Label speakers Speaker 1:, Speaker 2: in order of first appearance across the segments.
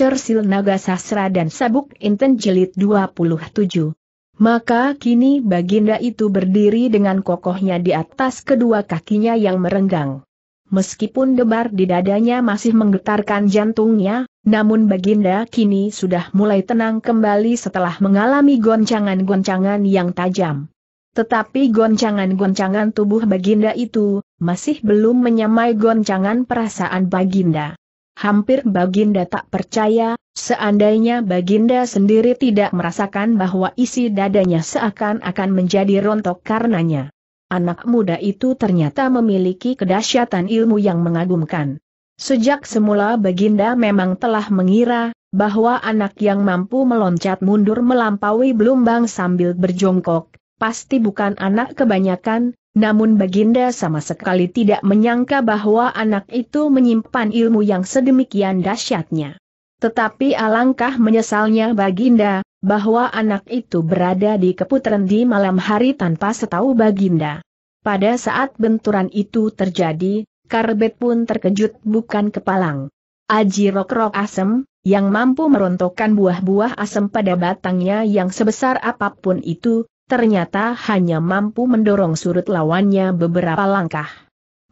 Speaker 1: Cersil Naga Sasra dan Sabuk Inten Jelit 27. Maka kini Baginda itu berdiri dengan kokohnya di atas kedua kakinya yang merenggang. Meskipun debar di dadanya masih menggetarkan jantungnya, namun Baginda kini sudah mulai tenang kembali setelah mengalami goncangan-goncangan yang tajam. Tetapi goncangan-goncangan tubuh Baginda itu masih belum menyamai goncangan perasaan Baginda hampir Baginda tak percaya, seandainya Baginda sendiri tidak merasakan bahwa isi dadanya seakan-akan menjadi rontok karenanya. Anak muda itu ternyata memiliki kedahsyatan ilmu yang mengagumkan. Sejak semula Baginda memang telah mengira, bahwa anak yang mampu meloncat mundur melampaui belumbang sambil berjongkok, pasti bukan anak kebanyakan, namun Baginda sama sekali tidak menyangka bahwa anak itu menyimpan ilmu yang sedemikian dahsyatnya. Tetapi alangkah menyesalnya Baginda, bahwa anak itu berada di keputaran di malam hari tanpa setahu Baginda. Pada saat benturan itu terjadi, Karbet pun terkejut bukan kepalang. Aji rok-rok asem, yang mampu merontokkan buah-buah asem pada batangnya yang sebesar apapun itu, ternyata hanya mampu mendorong surut lawannya beberapa langkah.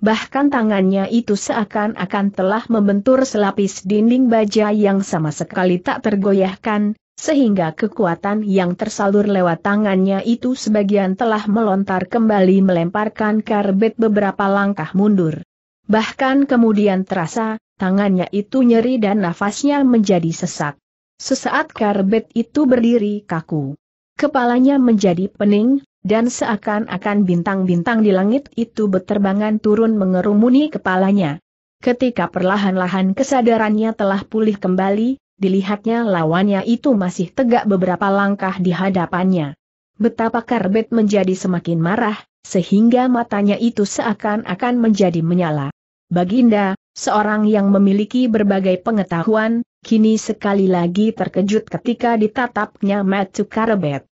Speaker 1: Bahkan tangannya itu seakan-akan telah membentur selapis dinding baja yang sama sekali tak tergoyahkan, sehingga kekuatan yang tersalur lewat tangannya itu sebagian telah melontar kembali melemparkan karbet beberapa langkah mundur. Bahkan kemudian terasa, tangannya itu nyeri dan nafasnya menjadi sesak. Sesaat karbet itu berdiri kaku. Kepalanya menjadi pening, dan seakan-akan bintang-bintang di langit itu berterbangan turun mengerumuni kepalanya. Ketika perlahan-lahan kesadarannya telah pulih kembali, dilihatnya lawannya itu masih tegak beberapa langkah di hadapannya. Betapa Karbet menjadi semakin marah, sehingga matanya itu seakan-akan menjadi menyala. Baginda, seorang yang memiliki berbagai pengetahuan, kini sekali lagi terkejut ketika ditatapnya Matthew Karbet.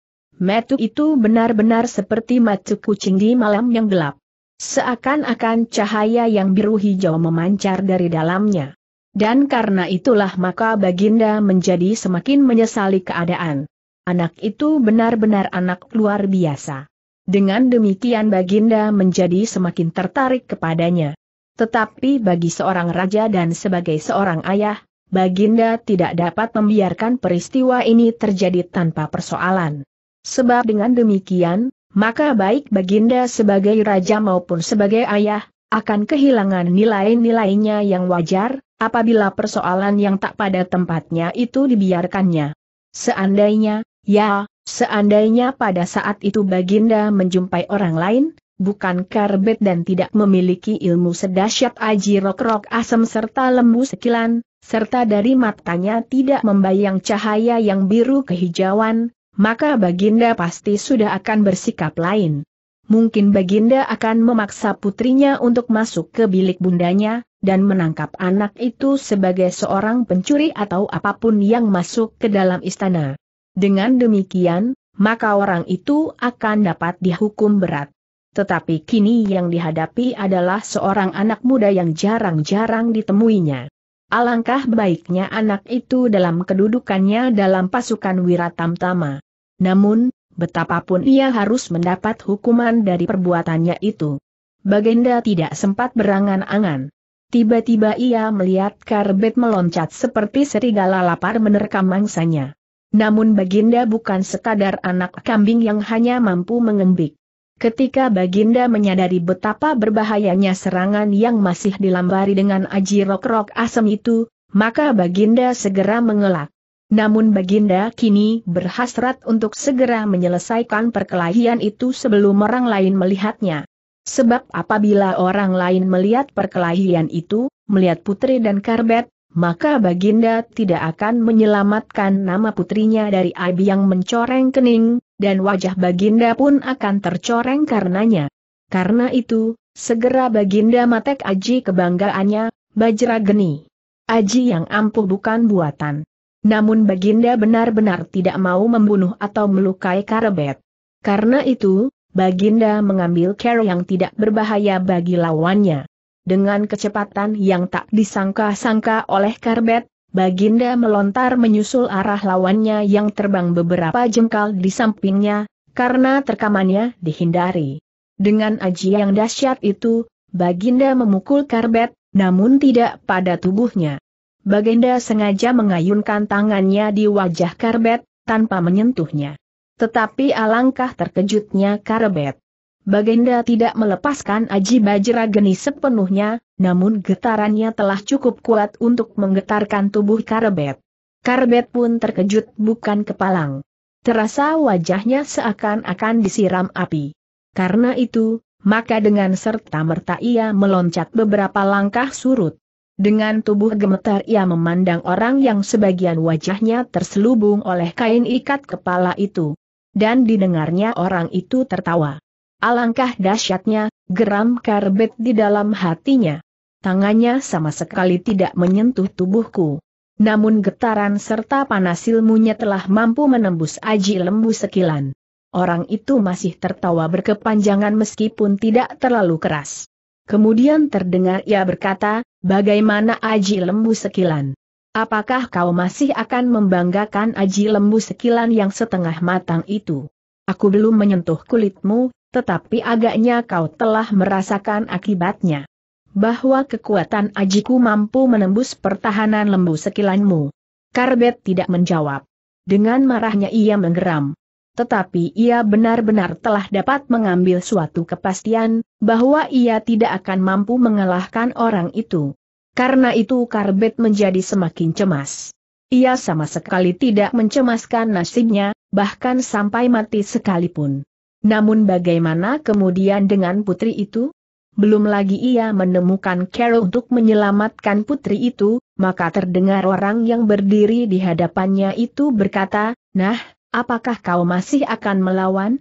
Speaker 1: Metu itu benar-benar seperti mata kucing di malam yang gelap. Seakan-akan cahaya yang biru hijau memancar dari dalamnya. Dan karena itulah maka Baginda menjadi semakin menyesali keadaan. Anak itu benar-benar anak luar biasa. Dengan demikian Baginda menjadi semakin tertarik kepadanya. Tetapi bagi seorang raja dan sebagai seorang ayah, Baginda tidak dapat membiarkan peristiwa ini terjadi tanpa persoalan. Sebab dengan demikian, maka baik Baginda sebagai raja maupun sebagai ayah, akan kehilangan nilai-nilainya yang wajar, apabila persoalan yang tak pada tempatnya itu dibiarkannya. Seandainya, ya, seandainya pada saat itu Baginda menjumpai orang lain, bukan karbet dan tidak memiliki ilmu sedasyat aji rok-rok asem serta lembu sekilan, serta dari matanya tidak membayang cahaya yang biru kehijauan, maka Baginda pasti sudah akan bersikap lain. Mungkin Baginda akan memaksa putrinya untuk masuk ke bilik bundanya, dan menangkap anak itu sebagai seorang pencuri atau apapun yang masuk ke dalam istana. Dengan demikian, maka orang itu akan dapat dihukum berat. Tetapi kini yang dihadapi adalah seorang anak muda yang jarang-jarang ditemuinya. Alangkah baiknya anak itu dalam kedudukannya dalam pasukan Wiratamtama namun, betapapun ia harus mendapat hukuman dari perbuatannya itu. Baginda tidak sempat berangan-angan. Tiba-tiba ia melihat karbet meloncat seperti serigala lapar menerkam mangsanya. Namun Baginda bukan sekadar anak kambing yang hanya mampu mengembik. Ketika Baginda menyadari betapa berbahayanya serangan yang masih dilambari dengan aji rok-rok asem itu, maka Baginda segera mengelak. Namun Baginda kini berhasrat untuk segera menyelesaikan perkelahian itu sebelum orang lain melihatnya. Sebab apabila orang lain melihat perkelahian itu, melihat putri dan karbet, maka Baginda tidak akan menyelamatkan nama putrinya dari aib yang mencoreng kening, dan wajah Baginda pun akan tercoreng karenanya. Karena itu, segera Baginda matek Aji kebanggaannya, Bajra Geni. Aji yang ampuh bukan buatan. Namun Baginda benar-benar tidak mau membunuh atau melukai Karebet. Karena itu, Baginda mengambil care yang tidak berbahaya bagi lawannya. Dengan kecepatan yang tak disangka-sangka oleh Karbet, Baginda melontar menyusul arah lawannya yang terbang beberapa jengkal di sampingnya, karena terkamannya dihindari. Dengan aji yang dahsyat itu, Baginda memukul Karbet, namun tidak pada tubuhnya. Bagenda sengaja mengayunkan tangannya di wajah Karbet, tanpa menyentuhnya. Tetapi alangkah terkejutnya Karbet. Bagenda tidak melepaskan Aji Bajra Geni sepenuhnya, namun getarannya telah cukup kuat untuk menggetarkan tubuh Karbet. Karbet pun terkejut bukan kepalang. Terasa wajahnya seakan-akan disiram api. Karena itu, maka dengan serta merta ia meloncat beberapa langkah surut. Dengan tubuh gemetar ia memandang orang yang sebagian wajahnya terselubung oleh kain ikat kepala itu. Dan didengarnya orang itu tertawa. Alangkah dahsyatnya, geram karbet di dalam hatinya. Tangannya sama sekali tidak menyentuh tubuhku. Namun getaran serta panas ilmunya telah mampu menembus aji lembu sekilan. Orang itu masih tertawa berkepanjangan meskipun tidak terlalu keras. Kemudian terdengar ia berkata, Bagaimana Aji Lembu Sekilan? Apakah kau masih akan membanggakan Aji Lembu Sekilan yang setengah matang itu? Aku belum menyentuh kulitmu, tetapi agaknya kau telah merasakan akibatnya. Bahwa kekuatan ajiku mampu menembus pertahanan lembu sekilanmu. Karbet tidak menjawab. Dengan marahnya ia menggeram tetapi ia benar-benar telah dapat mengambil suatu kepastian, bahwa ia tidak akan mampu mengalahkan orang itu. Karena itu Karbet menjadi semakin cemas. Ia sama sekali tidak mencemaskan nasibnya, bahkan sampai mati sekalipun. Namun bagaimana kemudian dengan putri itu? Belum lagi ia menemukan Carol untuk menyelamatkan putri itu, maka terdengar orang yang berdiri di hadapannya itu berkata, Nah, Apakah kau masih akan melawan?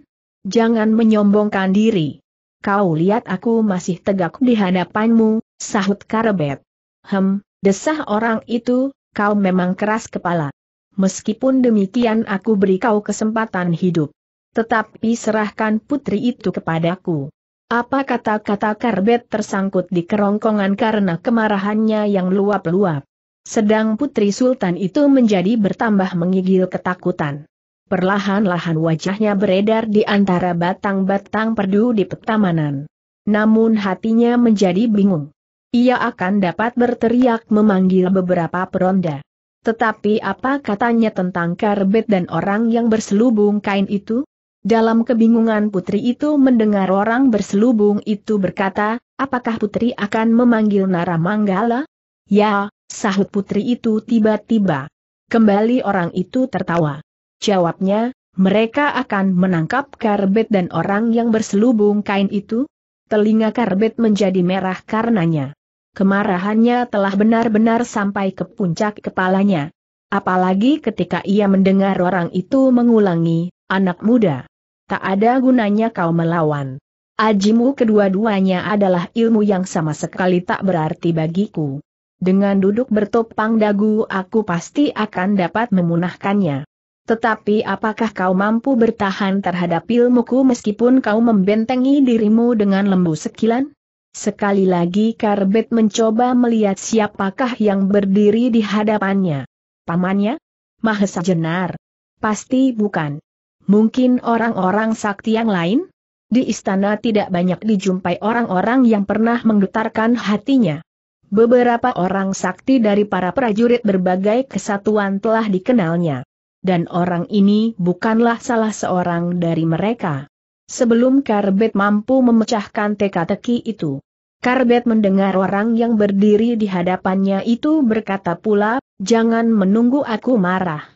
Speaker 1: Jangan menyombongkan diri. Kau lihat aku masih tegak di hadapanmu, sahut Karebet. Hem, desah orang itu, kau memang keras kepala. Meskipun demikian aku beri kau kesempatan hidup. Tetapi serahkan putri itu kepadaku. Apa kata-kata Karbet tersangkut di kerongkongan karena kemarahannya yang luap-luap. Sedang putri sultan itu menjadi bertambah mengigil ketakutan perlahan-lahan wajahnya beredar di antara batang-batang perdu di petamanan. Namun hatinya menjadi bingung. Ia akan dapat berteriak memanggil beberapa peronda. Tetapi apa katanya tentang karbet dan orang yang berselubung kain itu? Dalam kebingungan putri itu mendengar orang berselubung itu berkata, apakah putri akan memanggil Naramanggala? Ya, sahut putri itu tiba-tiba. Kembali orang itu tertawa. Jawabnya, mereka akan menangkap karbet dan orang yang berselubung kain itu? Telinga karbet menjadi merah karenanya. Kemarahannya telah benar-benar sampai ke puncak kepalanya. Apalagi ketika ia mendengar orang itu mengulangi, anak muda. Tak ada gunanya kau melawan. Ajimu kedua-duanya adalah ilmu yang sama sekali tak berarti bagiku. Dengan duduk bertopang dagu aku pasti akan dapat memunahkannya. Tetapi apakah kau mampu bertahan terhadap ilmuku meskipun kau membentengi dirimu dengan lembu sekilan? Sekali lagi Karbet mencoba melihat siapakah yang berdiri di hadapannya. Pamannya? Mahesa Jenar. Pasti bukan. Mungkin orang-orang sakti yang lain? Di istana tidak banyak dijumpai orang-orang yang pernah menggetarkan hatinya. Beberapa orang sakti dari para prajurit berbagai kesatuan telah dikenalnya dan orang ini bukanlah salah seorang dari mereka. Sebelum Karbet mampu memecahkan teka-teki itu, Karbet mendengar orang yang berdiri di hadapannya itu berkata pula, jangan menunggu aku marah.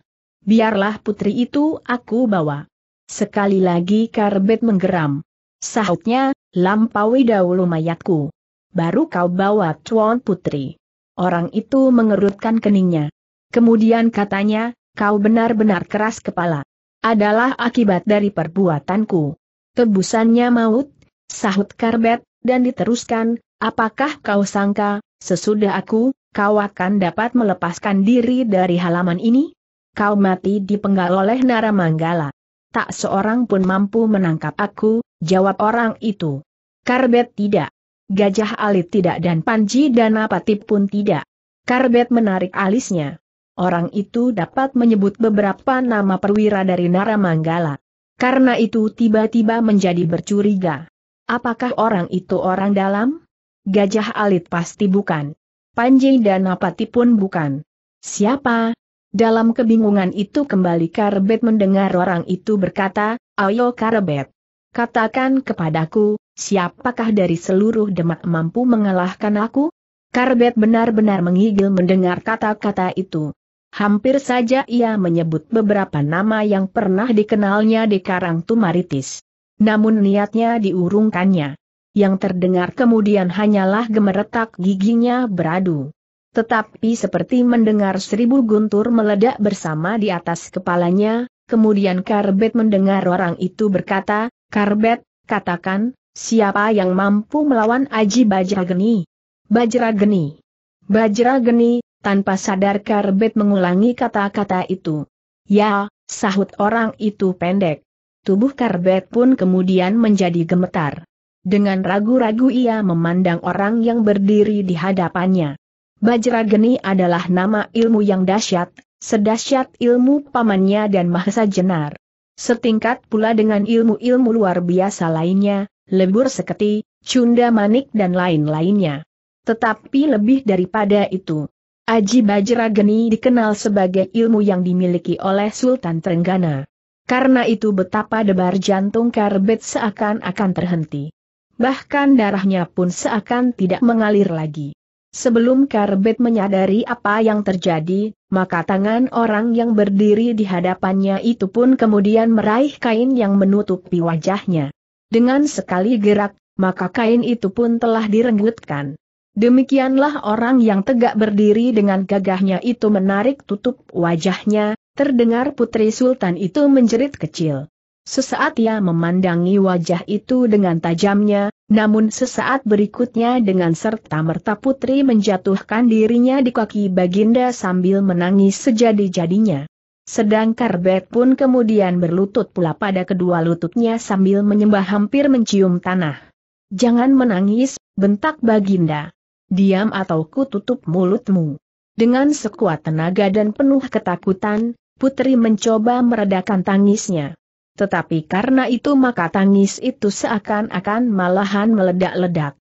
Speaker 1: Biarlah putri itu aku bawa. Sekali lagi Karbet menggeram. Sahutnya, lampaui dahulu mayatku. Baru kau bawa tuan putri. Orang itu mengerutkan keningnya. Kemudian katanya, Kau benar-benar keras kepala. Adalah akibat dari perbuatanku. Tebusannya maut, sahut Karbet, dan diteruskan, apakah kau sangka, sesudah aku, kau akan dapat melepaskan diri dari halaman ini? Kau mati dipenggal oleh Naramanggala. Tak seorang pun mampu menangkap aku, jawab orang itu. Karbet tidak. Gajah Alit tidak dan Panji dan Apatip pun tidak. Karbet menarik alisnya orang itu dapat menyebut beberapa nama perwira dari Nara Naramanggala. Karena itu tiba-tiba menjadi bercuriga. Apakah orang itu orang dalam? Gajah alit pasti bukan. Panji dan Napati pun bukan. Siapa? Dalam kebingungan itu kembali Karbet mendengar orang itu berkata, Ayo Karbet. Katakan kepadaku, siapakah dari seluruh demak mampu mengalahkan aku? Karbet benar-benar mengigil mendengar kata-kata itu. Hampir saja ia menyebut beberapa nama yang pernah dikenalnya di Karang Tumaritis. Namun niatnya diurungkannya. Yang terdengar kemudian hanyalah gemeretak giginya beradu. Tetapi seperti mendengar seribu guntur meledak bersama di atas kepalanya, kemudian Karbet mendengar orang itu berkata, Karbet, katakan, siapa yang mampu melawan Aji Bajrageni? Bajrageni. Bajrageni, tanpa sadar Karbet mengulangi kata-kata itu. Ya, sahut orang itu pendek. Tubuh Karbet pun kemudian menjadi gemetar. Dengan ragu-ragu ia memandang orang yang berdiri di hadapannya. Bajra Bajrageni adalah nama ilmu yang dahsyat, sedahsyat ilmu pamannya dan Mahesa Jenar. Setingkat pula dengan ilmu-ilmu luar biasa lainnya, lebur seketi, cunda manik dan lain-lainnya. Tetapi lebih daripada itu, Aji Bajra Geni dikenal sebagai ilmu yang dimiliki oleh Sultan Trenggana. Karena itu betapa debar jantung Karbet seakan-akan terhenti. Bahkan darahnya pun seakan tidak mengalir lagi. Sebelum Karbet menyadari apa yang terjadi, maka tangan orang yang berdiri di hadapannya itu pun kemudian meraih kain yang menutupi wajahnya. Dengan sekali gerak, maka kain itu pun telah direnggutkan. Demikianlah orang yang tegak berdiri dengan gagahnya itu menarik tutup wajahnya, terdengar putri sultan itu menjerit kecil. Sesaat ia memandangi wajah itu dengan tajamnya, namun sesaat berikutnya dengan serta-merta putri menjatuhkan dirinya di kaki baginda sambil menangis sejadi-jadinya. Sedang Karbet pun kemudian berlutut pula pada kedua lututnya sambil menyembah hampir mencium tanah. Jangan menangis, bentak Baginda diam atau ku tutup mulutmu. Dengan sekuat tenaga dan penuh ketakutan, Putri mencoba meredakan tangisnya. Tetapi karena itu maka tangis itu seakan-akan malahan meledak-ledak.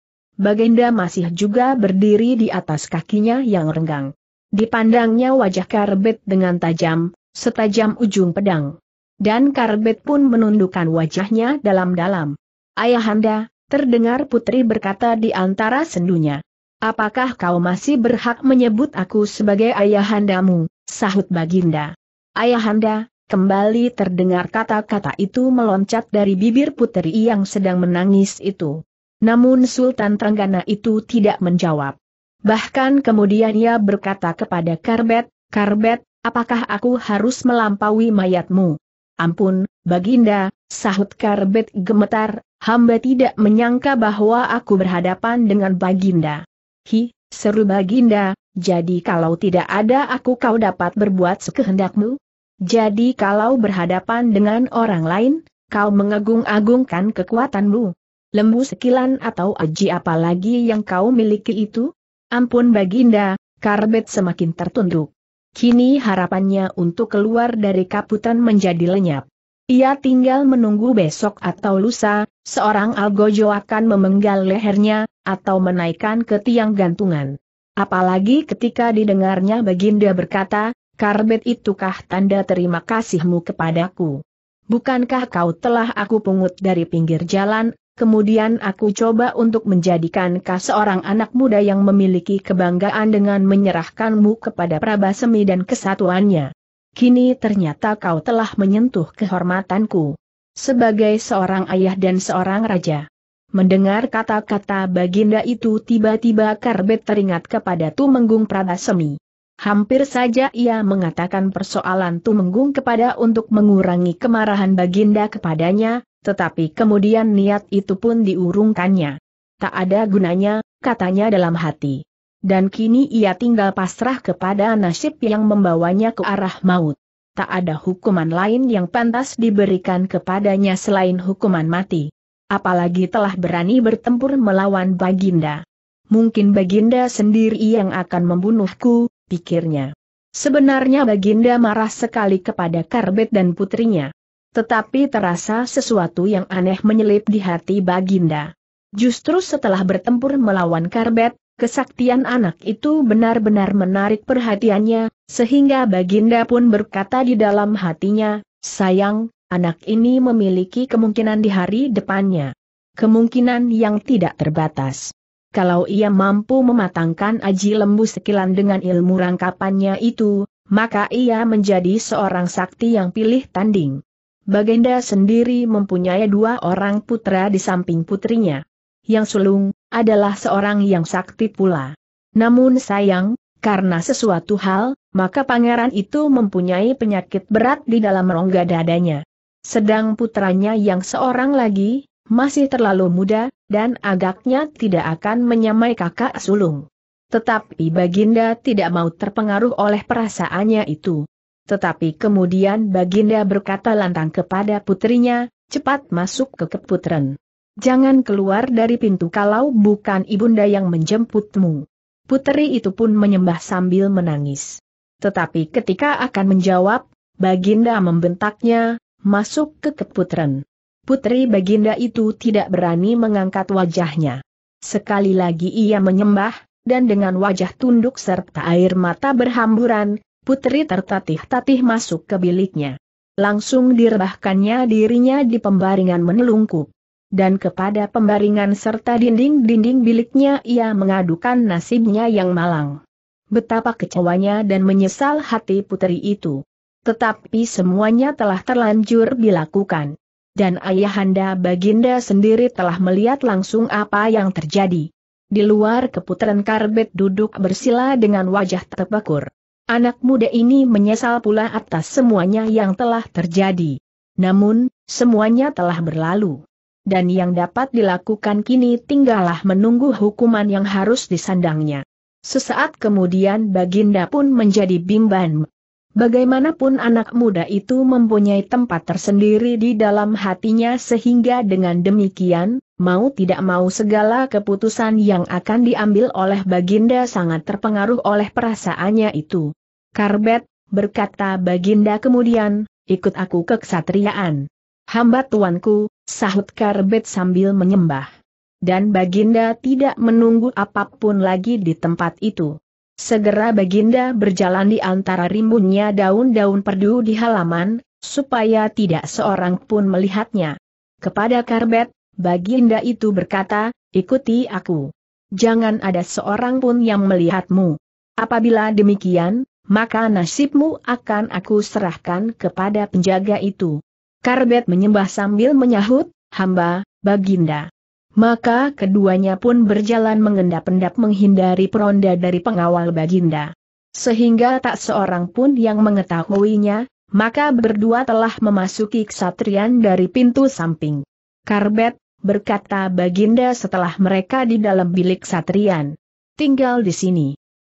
Speaker 1: Baginda masih juga berdiri di atas kakinya yang renggang. Dipandangnya wajah Karbet dengan tajam, setajam ujung pedang. Dan Karbet pun menundukkan wajahnya dalam-dalam. Ayahanda, terdengar putri berkata di antara sendunya. Apakah kau masih berhak menyebut aku sebagai ayahandamu, sahut Baginda. Ayahanda, kembali terdengar kata-kata itu meloncat dari bibir putri yang sedang menangis itu. Namun Sultan Trenggana itu tidak menjawab. Bahkan kemudian ia berkata kepada Karbet, Karbet, apakah aku harus melampaui mayatmu? Ampun, Baginda, sahut Karbet gemetar, hamba tidak menyangka bahwa aku berhadapan dengan Baginda. Hi, seru Baginda, jadi kalau tidak ada aku kau dapat berbuat sekehendakmu? Jadi kalau berhadapan dengan orang lain, kau mengagung-agungkan kekuatanmu. Lembu sekilan atau aji apalagi yang kau miliki itu? Ampun Baginda, Karbet semakin tertunduk. Kini harapannya untuk keluar dari kaputan menjadi lenyap. Ia tinggal menunggu besok atau lusa, seorang algojo akan memenggal lehernya, atau menaikkan ke tiang gantungan. Apalagi ketika didengarnya Baginda berkata, Karbet itukah tanda terima kasihmu kepadaku? Bukankah kau telah aku pungut dari pinggir jalan, kemudian aku coba untuk menjadikan kau seorang anak muda yang memiliki kebanggaan dengan menyerahkanmu kepada Prabasemi dan kesatuannya kini ternyata kau telah menyentuh kehormatanku. Sebagai seorang ayah dan seorang raja. Mendengar kata-kata baginda itu tiba-tiba Karbet teringat kepada Tumenggung Pradasemi. Hampir saja ia mengatakan persoalan Tumenggung kepada untuk mengurangi kemarahan baginda kepadanya, tetapi kemudian niat itu pun diurungkannya. Tak ada gunanya, katanya dalam hati dan kini ia tinggal pasrah kepada nasib yang membawanya ke arah maut. Tak ada hukuman lain yang pantas diberikan kepadanya selain hukuman mati. Apalagi telah berani bertempur melawan Baginda. Mungkin Baginda sendiri yang akan membunuhku, pikirnya. Sebenarnya Baginda marah sekali kepada Karbet dan putrinya. Tetapi terasa sesuatu yang aneh menyelip di hati Baginda. Justru setelah bertempur melawan Karbet, Kesaktian anak itu benar-benar menarik perhatiannya, sehingga Baginda pun berkata di dalam hatinya, sayang, anak ini memiliki kemungkinan di hari depannya. Kemungkinan yang tidak terbatas. Kalau ia mampu mematangkan aji lembu sekilan dengan ilmu rangkapannya itu, maka ia menjadi seorang sakti yang pilih tanding. Baginda sendiri mempunyai dua orang putra di samping putrinya. Yang sulung, adalah seorang yang sakti pula. Namun sayang, karena sesuatu hal, maka pangeran itu mempunyai penyakit berat di dalam rongga dadanya. Sedang putranya yang seorang lagi, masih terlalu muda, dan agaknya tidak akan menyamai kakak sulung. Tetapi Baginda tidak mau terpengaruh oleh perasaannya itu. Tetapi kemudian Baginda berkata lantang kepada putrinya, cepat masuk ke keputren. Jangan keluar dari pintu kalau bukan ibunda yang menjemputmu. Putri itu pun menyembah sambil menangis. Tetapi ketika akan menjawab, Baginda membentaknya, masuk ke keputren. Putri Baginda itu tidak berani mengangkat wajahnya. Sekali lagi ia menyembah, dan dengan wajah tunduk serta air mata berhamburan, putri tertatih-tatih masuk ke biliknya. Langsung direbahkannya dirinya di pembaringan menelungkup dan kepada pembaringan serta dinding-dinding biliknya ia mengadukan nasibnya yang malang. Betapa kecewanya dan menyesal hati putri itu. Tetapi semuanya telah terlanjur dilakukan. Dan ayahanda Baginda sendiri telah melihat langsung apa yang terjadi. Di luar keputaran karbet duduk bersila dengan wajah terpekur. Anak muda ini menyesal pula atas semuanya yang telah terjadi. Namun, semuanya telah berlalu dan yang dapat dilakukan kini tinggallah menunggu hukuman yang harus disandangnya. Sesaat kemudian Baginda pun menjadi bimbang. Bagaimanapun anak muda itu mempunyai tempat tersendiri di dalam hatinya sehingga dengan demikian, mau tidak mau segala keputusan yang akan diambil oleh Baginda sangat terpengaruh oleh perasaannya itu. Karbet, berkata Baginda kemudian, ikut aku ke kesatriaan. Hamba tuanku, sahut Karbet sambil menyembah. Dan Baginda tidak menunggu apapun lagi di tempat itu. Segera Baginda berjalan di antara rimbunnya daun-daun perdu di halaman, supaya tidak seorang pun melihatnya. Kepada Karbet, Baginda itu berkata, ikuti aku. Jangan ada seorang pun yang melihatmu. Apabila demikian, maka nasibmu akan aku serahkan kepada penjaga itu. Karbet menyembah sambil menyahut, hamba, baginda. Maka keduanya pun berjalan mengendap-endap menghindari peronda dari pengawal baginda. Sehingga tak seorang pun yang mengetahuinya, maka berdua telah memasuki kesatrian dari pintu samping. Karbet, berkata baginda setelah mereka di dalam bilik satrian. Tinggal di sini.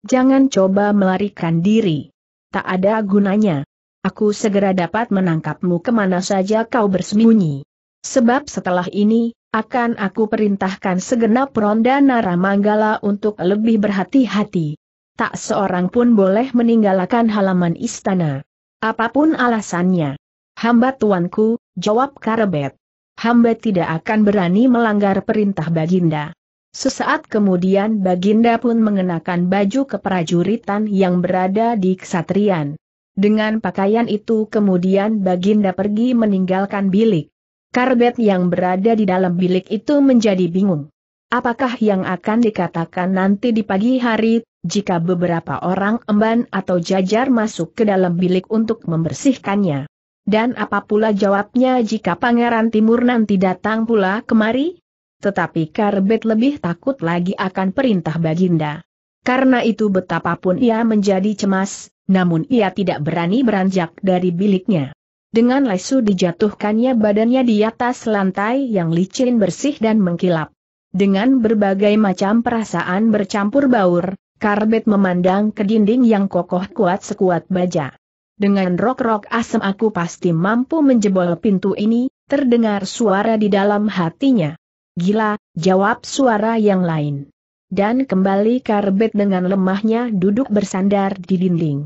Speaker 1: Jangan coba melarikan diri. Tak ada gunanya aku segera dapat menangkapmu kemana saja kau bersembunyi. Sebab setelah ini, akan aku perintahkan segenap ronda Naramanggala untuk lebih berhati-hati. Tak seorang pun boleh meninggalkan halaman istana. Apapun alasannya. Hamba tuanku, jawab Karebet. Hamba tidak akan berani melanggar perintah Baginda. Sesaat kemudian Baginda pun mengenakan baju keprajuritan yang berada di kesatrian. Dengan pakaian itu kemudian Baginda pergi meninggalkan bilik. Karbet yang berada di dalam bilik itu menjadi bingung. Apakah yang akan dikatakan nanti di pagi hari, jika beberapa orang emban atau jajar masuk ke dalam bilik untuk membersihkannya? Dan apa pula jawabnya jika Pangeran Timur nanti datang pula kemari? Tetapi Karbet lebih takut lagi akan perintah Baginda. Karena itu betapapun ia menjadi cemas, namun ia tidak berani beranjak dari biliknya. Dengan lesu dijatuhkannya badannya di atas lantai yang licin bersih dan mengkilap. Dengan berbagai macam perasaan bercampur baur, Karbet memandang ke dinding yang kokoh kuat sekuat baja. Dengan rok-rok asem aku pasti mampu menjebol pintu ini, terdengar suara di dalam hatinya. Gila, jawab suara yang lain. Dan kembali Karbet dengan lemahnya duduk bersandar di dinding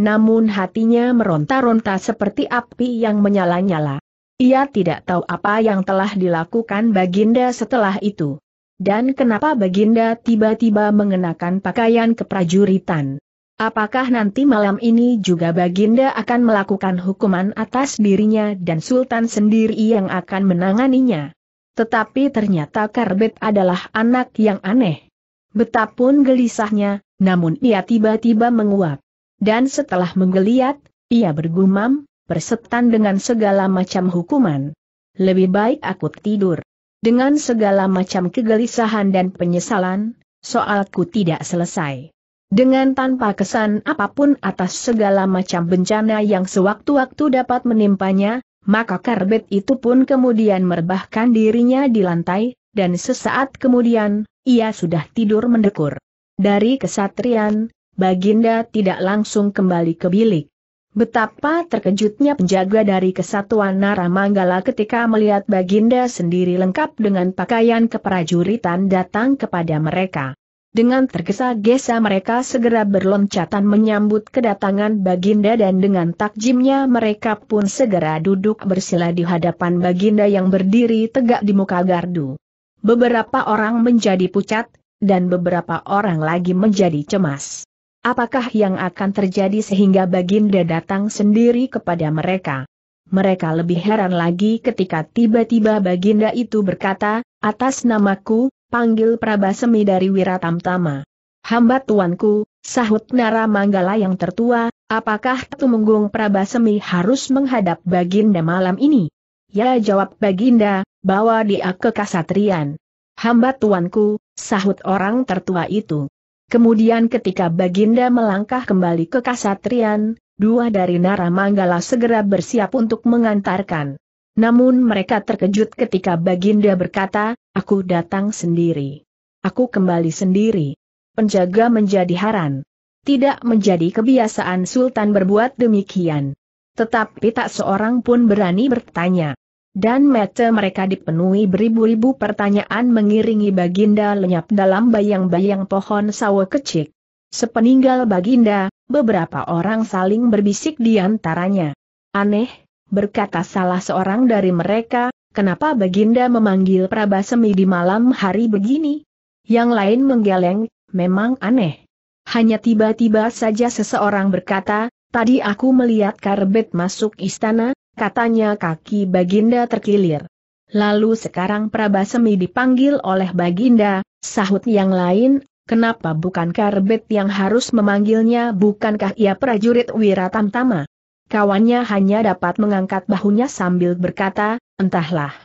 Speaker 1: namun hatinya meronta-ronta seperti api yang menyala-nyala. Ia tidak tahu apa yang telah dilakukan Baginda setelah itu. Dan kenapa Baginda tiba-tiba mengenakan pakaian keprajuritan. Apakah nanti malam ini juga Baginda akan melakukan hukuman atas dirinya dan Sultan sendiri yang akan menanganinya? Tetapi ternyata Karbet adalah anak yang aneh. Betapun gelisahnya, namun ia tiba-tiba menguap dan setelah menggeliat, ia bergumam, persetan dengan segala macam hukuman. Lebih baik aku tidur. Dengan segala macam kegelisahan dan penyesalan, soalku tidak selesai. Dengan tanpa kesan apapun atas segala macam bencana yang sewaktu-waktu dapat menimpanya, maka karbet itu pun kemudian merebahkan dirinya di lantai, dan sesaat kemudian, ia sudah tidur mendekur. Dari kesatrian, Baginda tidak langsung kembali ke bilik. Betapa terkejutnya penjaga dari kesatuan Naramanggala ketika melihat Baginda sendiri lengkap dengan pakaian keprajuritan datang kepada mereka. Dengan tergesa-gesa mereka segera berloncatan menyambut kedatangan Baginda dan dengan takjimnya mereka pun segera duduk bersila di hadapan Baginda yang berdiri tegak di muka gardu. Beberapa orang menjadi pucat, dan beberapa orang lagi menjadi cemas. Apakah yang akan terjadi sehingga Baginda datang sendiri kepada mereka? Mereka lebih heran lagi ketika tiba-tiba Baginda itu berkata, atas namaku, panggil Prabasemi dari Wiratamtama. Hamba tuanku, sahut Nara Manggala yang tertua, apakah Tumenggung Prabasemi harus menghadap Baginda malam ini? Ya jawab Baginda, bawa dia ke kasatrian. Hamba tuanku, sahut orang tertua itu. Kemudian ketika Baginda melangkah kembali ke Kasatrian, dua dari Nara Manggala segera bersiap untuk mengantarkan. Namun mereka terkejut ketika Baginda berkata, aku datang sendiri. Aku kembali sendiri. Penjaga menjadi haran. Tidak menjadi kebiasaan Sultan berbuat demikian. Tetapi tak seorang pun berani bertanya. Dan mata mereka dipenuhi beribu-ribu pertanyaan mengiringi Baginda lenyap dalam bayang-bayang pohon sawo kecil. Sepeninggal Baginda, beberapa orang saling berbisik di antaranya. Aneh, berkata salah seorang dari mereka, kenapa Baginda memanggil Prabasemi di malam hari begini? Yang lain menggeleng, memang aneh. Hanya tiba-tiba saja seseorang berkata, tadi aku melihat karbet masuk istana, katanya kaki Baginda terkilir. Lalu sekarang Prabasemi dipanggil oleh Baginda, sahut yang lain, kenapa bukan Karbet yang harus memanggilnya bukankah ia prajurit Wiratamtama? Kawannya hanya dapat mengangkat bahunya sambil berkata, entahlah.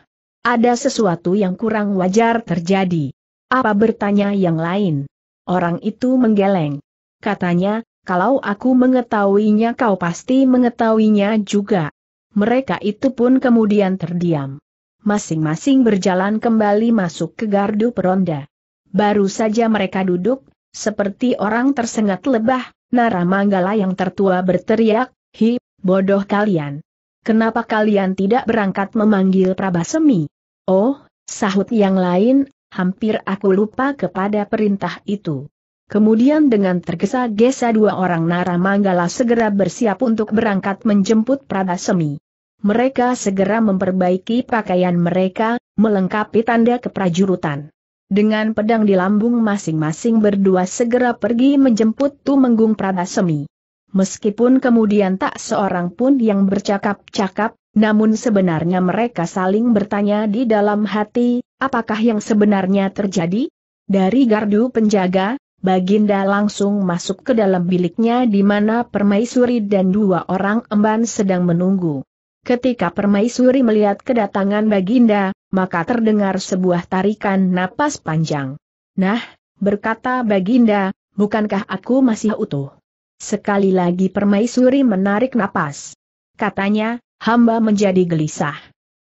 Speaker 1: Ada sesuatu yang kurang wajar terjadi. Apa bertanya yang lain? Orang itu menggeleng. Katanya, kalau aku mengetahuinya kau pasti mengetahuinya juga. Mereka itu pun kemudian terdiam. Masing-masing berjalan kembali masuk ke gardu peronda. Baru saja mereka duduk, seperti orang tersengat lebah, Naramanggala yang tertua berteriak, Hi, bodoh kalian. Kenapa kalian tidak berangkat memanggil Prabasemi? Oh, sahut yang lain, hampir aku lupa kepada perintah itu. Kemudian dengan tergesa-gesa dua orang Naramanggala segera bersiap untuk berangkat menjemput Prabasemi mereka segera memperbaiki pakaian mereka, melengkapi tanda keprajurutan. Dengan pedang di lambung masing-masing berdua segera pergi menjemput Tumenggung Pranasemi. Meskipun kemudian tak seorang pun yang bercakap-cakap, namun sebenarnya mereka saling bertanya di dalam hati, apakah yang sebenarnya terjadi? Dari gardu penjaga, Baginda langsung masuk ke dalam biliknya di mana permaisuri dan dua orang emban sedang menunggu. Ketika permaisuri melihat kedatangan Baginda, maka terdengar sebuah tarikan napas panjang. Nah, berkata Baginda, bukankah aku masih utuh? Sekali lagi permaisuri menarik napas. Katanya, hamba menjadi gelisah.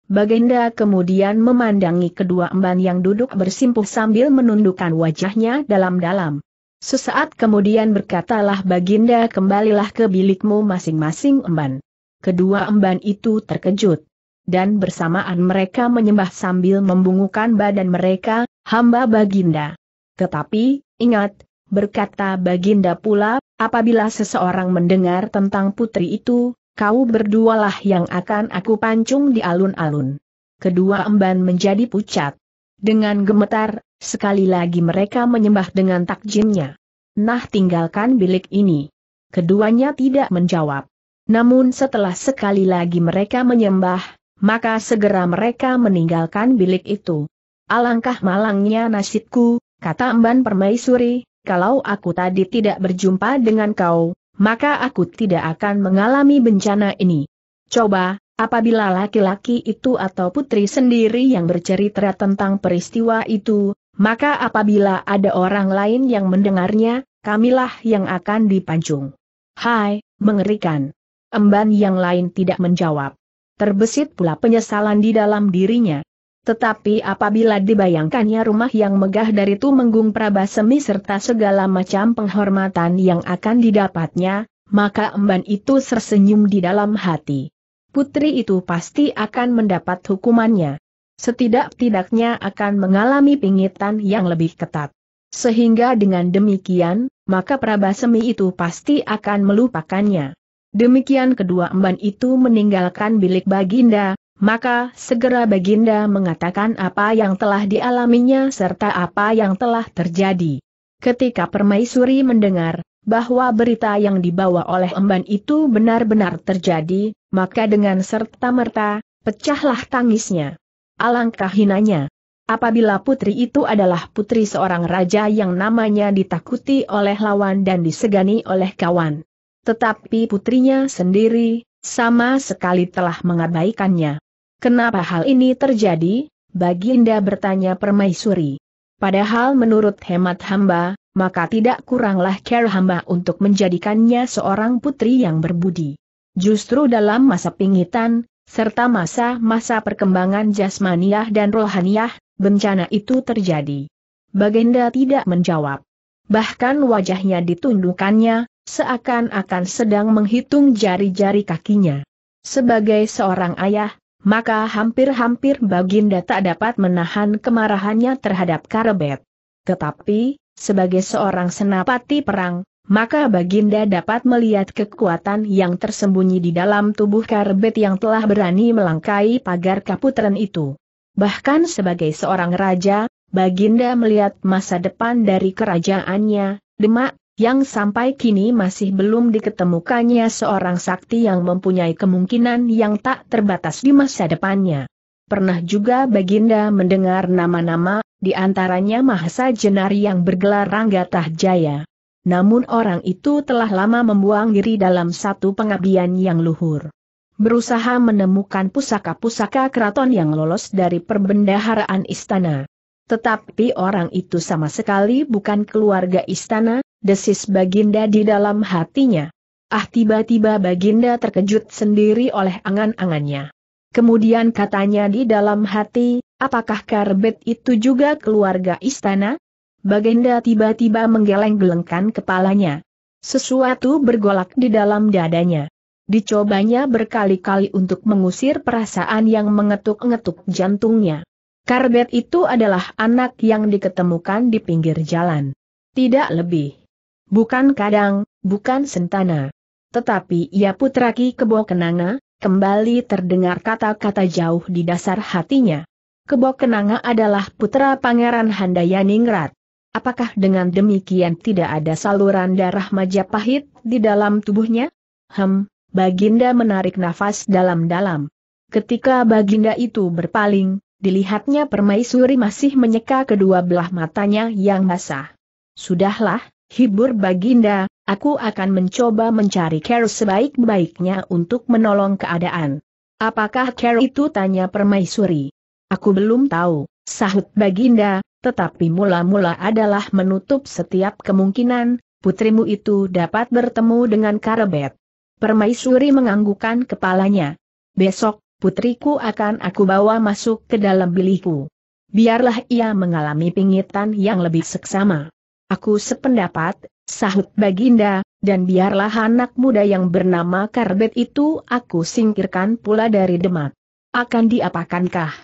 Speaker 1: Baginda kemudian memandangi kedua emban yang duduk bersimpuh sambil menundukkan wajahnya dalam-dalam. Sesaat kemudian berkatalah Baginda kembalilah ke bilikmu masing-masing emban. Kedua emban itu terkejut. Dan bersamaan mereka menyembah sambil membungukan badan mereka, hamba baginda. Tetapi, ingat, berkata baginda pula, apabila seseorang mendengar tentang putri itu, kau berdualah yang akan aku pancung di alun-alun. Kedua emban menjadi pucat. Dengan gemetar, sekali lagi mereka menyembah dengan takjimnya. Nah tinggalkan bilik ini. Keduanya tidak menjawab. Namun setelah sekali lagi mereka menyembah, maka segera mereka meninggalkan bilik itu. Alangkah malangnya nasibku, kata Mban Permaisuri, kalau aku tadi tidak berjumpa dengan kau, maka aku tidak akan mengalami bencana ini. Coba, apabila laki-laki itu atau putri sendiri yang bercerita tentang peristiwa itu, maka apabila ada orang lain yang mendengarnya, kamilah yang akan dipancung. Hai, mengerikan. Emban yang lain tidak menjawab. Terbesit pula penyesalan di dalam dirinya. Tetapi apabila dibayangkannya rumah yang megah dari Tumenggung Prabasemi serta segala macam penghormatan yang akan didapatnya, maka emban itu tersenyum di dalam hati. Putri itu pasti akan mendapat hukumannya. Setidak-tidaknya akan mengalami pingitan yang lebih ketat. Sehingga dengan demikian, maka Prabasemi itu pasti akan melupakannya. Demikian kedua emban itu meninggalkan bilik Baginda, maka segera Baginda mengatakan apa yang telah dialaminya serta apa yang telah terjadi. Ketika Permaisuri mendengar bahwa berita yang dibawa oleh emban itu benar-benar terjadi, maka dengan serta-merta, pecahlah tangisnya. Alangkah hinanya. Apabila putri itu adalah putri seorang raja yang namanya ditakuti oleh lawan dan disegani oleh kawan. Tetapi putrinya sendiri, sama sekali telah mengabaikannya. Kenapa hal ini terjadi? Baginda bertanya permaisuri. Padahal menurut hemat hamba, maka tidak kuranglah care hamba untuk menjadikannya seorang putri yang berbudi. Justru dalam masa pingitan, serta masa-masa perkembangan jasmaniah dan rohaniah, bencana itu terjadi. Baginda tidak menjawab. Bahkan wajahnya ditundukannya, seakan-akan sedang menghitung jari-jari kakinya. Sebagai seorang ayah, maka hampir-hampir Baginda tak dapat menahan kemarahannya terhadap Karebet. Tetapi, sebagai seorang senapati perang, maka Baginda dapat melihat kekuatan yang tersembunyi di dalam tubuh Karebet yang telah berani melangkai pagar kaputren itu. Bahkan sebagai seorang raja, Baginda melihat masa depan dari kerajaannya, Demak, yang sampai kini masih belum diketemukannya seorang sakti yang mempunyai kemungkinan yang tak terbatas di masa depannya. Pernah juga Baginda mendengar nama-nama, di antaranya Mahasa Jenari yang bergelar Rangga Tahjaya. Namun orang itu telah lama membuang diri dalam satu pengabdian yang luhur. Berusaha menemukan pusaka-pusaka keraton yang lolos dari perbendaharaan istana. Tetapi orang itu sama sekali bukan keluarga istana, desis Baginda di dalam hatinya. Ah tiba-tiba Baginda terkejut sendiri oleh angan-angannya. Kemudian katanya di dalam hati, apakah Karbet itu juga keluarga istana? Baginda tiba-tiba menggeleng-gelengkan kepalanya. Sesuatu bergolak di dalam dadanya. Dicobanya berkali-kali untuk mengusir perasaan yang mengetuk-ngetuk jantungnya. Karbet itu adalah anak yang diketemukan di pinggir jalan. Tidak lebih bukan kadang, bukan sentana. Tetapi ia putra Ki Kebo Kenanga, kembali terdengar kata-kata jauh di dasar hatinya. Kebo Kenanga adalah putra Pangeran Handayaningrat. Apakah dengan demikian tidak ada saluran darah Majapahit di dalam tubuhnya? Hem, Baginda menarik nafas dalam-dalam. Ketika Baginda itu berpaling, dilihatnya permaisuri masih menyeka kedua belah matanya yang basah. Sudahlah, Hibur Baginda, aku akan mencoba mencari care sebaik-baiknya untuk menolong keadaan. Apakah care itu tanya permaisuri? Aku belum tahu, sahut Baginda, tetapi mula-mula adalah menutup setiap kemungkinan, putrimu itu dapat bertemu dengan Karebet. Permaisuri menganggukan kepalanya. Besok, putriku akan aku bawa masuk ke dalam bilikku. Biarlah ia mengalami pingitan yang lebih seksama. Aku sependapat, sahut Baginda, dan biarlah anak muda yang bernama Karbet itu aku singkirkan pula dari Demak. Akan diapakankah?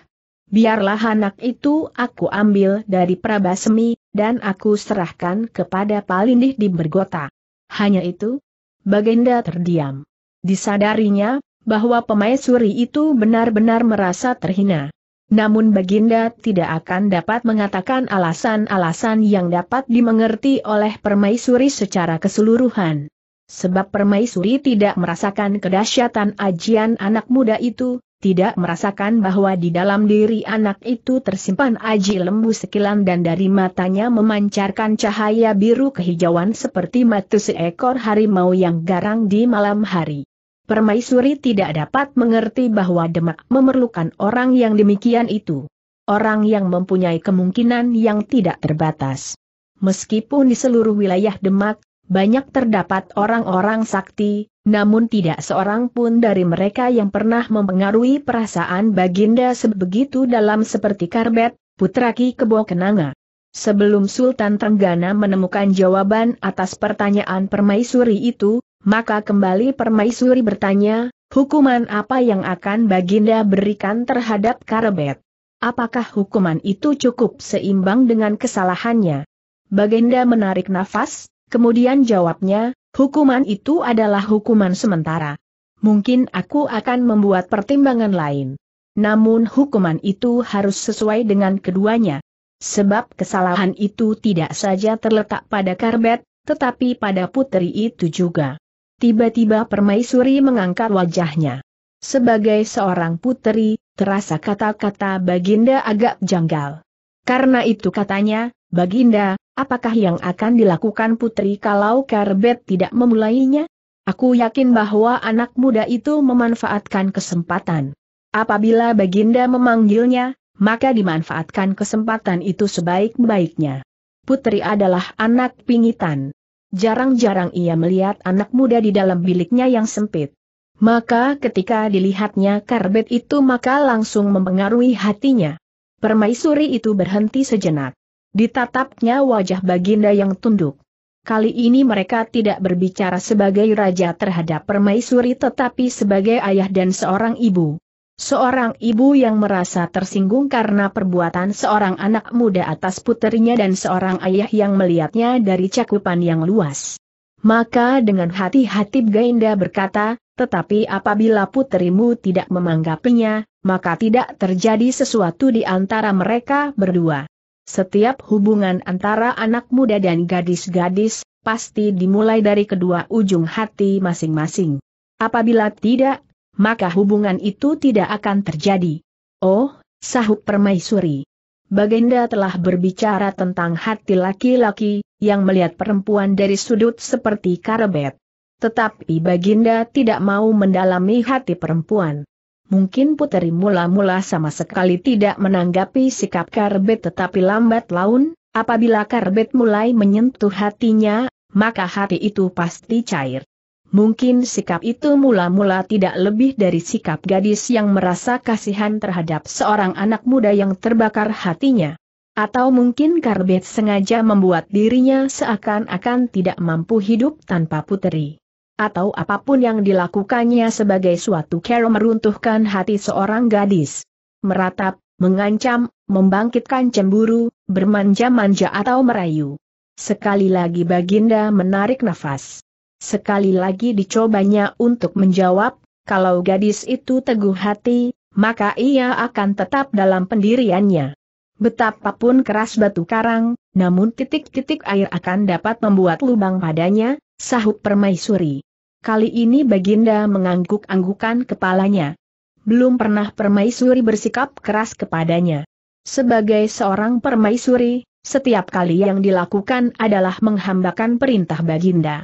Speaker 1: Biarlah anak itu aku ambil dari Prabasmi, dan aku serahkan kepada Palindih di Bergota. Hanya itu? Baginda terdiam. Disadarinya, bahwa pemaisuri itu benar-benar merasa terhina. Namun Baginda tidak akan dapat mengatakan alasan-alasan yang dapat dimengerti oleh permaisuri secara keseluruhan. Sebab permaisuri tidak merasakan kedahsyatan ajian anak muda itu, tidak merasakan bahwa di dalam diri anak itu tersimpan aji lembu sekilan dan dari matanya memancarkan cahaya biru kehijauan seperti mata seekor harimau yang garang di malam hari. Permaisuri tidak dapat mengerti bahwa Demak memerlukan orang yang demikian itu. Orang yang mempunyai kemungkinan yang tidak terbatas. Meskipun di seluruh wilayah Demak, banyak terdapat orang-orang sakti, namun tidak seorang pun dari mereka yang pernah mempengaruhi perasaan Baginda sebegitu dalam seperti Karbet, putra Ki Kebo Kenanga. Sebelum Sultan Tenggana menemukan jawaban atas pertanyaan permaisuri itu, maka kembali permaisuri bertanya, hukuman apa yang akan Baginda berikan terhadap Karebet? Apakah hukuman itu cukup seimbang dengan kesalahannya? Baginda menarik nafas, kemudian jawabnya, hukuman itu adalah hukuman sementara. Mungkin aku akan membuat pertimbangan lain. Namun hukuman itu harus sesuai dengan keduanya. Sebab kesalahan itu tidak saja terletak pada Karbet, tetapi pada putri itu juga. Tiba-tiba permaisuri mengangkat wajahnya. Sebagai seorang putri, terasa kata-kata Baginda agak janggal. Karena itu katanya, Baginda, apakah yang akan dilakukan putri kalau Karbet tidak memulainya? Aku yakin bahwa anak muda itu memanfaatkan kesempatan. Apabila Baginda memanggilnya, maka dimanfaatkan kesempatan itu sebaik-baiknya. Putri adalah anak pingitan. Jarang-jarang ia melihat anak muda di dalam biliknya yang sempit. Maka ketika dilihatnya karbet itu maka langsung mempengaruhi hatinya. Permaisuri itu berhenti sejenak. Ditatapnya wajah baginda yang tunduk. Kali ini mereka tidak berbicara sebagai raja terhadap permaisuri tetapi sebagai ayah dan seorang ibu. Seorang ibu yang merasa tersinggung karena perbuatan seorang anak muda atas puterinya dan seorang ayah yang melihatnya dari cakupan yang luas. Maka dengan hati-hati Gainda berkata, tetapi apabila puterimu tidak memanggapinya, maka tidak terjadi sesuatu di antara mereka berdua. Setiap hubungan antara anak muda dan gadis-gadis, pasti dimulai dari kedua ujung hati masing-masing. Apabila tidak, maka hubungan itu tidak akan terjadi. Oh, sahut permaisuri. baginda telah berbicara tentang hati laki-laki, yang melihat perempuan dari sudut seperti karebet. Tetapi Baginda tidak mau mendalami hati perempuan. Mungkin puteri mula-mula sama sekali tidak menanggapi sikap Karbet tetapi lambat laun, apabila Karbet mulai menyentuh hatinya, maka hati itu pasti cair. Mungkin sikap itu mula-mula tidak lebih dari sikap gadis yang merasa kasihan terhadap seorang anak muda yang terbakar hatinya. Atau mungkin Karbet sengaja membuat dirinya seakan-akan tidak mampu hidup tanpa puteri atau apapun yang dilakukannya sebagai suatu cara meruntuhkan hati seorang gadis. Meratap, mengancam, membangkitkan cemburu, bermanja-manja atau merayu. Sekali lagi Baginda menarik nafas. Sekali lagi dicobanya untuk menjawab, kalau gadis itu teguh hati, maka ia akan tetap dalam pendiriannya. Betapapun keras batu karang, namun titik-titik air akan dapat membuat lubang padanya, sahut permaisuri. Kali ini Baginda mengangguk-anggukan kepalanya. Belum pernah permaisuri bersikap keras kepadanya. Sebagai seorang permaisuri, setiap kali yang dilakukan adalah menghambakan perintah Baginda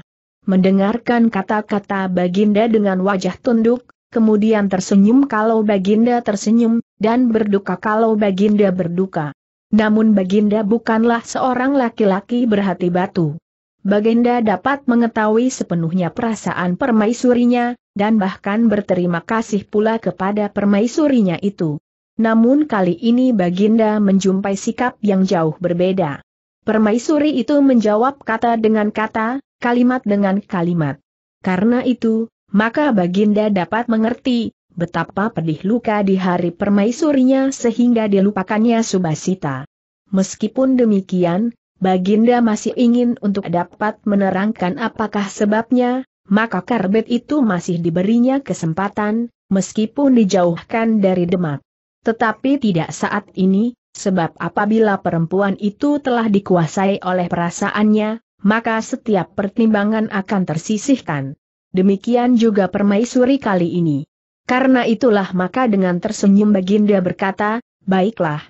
Speaker 1: mendengarkan kata-kata Baginda dengan wajah tunduk, kemudian tersenyum kalau Baginda tersenyum, dan berduka kalau Baginda berduka. Namun Baginda bukanlah seorang laki-laki berhati batu. Baginda dapat mengetahui sepenuhnya perasaan permaisurinya, dan bahkan berterima kasih pula kepada permaisurinya itu. Namun kali ini Baginda menjumpai sikap yang jauh berbeda. Permaisuri itu menjawab kata dengan kata, kalimat dengan kalimat. Karena itu, maka Baginda dapat mengerti betapa pedih luka di hari permaisurinya sehingga dilupakannya Subasita. Meskipun demikian, Baginda masih ingin untuk dapat menerangkan apakah sebabnya, maka karbet itu masih diberinya kesempatan, meskipun dijauhkan dari Demak. Tetapi tidak saat ini, sebab apabila perempuan itu telah dikuasai oleh perasaannya, maka setiap pertimbangan akan tersisihkan. Demikian juga permaisuri kali ini. Karena itulah maka dengan tersenyum Baginda berkata, baiklah.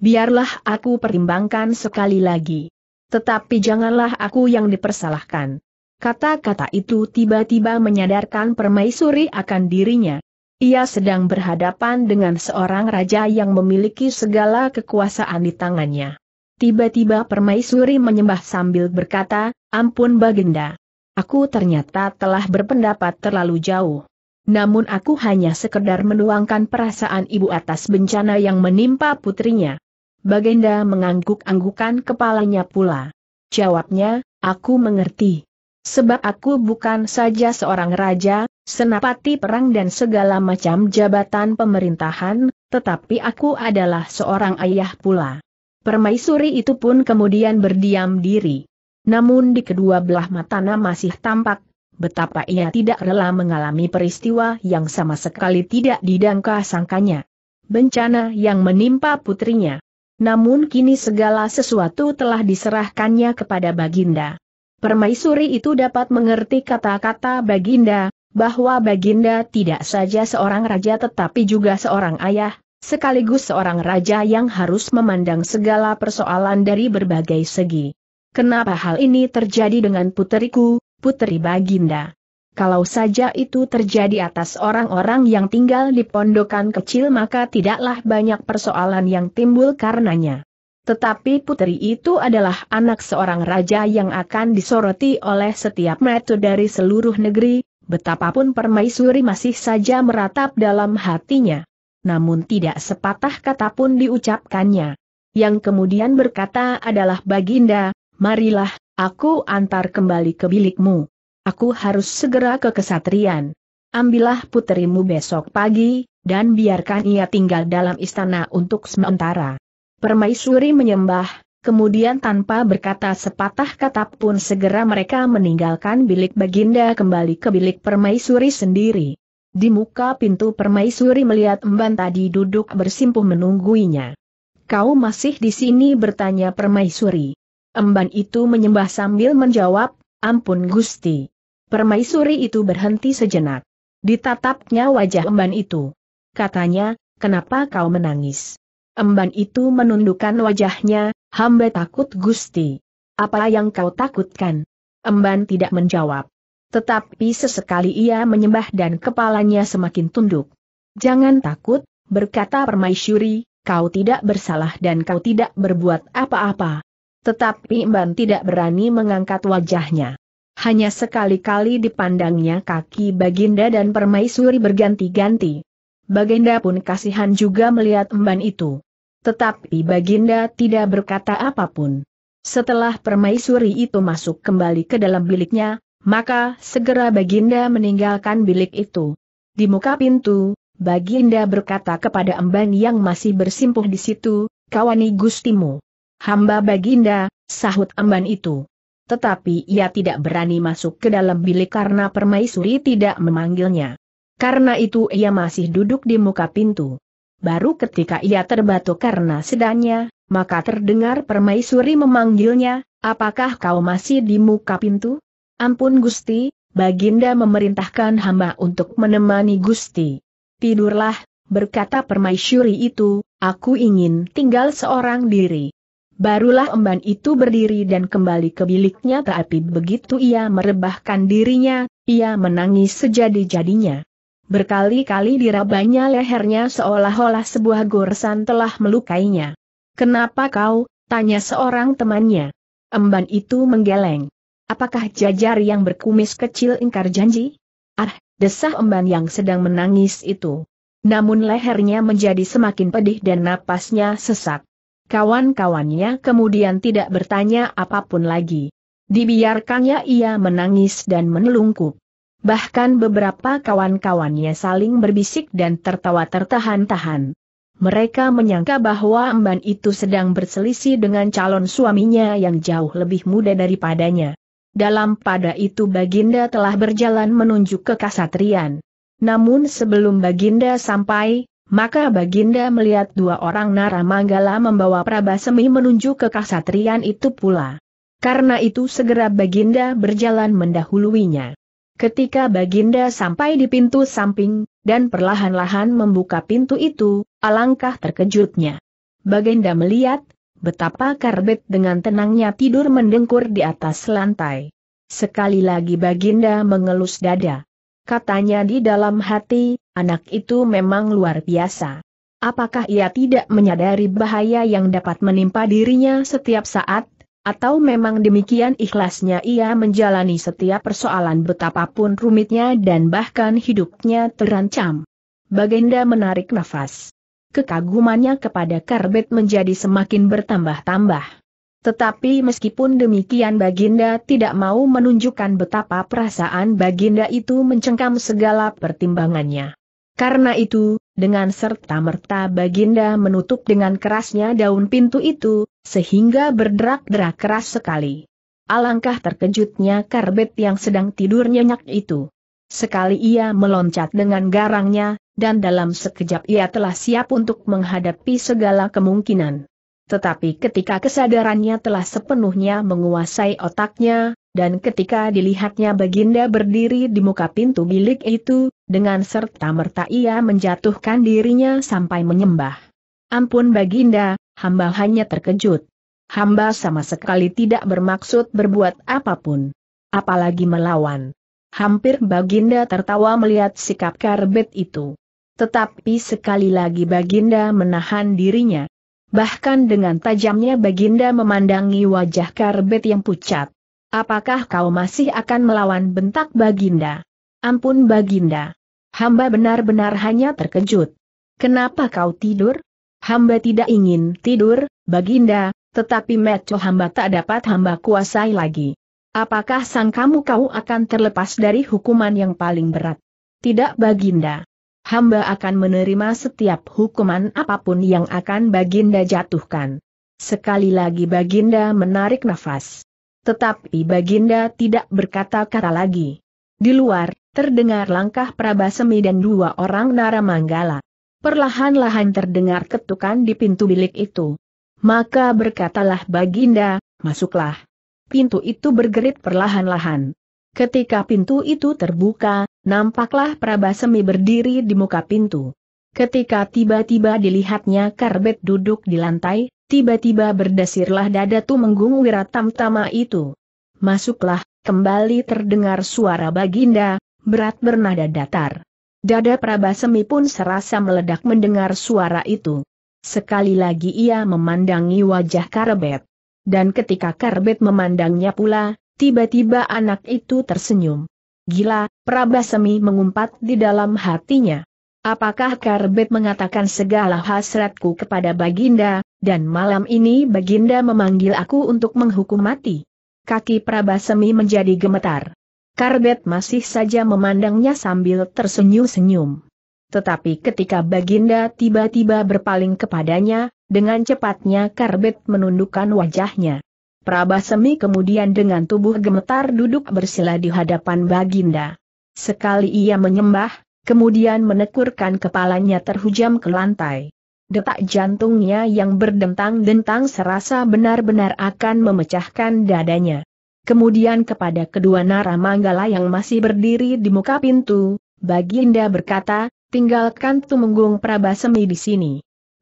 Speaker 1: Biarlah aku pertimbangkan sekali lagi. Tetapi janganlah aku yang dipersalahkan. Kata-kata itu tiba-tiba menyadarkan permaisuri akan dirinya. Ia sedang berhadapan dengan seorang raja yang memiliki segala kekuasaan di tangannya. Tiba-tiba permaisuri menyembah sambil berkata, ampun baginda. Aku ternyata telah berpendapat terlalu jauh. Namun aku hanya sekedar menuangkan perasaan ibu atas bencana yang menimpa putrinya. Baginda mengangguk-anggukan kepalanya pula. Jawabnya, aku mengerti. Sebab aku bukan saja seorang raja, senapati perang dan segala macam jabatan pemerintahan, tetapi aku adalah seorang ayah pula. Permaisuri itu pun kemudian berdiam diri. Namun di kedua belah matanya masih tampak, betapa ia tidak rela mengalami peristiwa yang sama sekali tidak didangka sangkanya. Bencana yang menimpa putrinya. Namun kini segala sesuatu telah diserahkannya kepada Baginda. Permaisuri itu dapat mengerti kata-kata Baginda, bahwa Baginda tidak saja seorang raja tetapi juga seorang ayah, sekaligus seorang raja yang harus memandang segala persoalan dari berbagai segi. Kenapa hal ini terjadi dengan puteriku, puteri Baginda? Kalau saja itu terjadi atas orang-orang yang tinggal di pondokan kecil maka tidaklah banyak persoalan yang timbul karenanya. Tetapi putri itu adalah anak seorang raja yang akan disoroti oleh setiap metode dari seluruh negeri, betapapun permaisuri masih saja meratap dalam hatinya namun tidak sepatah kata pun diucapkannya. Yang kemudian berkata adalah Baginda, marilah, aku antar kembali ke bilikmu. Aku harus segera ke kesatrian. Ambillah puterimu besok pagi, dan biarkan ia tinggal dalam istana untuk sementara. Permaisuri menyembah, Kemudian tanpa berkata sepatah kata pun segera mereka meninggalkan bilik Baginda kembali ke bilik permaisuri sendiri. Di muka pintu permaisuri melihat emban tadi duduk bersimpuh menungguinya. Kau masih di sini bertanya permaisuri. Emban itu menyembah sambil menjawab, ampun gusti. Permaisuri itu berhenti sejenak. Ditatapnya wajah emban itu. Katanya, kenapa kau menangis? Emban itu menundukkan wajahnya, hamba takut gusti. Apa yang kau takutkan? Emban tidak menjawab. Tetapi sesekali ia menyembah dan kepalanya semakin tunduk. Jangan takut, berkata permaisuri, kau tidak bersalah dan kau tidak berbuat apa-apa. Tetapi Mban tidak berani mengangkat wajahnya. Hanya sekali-kali dipandangnya kaki Baginda dan permaisuri berganti-ganti. Baginda pun kasihan juga melihat Mban itu. Tetapi Baginda tidak berkata apapun. Setelah permaisuri itu masuk kembali ke dalam biliknya, maka, segera Baginda meninggalkan bilik itu. Di muka pintu, Baginda berkata kepada emban yang masih bersimpuh di situ, Kawani Gustimu. Hamba Baginda, sahut emban itu. Tetapi ia tidak berani masuk ke dalam bilik karena permaisuri tidak memanggilnya. Karena itu ia masih duduk di muka pintu. Baru ketika ia terbatuk karena sedanya, maka terdengar permaisuri memanggilnya, apakah kau masih di muka pintu? Ampun Gusti, Baginda memerintahkan hamba untuk menemani Gusti. Tidurlah, berkata permaisuri itu, aku ingin tinggal seorang diri. Barulah emban itu berdiri dan kembali ke biliknya tapi begitu ia merebahkan dirinya, ia menangis sejadi-jadinya. Berkali-kali dirabanya lehernya seolah-olah sebuah goresan telah melukainya. Kenapa kau? tanya seorang temannya. Emban itu menggeleng. Apakah jajar yang berkumis kecil ingkar janji? Ah, desah emban yang sedang menangis itu. Namun lehernya menjadi semakin pedih dan napasnya sesak. Kawan-kawannya kemudian tidak bertanya apapun lagi. Dibiarkannya ia menangis dan menelungkup. Bahkan beberapa kawan-kawannya saling berbisik dan tertawa tertahan-tahan. Mereka menyangka bahwa Emban itu sedang berselisih dengan calon suaminya yang jauh lebih muda daripadanya. Dalam pada itu Baginda telah berjalan menunjuk ke Kasatrian. Namun sebelum Baginda sampai, maka Baginda melihat dua orang Naramanggala membawa Prabasemi menuju ke Kasatrian itu pula. Karena itu segera Baginda berjalan mendahuluinya. Ketika Baginda sampai di pintu samping, dan perlahan-lahan membuka pintu itu, alangkah terkejutnya. Baginda melihat, Betapa Karbet dengan tenangnya tidur mendengkur di atas lantai. Sekali lagi Baginda mengelus dada. Katanya di dalam hati, anak itu memang luar biasa. Apakah ia tidak menyadari bahaya yang dapat menimpa dirinya setiap saat, atau memang demikian ikhlasnya ia menjalani setiap persoalan betapapun rumitnya dan bahkan hidupnya terancam? Baginda menarik nafas kekagumannya kepada Karbet menjadi semakin bertambah-tambah. Tetapi meskipun demikian Baginda tidak mau menunjukkan betapa perasaan Baginda itu mencengkam segala pertimbangannya. Karena itu, dengan serta-merta Baginda menutup dengan kerasnya daun pintu itu, sehingga berderak-derak keras sekali. Alangkah terkejutnya karbet yang sedang tidur nyenyak itu. Sekali ia meloncat dengan garangnya, dan dalam sekejap ia telah siap untuk menghadapi segala kemungkinan. Tetapi ketika kesadarannya telah sepenuhnya menguasai otaknya, dan ketika dilihatnya Baginda berdiri di muka pintu bilik itu, dengan serta-merta ia menjatuhkan dirinya sampai menyembah. Ampun Baginda, hamba hanya terkejut. Hamba sama sekali tidak bermaksud berbuat apapun. Apalagi melawan. Hampir Baginda tertawa melihat sikap Karbet itu. Tetapi sekali lagi Baginda menahan dirinya. Bahkan dengan tajamnya Baginda memandangi wajah Karbet yang pucat. Apakah kau masih akan melawan bentak Baginda? Ampun Baginda. Hamba benar-benar hanya terkejut. Kenapa kau tidur? Hamba tidak ingin tidur, Baginda, tetapi meco hamba tak dapat hamba kuasai lagi. Apakah sang kamu kau akan terlepas dari hukuman yang paling berat? Tidak Baginda. Hamba akan menerima setiap hukuman apapun yang akan Baginda jatuhkan. Sekali lagi Baginda menarik nafas. Tetapi Baginda tidak berkata-kata lagi. Di luar, terdengar langkah Prabasemi dan dua orang Naramanggala. Perlahan-lahan terdengar ketukan di pintu bilik itu. Maka berkatalah Baginda, masuklah pintu itu bergerit perlahan-lahan. Ketika pintu itu terbuka, nampaklah Prabasemi berdiri di muka pintu. Ketika tiba-tiba dilihatnya Karbet duduk di lantai, tiba-tiba berdasirlah dada Tumenggung tamtama itu. Masuklah, kembali terdengar suara Baginda, berat bernada datar. Dada Prabasemi pun serasa meledak mendengar suara itu. Sekali lagi ia memandangi wajah Karbet. Dan ketika Karbet memandangnya pula, tiba-tiba anak itu tersenyum. Gila, Prabasemi mengumpat di dalam hatinya. Apakah Karbet mengatakan segala hasratku kepada Baginda, dan malam ini Baginda memanggil aku untuk menghukum mati? Kaki Prabasemi menjadi gemetar. Karbet masih saja memandangnya sambil tersenyum-senyum. Tetapi ketika Baginda tiba-tiba berpaling kepadanya, dengan cepatnya Karbet menundukkan wajahnya. Prabasemi kemudian dengan tubuh gemetar duduk bersila di hadapan Baginda. Sekali ia menyembah, kemudian menekurkan kepalanya terhujam ke lantai. Detak jantungnya yang berdentang-dentang serasa benar-benar akan memecahkan dadanya. Kemudian kepada kedua Naramanggala yang masih berdiri di muka pintu, Baginda berkata, tinggalkan Tumenggung Prabasemi di sini.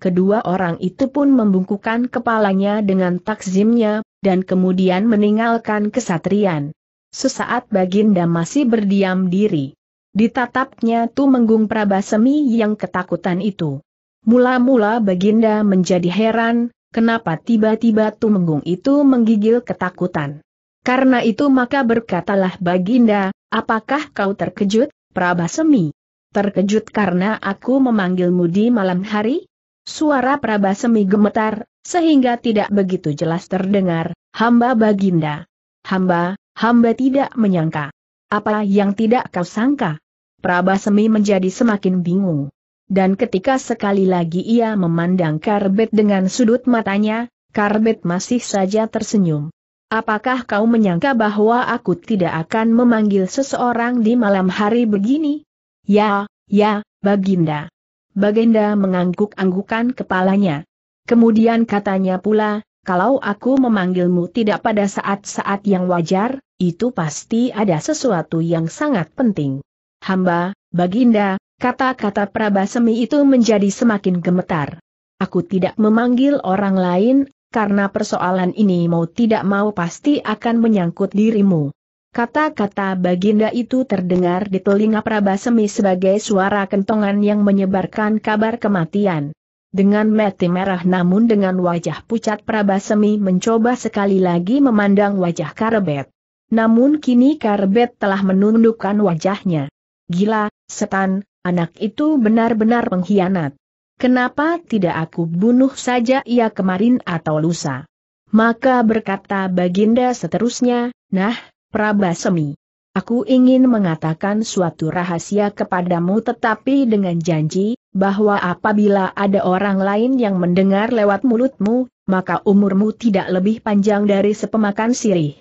Speaker 1: Kedua orang itu pun membungkukan kepalanya dengan takzimnya, dan kemudian meninggalkan kesatrian. Sesaat Baginda masih berdiam diri. Ditatapnya Tumenggung Prabasemi yang ketakutan itu. Mula-mula Baginda menjadi heran, kenapa tiba-tiba Tumenggung itu menggigil ketakutan. Karena itu maka berkatalah Baginda, apakah kau terkejut, Prabasemi? terkejut karena aku memanggilmu di malam hari? Suara Prabasemi gemetar, sehingga tidak begitu jelas terdengar, hamba baginda. Hamba, hamba tidak menyangka. Apa yang tidak kau sangka? Prabasemi menjadi semakin bingung. Dan ketika sekali lagi ia memandang Karbet dengan sudut matanya, Karbet masih saja tersenyum. Apakah kau menyangka bahwa aku tidak akan memanggil seseorang di malam hari begini? Ya, ya, Baginda. Baginda mengangguk-anggukan kepalanya. Kemudian katanya pula, kalau aku memanggilmu tidak pada saat-saat yang wajar, itu pasti ada sesuatu yang sangat penting. Hamba, Baginda, kata-kata Prabasemi itu menjadi semakin gemetar. Aku tidak memanggil orang lain, karena persoalan ini mau tidak mau pasti akan menyangkut dirimu. Kata-kata baginda itu terdengar di telinga Prabasemi sebagai suara kentongan yang menyebarkan kabar kematian. Dengan mati merah namun dengan wajah pucat Prabasemi mencoba sekali lagi memandang wajah Karebet. Namun kini Karebet telah menundukkan wajahnya. Gila, setan, anak itu benar-benar pengkhianat. Kenapa tidak aku bunuh saja ia kemarin atau lusa? Maka berkata baginda seterusnya, nah, Prabasemi. Aku ingin mengatakan suatu rahasia kepadamu tetapi dengan janji, bahwa apabila ada orang lain yang mendengar lewat mulutmu, maka umurmu tidak lebih panjang dari sepemakan sirih.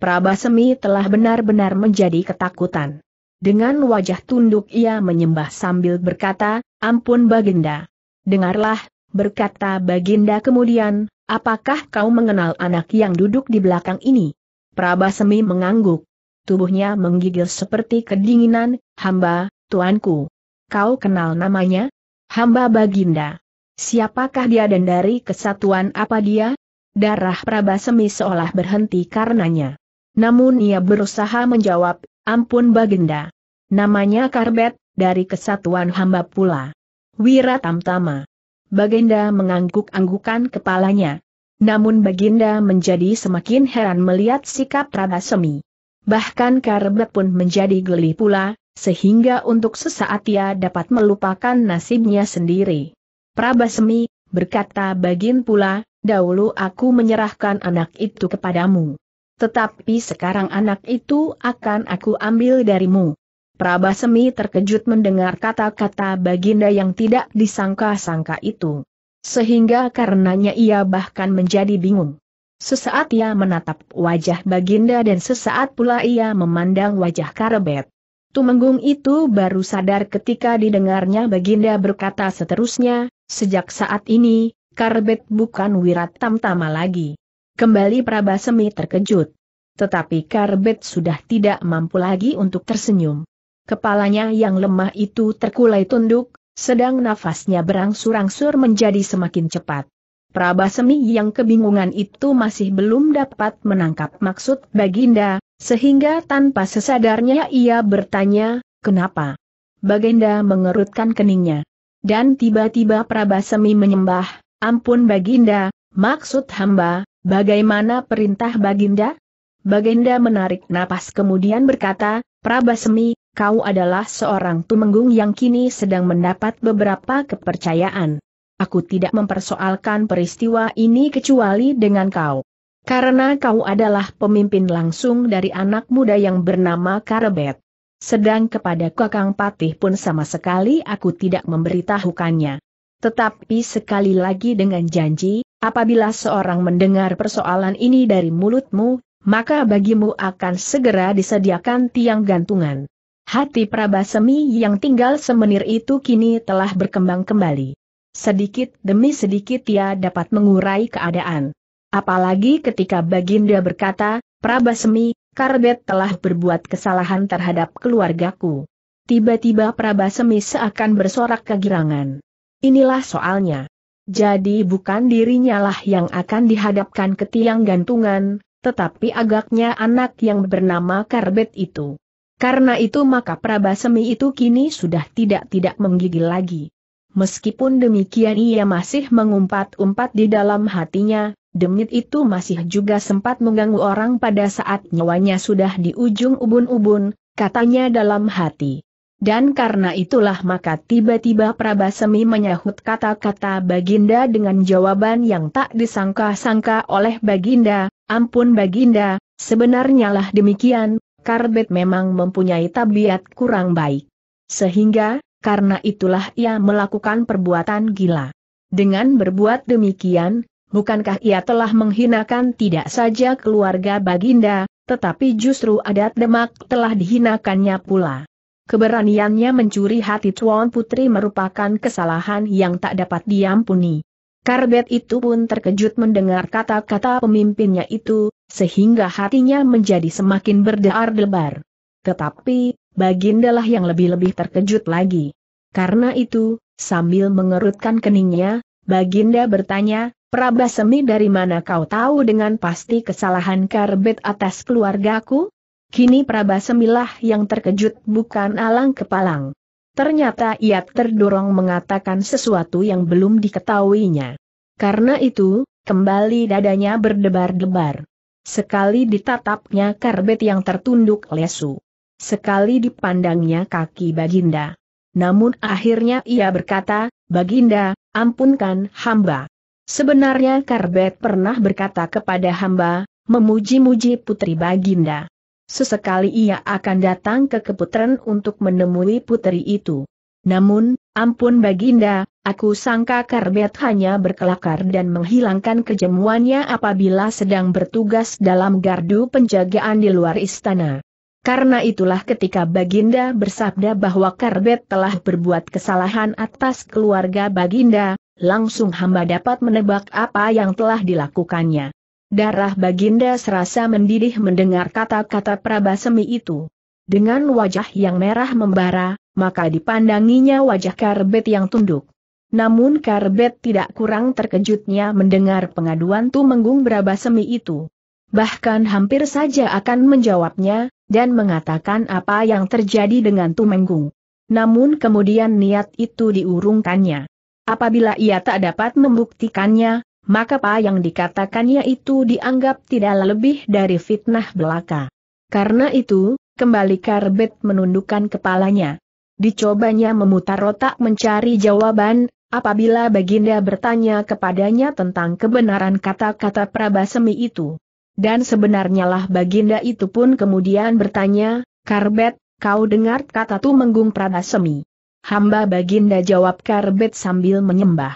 Speaker 1: Prabasemi telah benar-benar menjadi ketakutan. Dengan wajah tunduk ia menyembah sambil berkata, ampun Baginda. Dengarlah, berkata Baginda kemudian, apakah kau mengenal anak yang duduk di belakang ini? Prabasemi mengangguk. Tubuhnya menggigil seperti kedinginan, hamba, tuanku. Kau kenal namanya? Hamba Baginda. Siapakah dia dan dari kesatuan apa dia? Darah Prabasemi seolah berhenti karenanya. Namun ia berusaha menjawab, ampun Baginda. Namanya Karbet, dari kesatuan hamba pula. Wira Tamtama. Baginda mengangguk-anggukan kepalanya, namun Baginda menjadi semakin heran melihat sikap Rabasemi. Bahkan Karbet pun menjadi geli pula, sehingga untuk sesaat ia dapat melupakan nasibnya sendiri. Prabasemi, berkata Bagin pula, dahulu aku menyerahkan anak itu kepadamu. Tetapi sekarang anak itu akan aku ambil darimu. Prabasemi terkejut mendengar kata-kata Baginda yang tidak disangka-sangka itu. Sehingga karenanya ia bahkan menjadi bingung. Sesaat ia menatap wajah Baginda dan sesaat pula ia memandang wajah Karebet. Tumenggung itu baru sadar ketika didengarnya Baginda berkata seterusnya, sejak saat ini, Karebet bukan Wirat Tamtama lagi. Kembali Prabasemi terkejut. Tetapi Karebet sudah tidak mampu lagi untuk tersenyum. Kepalanya yang lemah itu terkulai tunduk, sedang nafasnya berangsur-angsur menjadi semakin cepat. Prabah Semi yang kebingungan itu masih belum dapat menangkap maksud Baginda, sehingga tanpa sesadarnya ia bertanya, kenapa? Baginda mengerutkan keningnya. Dan tiba-tiba Prabah Semi menyembah, ampun Baginda, maksud hamba, bagaimana perintah Baginda? Baginda menarik napas kemudian berkata, Prabah Semi, kau adalah seorang tumenggung yang kini sedang mendapat beberapa kepercayaan. Aku tidak mempersoalkan peristiwa ini kecuali dengan kau. Karena kau adalah pemimpin langsung dari anak muda yang bernama Karebet. Sedang kepada Kakang Patih pun sama sekali aku tidak memberitahukannya. Tetapi sekali lagi dengan janji, apabila seorang mendengar persoalan ini dari mulutmu, maka bagimu akan segera disediakan tiang gantungan. Hati Prabasemi yang tinggal semenir itu kini telah berkembang kembali. Sedikit demi sedikit ia dapat mengurai keadaan. Apalagi ketika Baginda berkata, Prabasemi, Karbet telah berbuat kesalahan terhadap keluargaku. Tiba-tiba Prabasemi seakan bersorak kegirangan. Inilah soalnya. Jadi bukan dirinya lah yang akan dihadapkan ke tiang gantungan, tetapi agaknya anak yang bernama Karbet itu. Karena itu maka Prabasemi itu kini sudah tidak-tidak menggigil lagi. Meskipun demikian ia masih mengumpat-umpat di dalam hatinya, demit itu masih juga sempat mengganggu orang pada saat nyawanya sudah di ujung ubun-ubun, katanya dalam hati. Dan karena itulah maka tiba-tiba Prabasemi menyahut kata-kata Baginda dengan jawaban yang tak disangka-sangka oleh Baginda, ampun Baginda, sebenarnya lah demikian, Karbet memang mempunyai tabiat kurang baik. Sehingga, karena itulah ia melakukan perbuatan gila. Dengan berbuat demikian, bukankah ia telah menghinakan tidak saja keluarga Baginda, tetapi justru adat Demak telah dihinakannya pula. Keberaniannya mencuri hati Tuan Putri merupakan kesalahan yang tak dapat diampuni. Karbet itu pun terkejut mendengar kata-kata pemimpinnya itu, sehingga hatinya menjadi semakin berdebar-debar. Tetapi, Baginda lah yang lebih-lebih terkejut lagi. Karena itu, sambil mengerutkan keningnya, Baginda bertanya, Prabasemi dari mana kau tahu dengan pasti kesalahan Karbet atas keluargaku? Kini Prabasemilah yang terkejut bukan alang kepalang. Ternyata ia terdorong mengatakan sesuatu yang belum diketahuinya. Karena itu, kembali dadanya berdebar-debar. Sekali ditatapnya karbet yang tertunduk lesu. Sekali dipandangnya kaki Baginda. Namun akhirnya ia berkata, Baginda, ampunkan hamba. Sebenarnya Karbet pernah berkata kepada hamba, memuji-muji putri Baginda. Sesekali ia akan datang ke keputren untuk menemui putri itu. Namun, ampun Baginda, Aku sangka Karbet hanya berkelakar dan menghilangkan kejemuannya apabila sedang bertugas dalam gardu penjagaan di luar istana. Karena itulah ketika Baginda bersabda bahwa Karbet telah berbuat kesalahan atas keluarga Baginda, langsung hamba dapat menebak apa yang telah dilakukannya. Darah Baginda serasa mendidih mendengar kata-kata Prabasemi itu. Dengan wajah yang merah membara, maka dipandanginya wajah Karbet yang tunduk. Namun Karbet tidak kurang terkejutnya mendengar pengaduan Tumenggung Brabasemi itu. Bahkan hampir saja akan menjawabnya, dan mengatakan apa yang terjadi dengan Tumenggung. Namun kemudian niat itu diurungkannya. Apabila ia tak dapat membuktikannya, maka apa yang dikatakannya itu dianggap tidak lebih dari fitnah belaka. Karena itu, kembali Karbet menundukkan kepalanya. Dicobanya memutar otak mencari jawaban, apabila Baginda bertanya kepadanya tentang kebenaran kata-kata Prabasemi itu. Dan sebenarnya lah Baginda itu pun kemudian bertanya, Karbet, kau dengar kata Tu menggung Prabasemi. Hamba Baginda jawab Karbet sambil menyembah.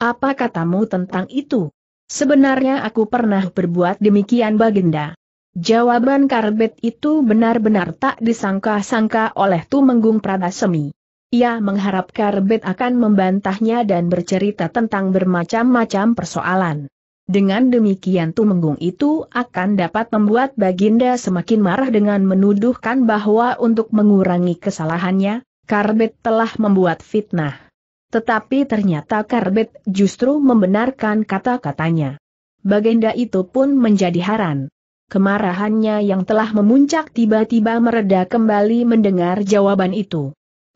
Speaker 1: Apa katamu tentang itu? Sebenarnya aku pernah berbuat demikian Baginda. Jawaban Karbet itu benar-benar tak disangka-sangka oleh Tumenggung Prabasemi. Ia mengharap Karbet akan membantahnya dan bercerita tentang bermacam-macam persoalan. Dengan demikian tumenggung itu akan dapat membuat Baginda semakin marah dengan menuduhkan bahwa untuk mengurangi kesalahannya, Karbet telah membuat fitnah. Tetapi ternyata Karbet justru membenarkan kata-katanya. Baginda itu pun menjadi heran. Kemarahannya yang telah memuncak tiba-tiba mereda kembali mendengar jawaban itu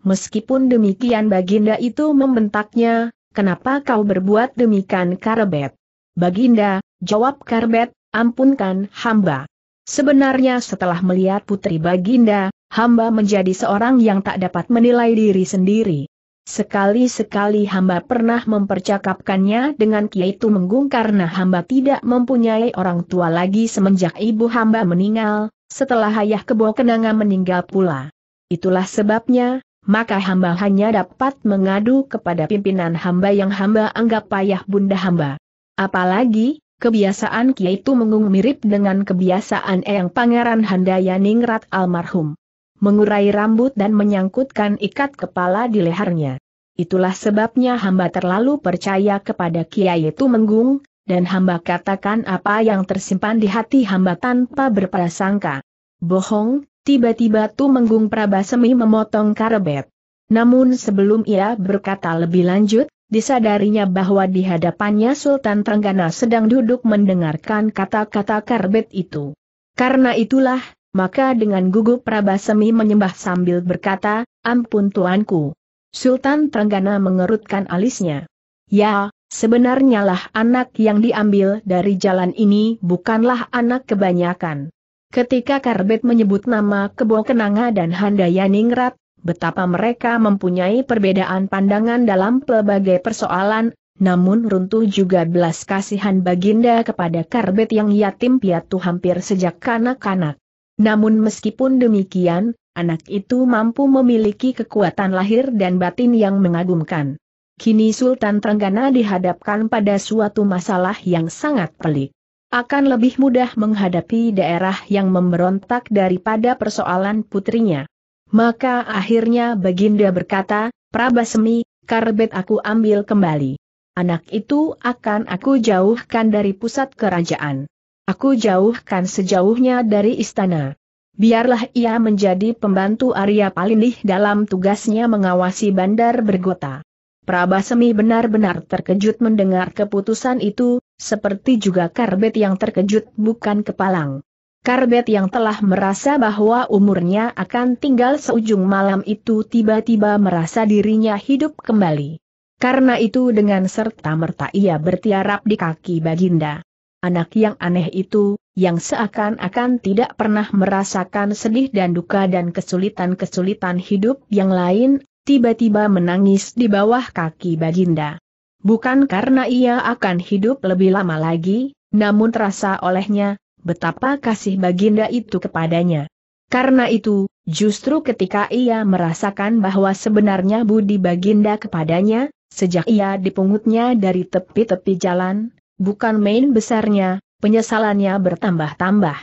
Speaker 1: meskipun demikian Baginda itu membentaknya, kenapa kau berbuat demikian Karbet? Baginda, jawab Karbet, ampunkan hamba. Sebenarnya setelah melihat putri Baginda, hamba menjadi seorang yang tak dapat menilai diri sendiri. Sekali-sekali hamba pernah mempercakapkannya dengan Kiai Tumenggung karena hamba tidak mempunyai orang tua lagi semenjak ibu hamba meninggal, setelah ayah kebo kenanga meninggal pula. Itulah sebabnya, maka hamba hanya dapat mengadu kepada pimpinan hamba yang hamba anggap payah bunda hamba. Apalagi, kebiasaan Kiai itu mengung mirip dengan kebiasaan Eyang Pangeran Handaya Ningrat almarhum. Mengurai rambut dan menyangkutkan ikat kepala di lehernya. Itulah sebabnya hamba terlalu percaya kepada Kiai itu menggung, dan hamba katakan apa yang tersimpan di hati hamba tanpa berprasangka. Bohong, Tiba-tiba Tumenggung Prabasemi memotong karebet. Namun sebelum ia berkata lebih lanjut, disadarinya bahwa di hadapannya Sultan Trenggana sedang duduk mendengarkan kata-kata karbet itu. Karena itulah, maka dengan gugup Prabasemi menyembah sambil berkata, Ampun tuanku. Sultan Trenggana mengerutkan alisnya. Ya, sebenarnyalah anak yang diambil dari jalan ini bukanlah anak kebanyakan. Ketika Karbet menyebut nama Kebo Kenanga dan Handayaningrat, betapa mereka mempunyai perbedaan pandangan dalam pelbagai persoalan, namun runtuh juga belas kasihan Baginda kepada Karbet yang yatim piatu hampir sejak kanak-kanak. Namun meskipun demikian, anak itu mampu memiliki kekuatan lahir dan batin yang mengagumkan. Kini Sultan Trenggana dihadapkan pada suatu masalah yang sangat pelik akan lebih mudah menghadapi daerah yang memberontak daripada persoalan putrinya. Maka akhirnya Baginda berkata, Prabasemi, karbet aku ambil kembali. Anak itu akan aku jauhkan dari pusat kerajaan. Aku jauhkan sejauhnya dari istana. Biarlah ia menjadi pembantu Arya Palindih dalam tugasnya mengawasi bandar bergota. Prabasemi benar-benar terkejut mendengar keputusan itu, seperti juga Karbet yang terkejut bukan kepalang. Karbet yang telah merasa bahwa umurnya akan tinggal seujung malam itu tiba-tiba merasa dirinya hidup kembali. Karena itu dengan serta-merta ia bertiarap di kaki Baginda. Anak yang aneh itu, yang seakan-akan tidak pernah merasakan sedih dan duka dan kesulitan-kesulitan hidup yang lain, tiba-tiba menangis di bawah kaki Baginda bukan karena ia akan hidup lebih lama lagi, namun terasa olehnya, betapa kasih baginda itu kepadanya. Karena itu, justru ketika ia merasakan bahwa sebenarnya budi baginda kepadanya, sejak ia dipungutnya dari tepi-tepi jalan, bukan main besarnya, penyesalannya bertambah-tambah.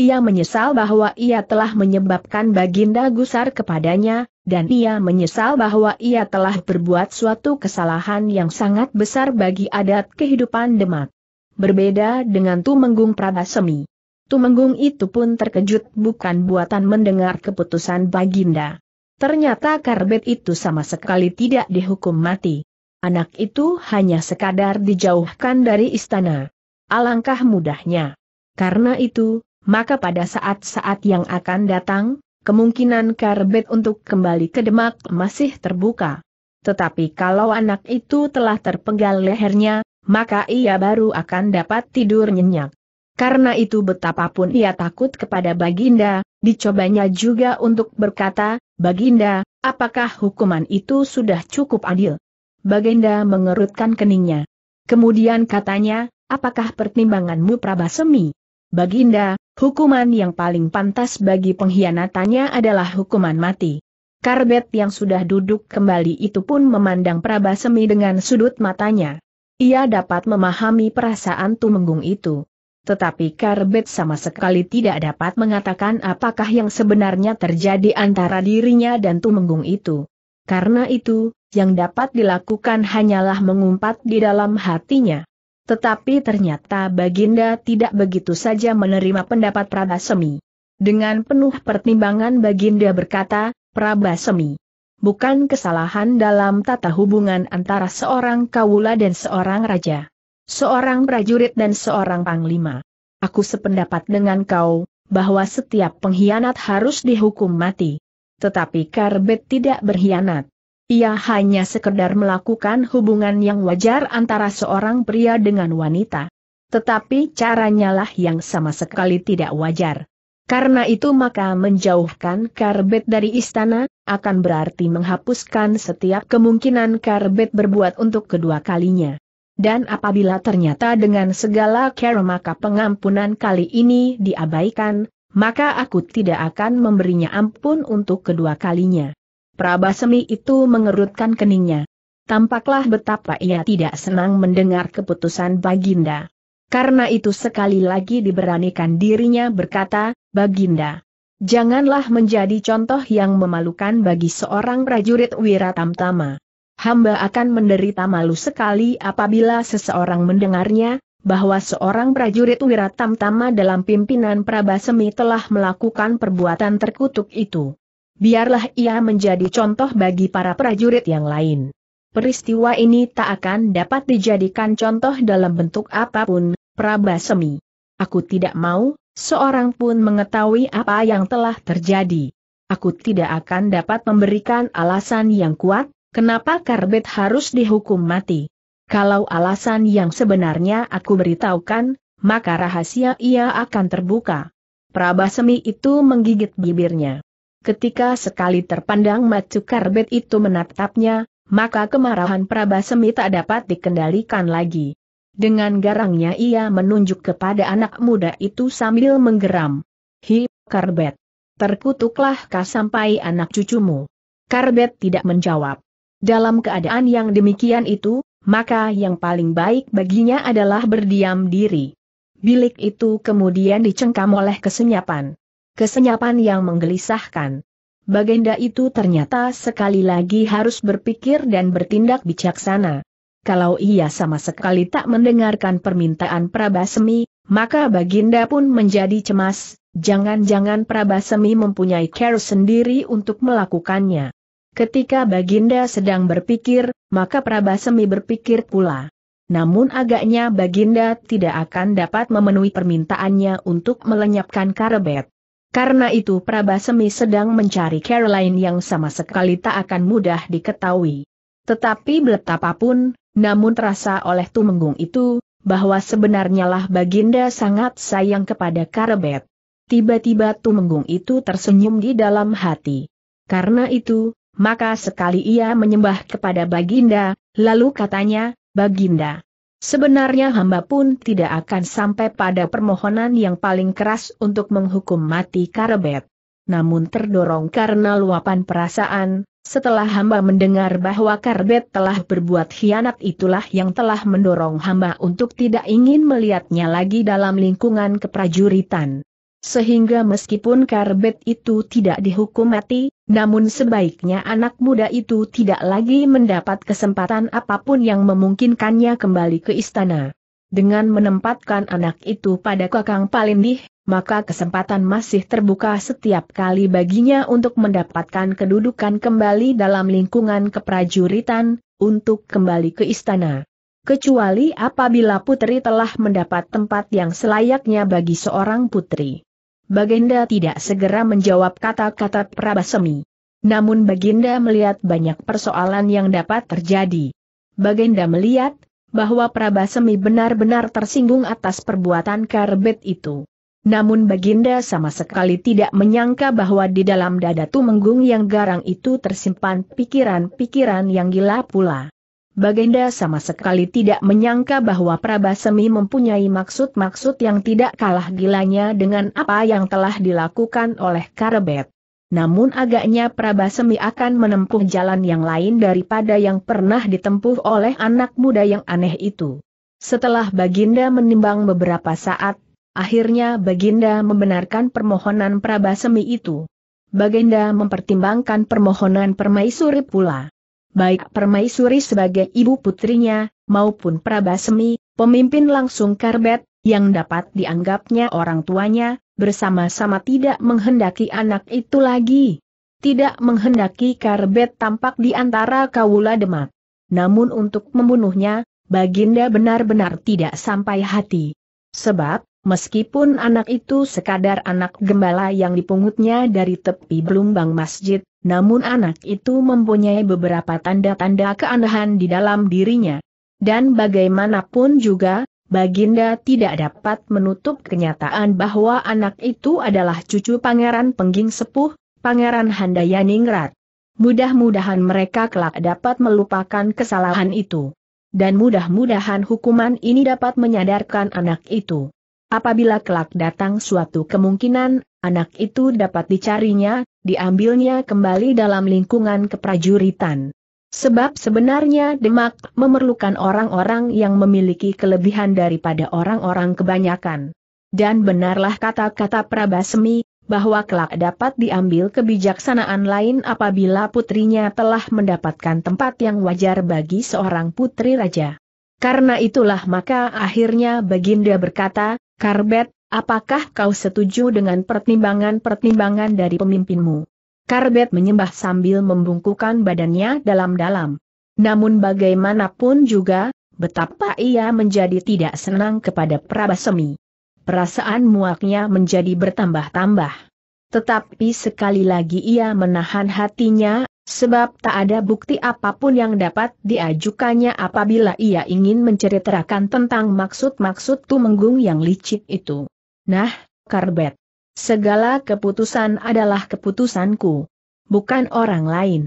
Speaker 1: Ia menyesal bahwa ia telah menyebabkan Baginda gusar kepadanya, dan ia menyesal bahwa ia telah berbuat suatu kesalahan yang sangat besar bagi adat kehidupan Demak. Berbeda dengan Tumenggung Prabasemi. Tumenggung itu pun terkejut bukan buatan mendengar keputusan Baginda. Ternyata Karbet itu sama sekali tidak dihukum mati. Anak itu hanya sekadar dijauhkan dari istana. Alangkah mudahnya. Karena itu, maka pada saat-saat yang akan datang, kemungkinan Karbet untuk kembali ke Demak masih terbuka. Tetapi kalau anak itu telah terpenggal lehernya, maka ia baru akan dapat tidur nyenyak. Karena itu betapapun ia takut kepada Baginda, dicobanya juga untuk berkata, Baginda, apakah hukuman itu sudah cukup adil? Baginda mengerutkan keningnya. Kemudian katanya, apakah pertimbanganmu Prabasemi? Baginda, hukuman yang paling pantas bagi pengkhianatannya adalah hukuman mati. Karbet yang sudah duduk kembali itu pun memandang Prabasemi dengan sudut matanya. Ia dapat memahami perasaan Tumenggung itu. Tetapi Karbet sama sekali tidak dapat mengatakan apakah yang sebenarnya terjadi antara dirinya dan Tumenggung itu. Karena itu, yang dapat dilakukan hanyalah mengumpat di dalam hatinya. Tetapi ternyata Baginda tidak begitu saja menerima pendapat Prabasemi. Dengan penuh pertimbangan Baginda berkata, Prabasemi, bukan kesalahan dalam tata hubungan antara seorang kawula dan seorang raja. Seorang prajurit dan seorang panglima. Aku sependapat dengan kau, bahwa setiap pengkhianat harus dihukum mati. Tetapi Karbet tidak berkhianat. Ia hanya sekedar melakukan hubungan yang wajar antara seorang pria dengan wanita. Tetapi caranya lah yang sama sekali tidak wajar. Karena itu maka menjauhkan Karbet dari istana, akan berarti menghapuskan setiap kemungkinan Karbet berbuat untuk kedua kalinya. Dan apabila ternyata dengan segala care maka pengampunan kali ini diabaikan, maka aku tidak akan memberinya ampun untuk kedua kalinya. Prabasemi itu mengerutkan keningnya. Tampaklah betapa ia tidak senang mendengar keputusan Baginda. Karena itu sekali lagi diberanikan dirinya berkata, Baginda, janganlah menjadi contoh yang memalukan bagi seorang prajurit Wiratamtama. Hamba akan menderita malu sekali apabila seseorang mendengarnya, bahwa seorang prajurit Wiratamtama dalam pimpinan Prabasemi telah melakukan perbuatan terkutuk itu biarlah ia menjadi contoh bagi para prajurit yang lain. Peristiwa ini tak akan dapat dijadikan contoh dalam bentuk apapun, Prabasemi. Aku tidak mau, seorang pun mengetahui apa yang telah terjadi. Aku tidak akan dapat memberikan alasan yang kuat, kenapa Karbet harus dihukum mati. Kalau alasan yang sebenarnya aku beritahukan, maka rahasia ia akan terbuka. Prabasemi itu menggigit bibirnya ketika sekali terpandang Macu Karbet itu menatapnya, maka kemarahan Prabasemi tak dapat dikendalikan lagi. Dengan garangnya ia menunjuk kepada anak muda itu sambil menggeram. Hi, Karbet. Terkutuklah kau sampai anak cucumu. Karbet tidak menjawab. Dalam keadaan yang demikian itu, maka yang paling baik baginya adalah berdiam diri. Bilik itu kemudian dicengkam oleh kesenyapan kesenyapan yang menggelisahkan. Baginda itu ternyata sekali lagi harus berpikir dan bertindak bijaksana. Kalau ia sama sekali tak mendengarkan permintaan Prabasemi, maka Baginda pun menjadi cemas, jangan-jangan Prabasemi mempunyai care sendiri untuk melakukannya. Ketika Baginda sedang berpikir, maka Prabasemi berpikir pula. Namun agaknya Baginda tidak akan dapat memenuhi permintaannya untuk melenyapkan Karebet. Karena itu Prabasemi sedang mencari Caroline yang sama sekali tak akan mudah diketahui. Tetapi betapapun, namun terasa oleh Tumenggung itu, bahwa sebenarnya lah Baginda sangat sayang kepada Karebet. Tiba-tiba Tumenggung itu tersenyum di dalam hati. Karena itu, maka sekali ia menyembah kepada Baginda, lalu katanya, Baginda, Sebenarnya hamba pun tidak akan sampai pada permohonan yang paling keras untuk menghukum mati Karebet. Namun terdorong karena luapan perasaan, setelah hamba mendengar bahwa Karbet telah berbuat hianat itulah yang telah mendorong hamba untuk tidak ingin melihatnya lagi dalam lingkungan keprajuritan. Sehingga meskipun karbet itu tidak dihukum mati, namun sebaiknya anak muda itu tidak lagi mendapat kesempatan apapun yang memungkinkannya kembali ke istana. Dengan menempatkan anak itu pada Kakang Palindih, maka kesempatan masih terbuka setiap kali baginya untuk mendapatkan kedudukan kembali dalam lingkungan keprajuritan, untuk kembali ke istana. Kecuali apabila putri telah mendapat tempat yang selayaknya bagi seorang putri. Bagenda tidak segera menjawab kata-kata Prabasemi. Namun Bagenda melihat banyak persoalan yang dapat terjadi. Bagenda melihat, bahwa Prabasemi benar-benar tersinggung atas perbuatan Karbet itu. Namun Bagenda sama sekali tidak menyangka bahwa di dalam dada Tumenggung yang garang itu tersimpan pikiran-pikiran yang gila pula. Baginda sama sekali tidak menyangka bahwa Prabasemi mempunyai maksud-maksud yang tidak kalah gilanya dengan apa yang telah dilakukan oleh Karebet. Namun agaknya Prabasemi akan menempuh jalan yang lain daripada yang pernah ditempuh oleh anak muda yang aneh itu. Setelah Baginda menimbang beberapa saat, akhirnya Baginda membenarkan permohonan Prabasemi itu. Baginda mempertimbangkan permohonan Permaisuri pula baik Permaisuri sebagai ibu putrinya, maupun Prabasmi, pemimpin langsung Karbet, yang dapat dianggapnya orang tuanya, bersama-sama tidak menghendaki anak itu lagi. Tidak menghendaki Karbet tampak di antara Kawula Demak. Namun untuk membunuhnya, Baginda benar-benar tidak sampai hati. Sebab, Meskipun anak itu sekadar anak gembala yang dipungutnya dari tepi belumbang masjid, namun anak itu mempunyai beberapa tanda-tanda keanehan di dalam dirinya. Dan bagaimanapun juga, Baginda tidak dapat menutup kenyataan bahwa anak itu adalah cucu Pangeran Pengging Sepuh, Pangeran Handayaningrat. Mudah-mudahan mereka kelak dapat melupakan kesalahan itu. Dan mudah-mudahan hukuman ini dapat menyadarkan anak itu. Apabila kelak datang suatu kemungkinan, anak itu dapat dicarinya, diambilnya kembali dalam lingkungan keprajuritan. Sebab sebenarnya Demak memerlukan orang-orang yang memiliki kelebihan daripada orang-orang kebanyakan. Dan benarlah kata-kata Prabasmi, bahwa kelak dapat diambil kebijaksanaan lain apabila putrinya telah mendapatkan tempat yang wajar bagi seorang putri raja. Karena itulah maka akhirnya Baginda berkata, Karbet, apakah kau setuju dengan pertimbangan-pertimbangan dari pemimpinmu? Karbet menyembah sambil membungkukan badannya dalam-dalam. Namun bagaimanapun juga, betapa ia menjadi tidak senang kepada Prabasemi. Perasaan muaknya menjadi bertambah-tambah. Tetapi sekali lagi ia menahan hatinya Sebab tak ada bukti apapun yang dapat diajukannya apabila ia ingin menceritakan tentang maksud-maksud Tumenggung yang licik itu. Nah, Karbet. Segala keputusan adalah keputusanku. Bukan orang lain.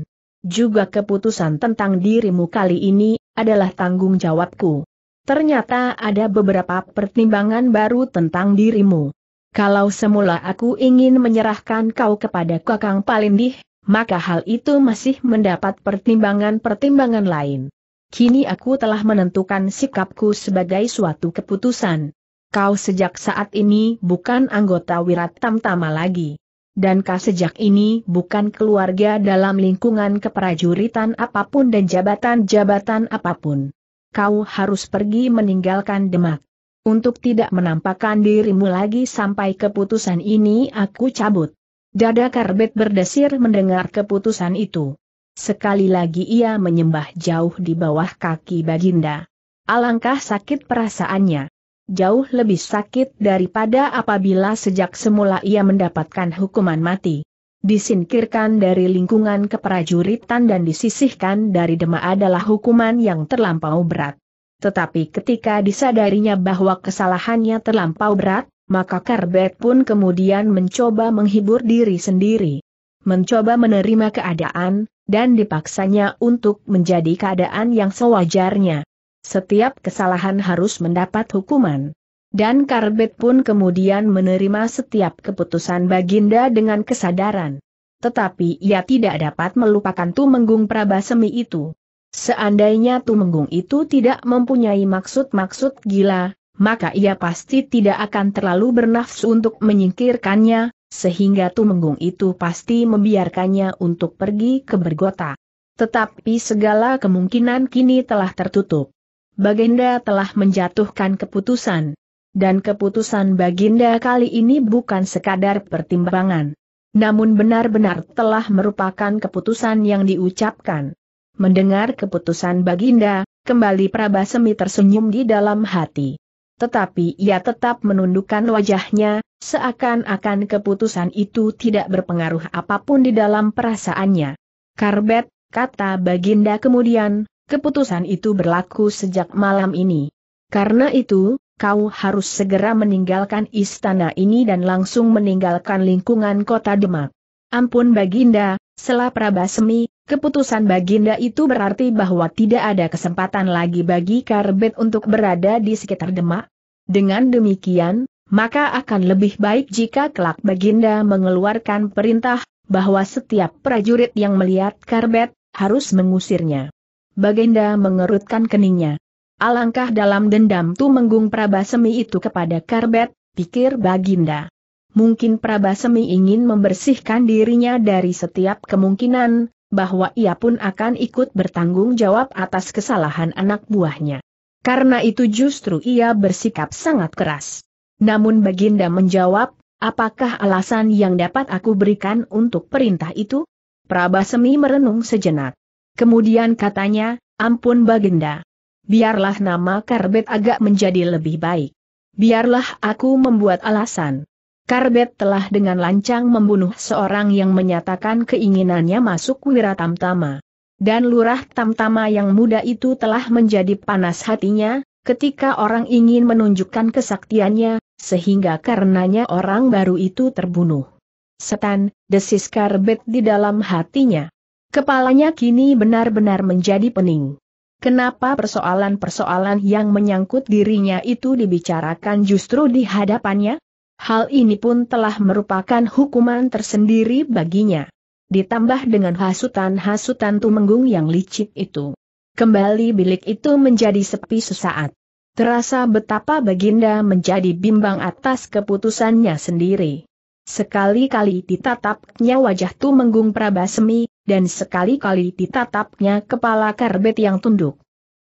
Speaker 1: Juga keputusan tentang dirimu kali ini adalah tanggung jawabku. Ternyata ada beberapa pertimbangan baru tentang dirimu. Kalau semula aku ingin menyerahkan kau kepada Kakang Palindih, maka hal itu masih mendapat pertimbangan-pertimbangan lain. Kini aku telah menentukan sikapku sebagai suatu keputusan. Kau sejak saat ini bukan anggota Wirat Tamtama lagi. Dan kau sejak ini bukan keluarga dalam lingkungan keprajuritan apapun dan jabatan-jabatan apapun. Kau harus pergi meninggalkan Demak. Untuk tidak menampakkan dirimu lagi sampai keputusan ini aku cabut. Dada Karbet berdesir mendengar keputusan itu. Sekali lagi ia menyembah jauh di bawah kaki Baginda. Alangkah sakit perasaannya. Jauh lebih sakit daripada apabila sejak semula ia mendapatkan hukuman mati. Disingkirkan dari lingkungan keprajuritan dan disisihkan dari dema adalah hukuman yang terlampau berat. Tetapi ketika disadarinya bahwa kesalahannya terlampau berat, maka Karbet pun kemudian mencoba menghibur diri sendiri. Mencoba menerima keadaan, dan dipaksanya untuk menjadi keadaan yang sewajarnya. Setiap kesalahan harus mendapat hukuman. Dan Karbet pun kemudian menerima setiap keputusan Baginda dengan kesadaran. Tetapi ia tidak dapat melupakan Tumenggung Prabasemi itu. Seandainya Tumenggung itu tidak mempunyai maksud-maksud gila, maka ia pasti tidak akan terlalu bernafsu untuk menyingkirkannya, sehingga Tumenggung itu pasti membiarkannya untuk pergi ke Bergota. Tetapi segala kemungkinan kini telah tertutup. Baginda telah menjatuhkan keputusan. Dan keputusan baginda kali ini bukan sekadar pertimbangan. Namun benar-benar telah merupakan keputusan yang diucapkan. Mendengar keputusan Baginda, kembali Prabasemi tersenyum di dalam hati tetapi ia tetap menundukkan wajahnya, seakan-akan keputusan itu tidak berpengaruh apapun di dalam perasaannya. Karbet, kata Baginda kemudian, keputusan itu berlaku sejak malam ini. Karena itu, kau harus segera meninggalkan istana ini dan langsung meninggalkan lingkungan kota Demak. Ampun Baginda, selaprabasmi. Prabasemi, Keputusan Baginda itu berarti bahwa tidak ada kesempatan lagi bagi Karbet untuk berada di sekitar Demak. Dengan demikian, maka akan lebih baik jika kelak Baginda mengeluarkan perintah, bahwa setiap prajurit yang melihat Karbet, harus mengusirnya. Baginda mengerutkan keningnya. Alangkah dalam dendam tu menggung Prabasemi itu kepada Karbet, pikir Baginda. Mungkin Prabasemi ingin membersihkan dirinya dari setiap kemungkinan, bahwa ia pun akan ikut bertanggung jawab atas kesalahan anak buahnya. Karena itu justru ia bersikap sangat keras. Namun Baginda menjawab, apakah alasan yang dapat aku berikan untuk perintah itu? Prabasemi merenung sejenak. Kemudian katanya, ampun Baginda. Biarlah nama Karbet agak menjadi lebih baik. Biarlah aku membuat alasan. Karbet telah dengan lancang membunuh seorang yang menyatakan keinginannya masuk wira tamtama. Dan lurah tamtama yang muda itu telah menjadi panas hatinya, ketika orang ingin menunjukkan kesaktiannya, sehingga karenanya orang baru itu terbunuh. Setan, desis karbet di dalam hatinya. Kepalanya kini benar-benar menjadi pening. Kenapa persoalan-persoalan yang menyangkut dirinya itu dibicarakan justru di hadapannya? Hal ini pun telah merupakan hukuman tersendiri baginya. Ditambah dengan hasutan-hasutan tumenggung yang licik itu. Kembali bilik itu menjadi sepi sesaat. Terasa betapa Baginda menjadi bimbang atas keputusannya sendiri. Sekali-kali ditatapnya wajah Tumenggung Prabasemi, dan sekali-kali ditatapnya kepala karbet yang tunduk.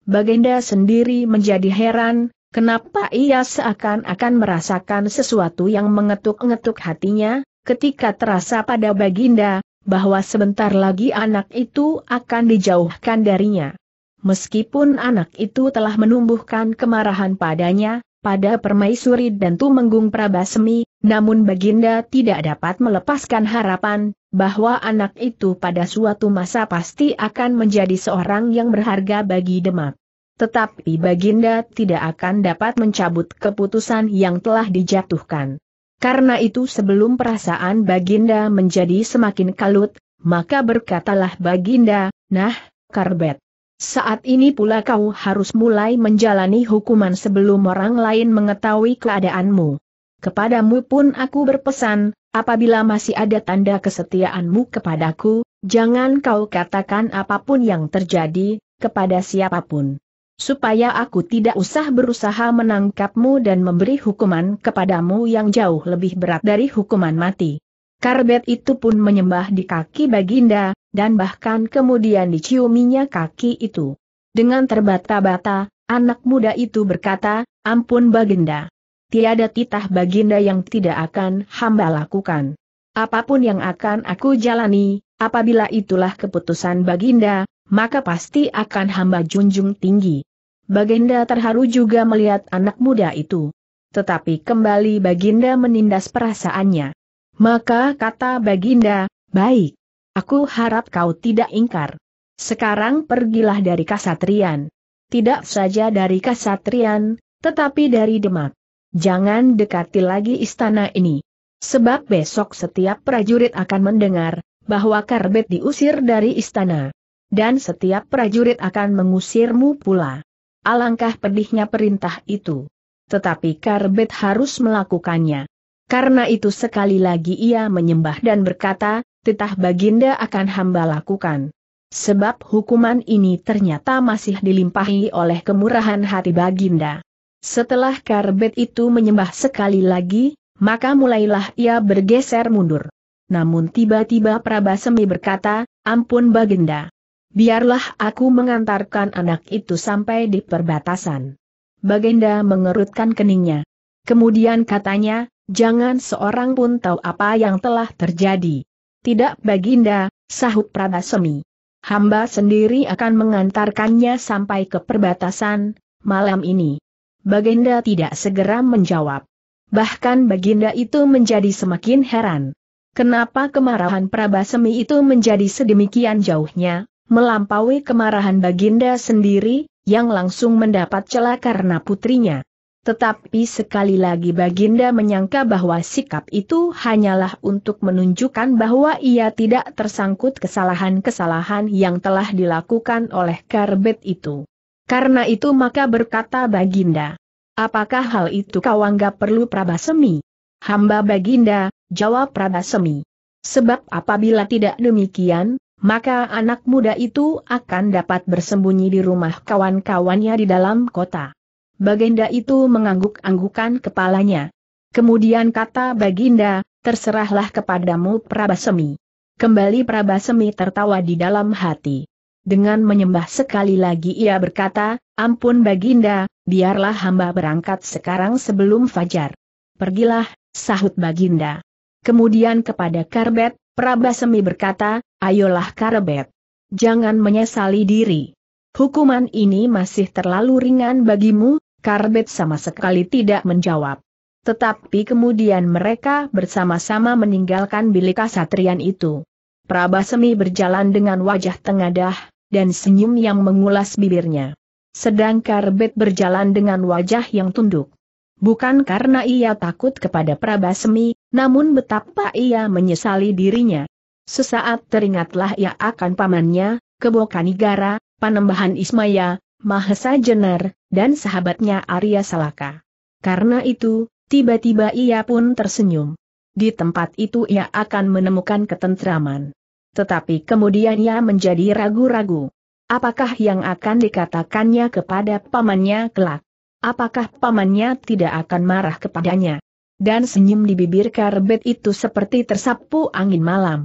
Speaker 1: Baginda sendiri menjadi heran, Kenapa ia seakan-akan merasakan sesuatu yang mengetuk-ngetuk hatinya, ketika terasa pada Baginda, bahwa sebentar lagi anak itu akan dijauhkan darinya. Meskipun anak itu telah menumbuhkan kemarahan padanya, pada permaisuri dan tumenggung prabasmi, namun Baginda tidak dapat melepaskan harapan, bahwa anak itu pada suatu masa pasti akan menjadi seorang yang berharga bagi Demak. Tetapi Baginda tidak akan dapat mencabut keputusan yang telah dijatuhkan. Karena itu sebelum perasaan Baginda menjadi semakin kalut, maka berkatalah Baginda, nah, Karbet. Saat ini pula kau harus mulai menjalani hukuman sebelum orang lain mengetahui keadaanmu. Kepadamu pun aku berpesan, apabila masih ada tanda kesetiaanmu kepadaku, jangan kau katakan apapun yang terjadi, kepada siapapun supaya aku tidak usah berusaha menangkapmu dan memberi hukuman kepadamu yang jauh lebih berat dari hukuman mati. Karbet itu pun menyembah di kaki Baginda, dan bahkan kemudian diciuminya kaki itu. Dengan terbata-bata, anak muda itu berkata, ampun Baginda. Tiada titah Baginda yang tidak akan hamba lakukan. Apapun yang akan aku jalani, apabila itulah keputusan Baginda, maka pasti akan hamba junjung tinggi. Baginda terharu juga melihat anak muda itu. Tetapi kembali Baginda menindas perasaannya. Maka kata Baginda, baik. Aku harap kau tidak ingkar. Sekarang pergilah dari Kasatrian. Tidak saja dari Kasatrian, tetapi dari Demak. Jangan dekati lagi istana ini. Sebab besok setiap prajurit akan mendengar, bahwa Karbet diusir dari istana. Dan setiap prajurit akan mengusirmu pula. Alangkah pedihnya perintah itu. Tetapi Karbet harus melakukannya. Karena itu sekali lagi ia menyembah dan berkata, titah baginda akan hamba lakukan. Sebab hukuman ini ternyata masih dilimpahi oleh kemurahan hati baginda. Setelah Karbet itu menyembah sekali lagi, maka mulailah ia bergeser mundur. Namun tiba-tiba Prabasemi berkata, ampun baginda. Biarlah aku mengantarkan anak itu sampai di perbatasan. Baginda mengerutkan keningnya. Kemudian katanya, jangan seorang pun tahu apa yang telah terjadi. Tidak Baginda, sahut Pradasemi. Hamba sendiri akan mengantarkannya sampai ke perbatasan, malam ini. Baginda tidak segera menjawab. Bahkan Baginda itu menjadi semakin heran. Kenapa kemarahan Prabasemi itu menjadi sedemikian jauhnya? melampaui kemarahan Baginda sendiri, yang langsung mendapat celah karena putrinya. Tetapi sekali lagi Baginda menyangka bahwa sikap itu hanyalah untuk menunjukkan bahwa ia tidak tersangkut kesalahan-kesalahan yang telah dilakukan oleh Karbet itu. Karena itu maka berkata Baginda, apakah hal itu kau anggap perlu Prabasemi? Hamba Baginda, jawab Prabasemi. Sebab apabila tidak demikian, maka anak muda itu akan dapat bersembunyi di rumah kawan-kawannya di dalam kota. Baginda itu mengangguk-anggukan kepalanya. Kemudian kata Baginda, terserahlah kepadamu Prabasemi. Kembali Prabasemi tertawa di dalam hati. Dengan menyembah sekali lagi ia berkata, ampun Baginda, biarlah hamba berangkat sekarang sebelum fajar. Pergilah, sahut Baginda. Kemudian kepada Karbet, Prabasemi berkata, Ayolah Karebet. Jangan menyesali diri. Hukuman ini masih terlalu ringan bagimu, Karbet sama sekali tidak menjawab. Tetapi kemudian mereka bersama-sama meninggalkan bilik kasatrian itu. Prabasemi berjalan dengan wajah tengadah, dan senyum yang mengulas bibirnya. Sedang Karbet berjalan dengan wajah yang tunduk. Bukan karena ia takut kepada Prabasemi, namun betapa ia menyesali dirinya. Sesaat teringatlah ia akan pamannya, Kebokanigara, Panembahan Ismaya, Mahesa Jenar, dan sahabatnya Arya Salaka. Karena itu, tiba-tiba ia pun tersenyum. Di tempat itu ia akan menemukan ketentraman. Tetapi kemudian ia menjadi ragu-ragu. Apakah yang akan dikatakannya kepada pamannya kelak? Apakah pamannya tidak akan marah kepadanya? Dan senyum di bibir Karbet itu seperti tersapu angin malam.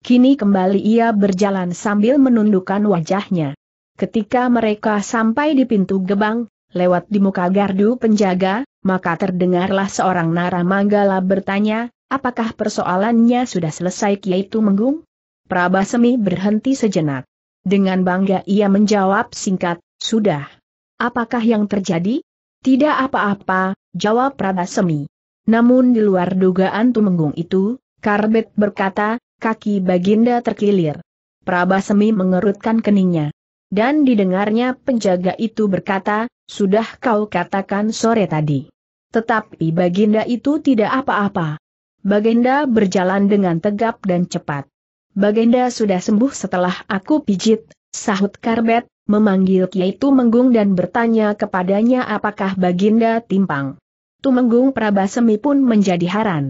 Speaker 1: Kini kembali ia berjalan sambil menundukkan wajahnya. Ketika mereka sampai di pintu gebang, lewat di muka gardu penjaga, maka terdengarlah seorang manggala bertanya, apakah persoalannya sudah selesai yaitu menggung? Prabasemi berhenti sejenak. Dengan bangga ia menjawab singkat, sudah. Apakah yang terjadi? Tidak apa-apa, jawab Prabasemi. Namun di luar dugaan Tumenggung itu, Karbet berkata, kaki Baginda terkilir. Prabasemi mengerutkan keningnya. Dan didengarnya penjaga itu berkata, sudah kau katakan sore tadi. Tetapi Baginda itu tidak apa-apa. Baginda berjalan dengan tegap dan cepat. Baginda sudah sembuh setelah aku pijit, sahut Karbet, memanggil Kiai Tumenggung dan bertanya kepadanya apakah Baginda timpang. Tumenggung Prabasemi pun menjadi haran.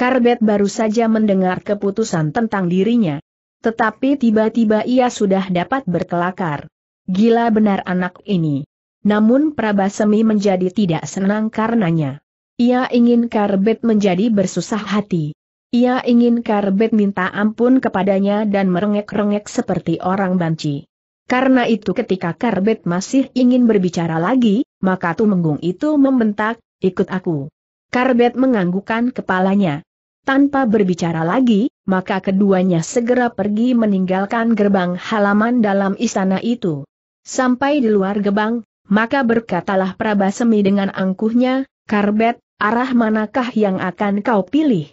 Speaker 1: Karbet baru saja mendengar keputusan tentang dirinya. Tetapi tiba-tiba ia sudah dapat berkelakar. Gila benar anak ini. Namun Prabasemi menjadi tidak senang karenanya. Ia ingin Karbet menjadi bersusah hati. Ia ingin Karbet minta ampun kepadanya dan merengek-rengek seperti orang banci. Karena itu ketika Karbet masih ingin berbicara lagi, maka Tumenggung itu membentak, ikut aku. Karbet menganggukkan kepalanya. Tanpa berbicara lagi, maka keduanya segera pergi meninggalkan gerbang halaman dalam istana itu. Sampai di luar gerbang, maka berkatalah Prabasemi dengan angkuhnya, Karbet, arah manakah yang akan kau pilih?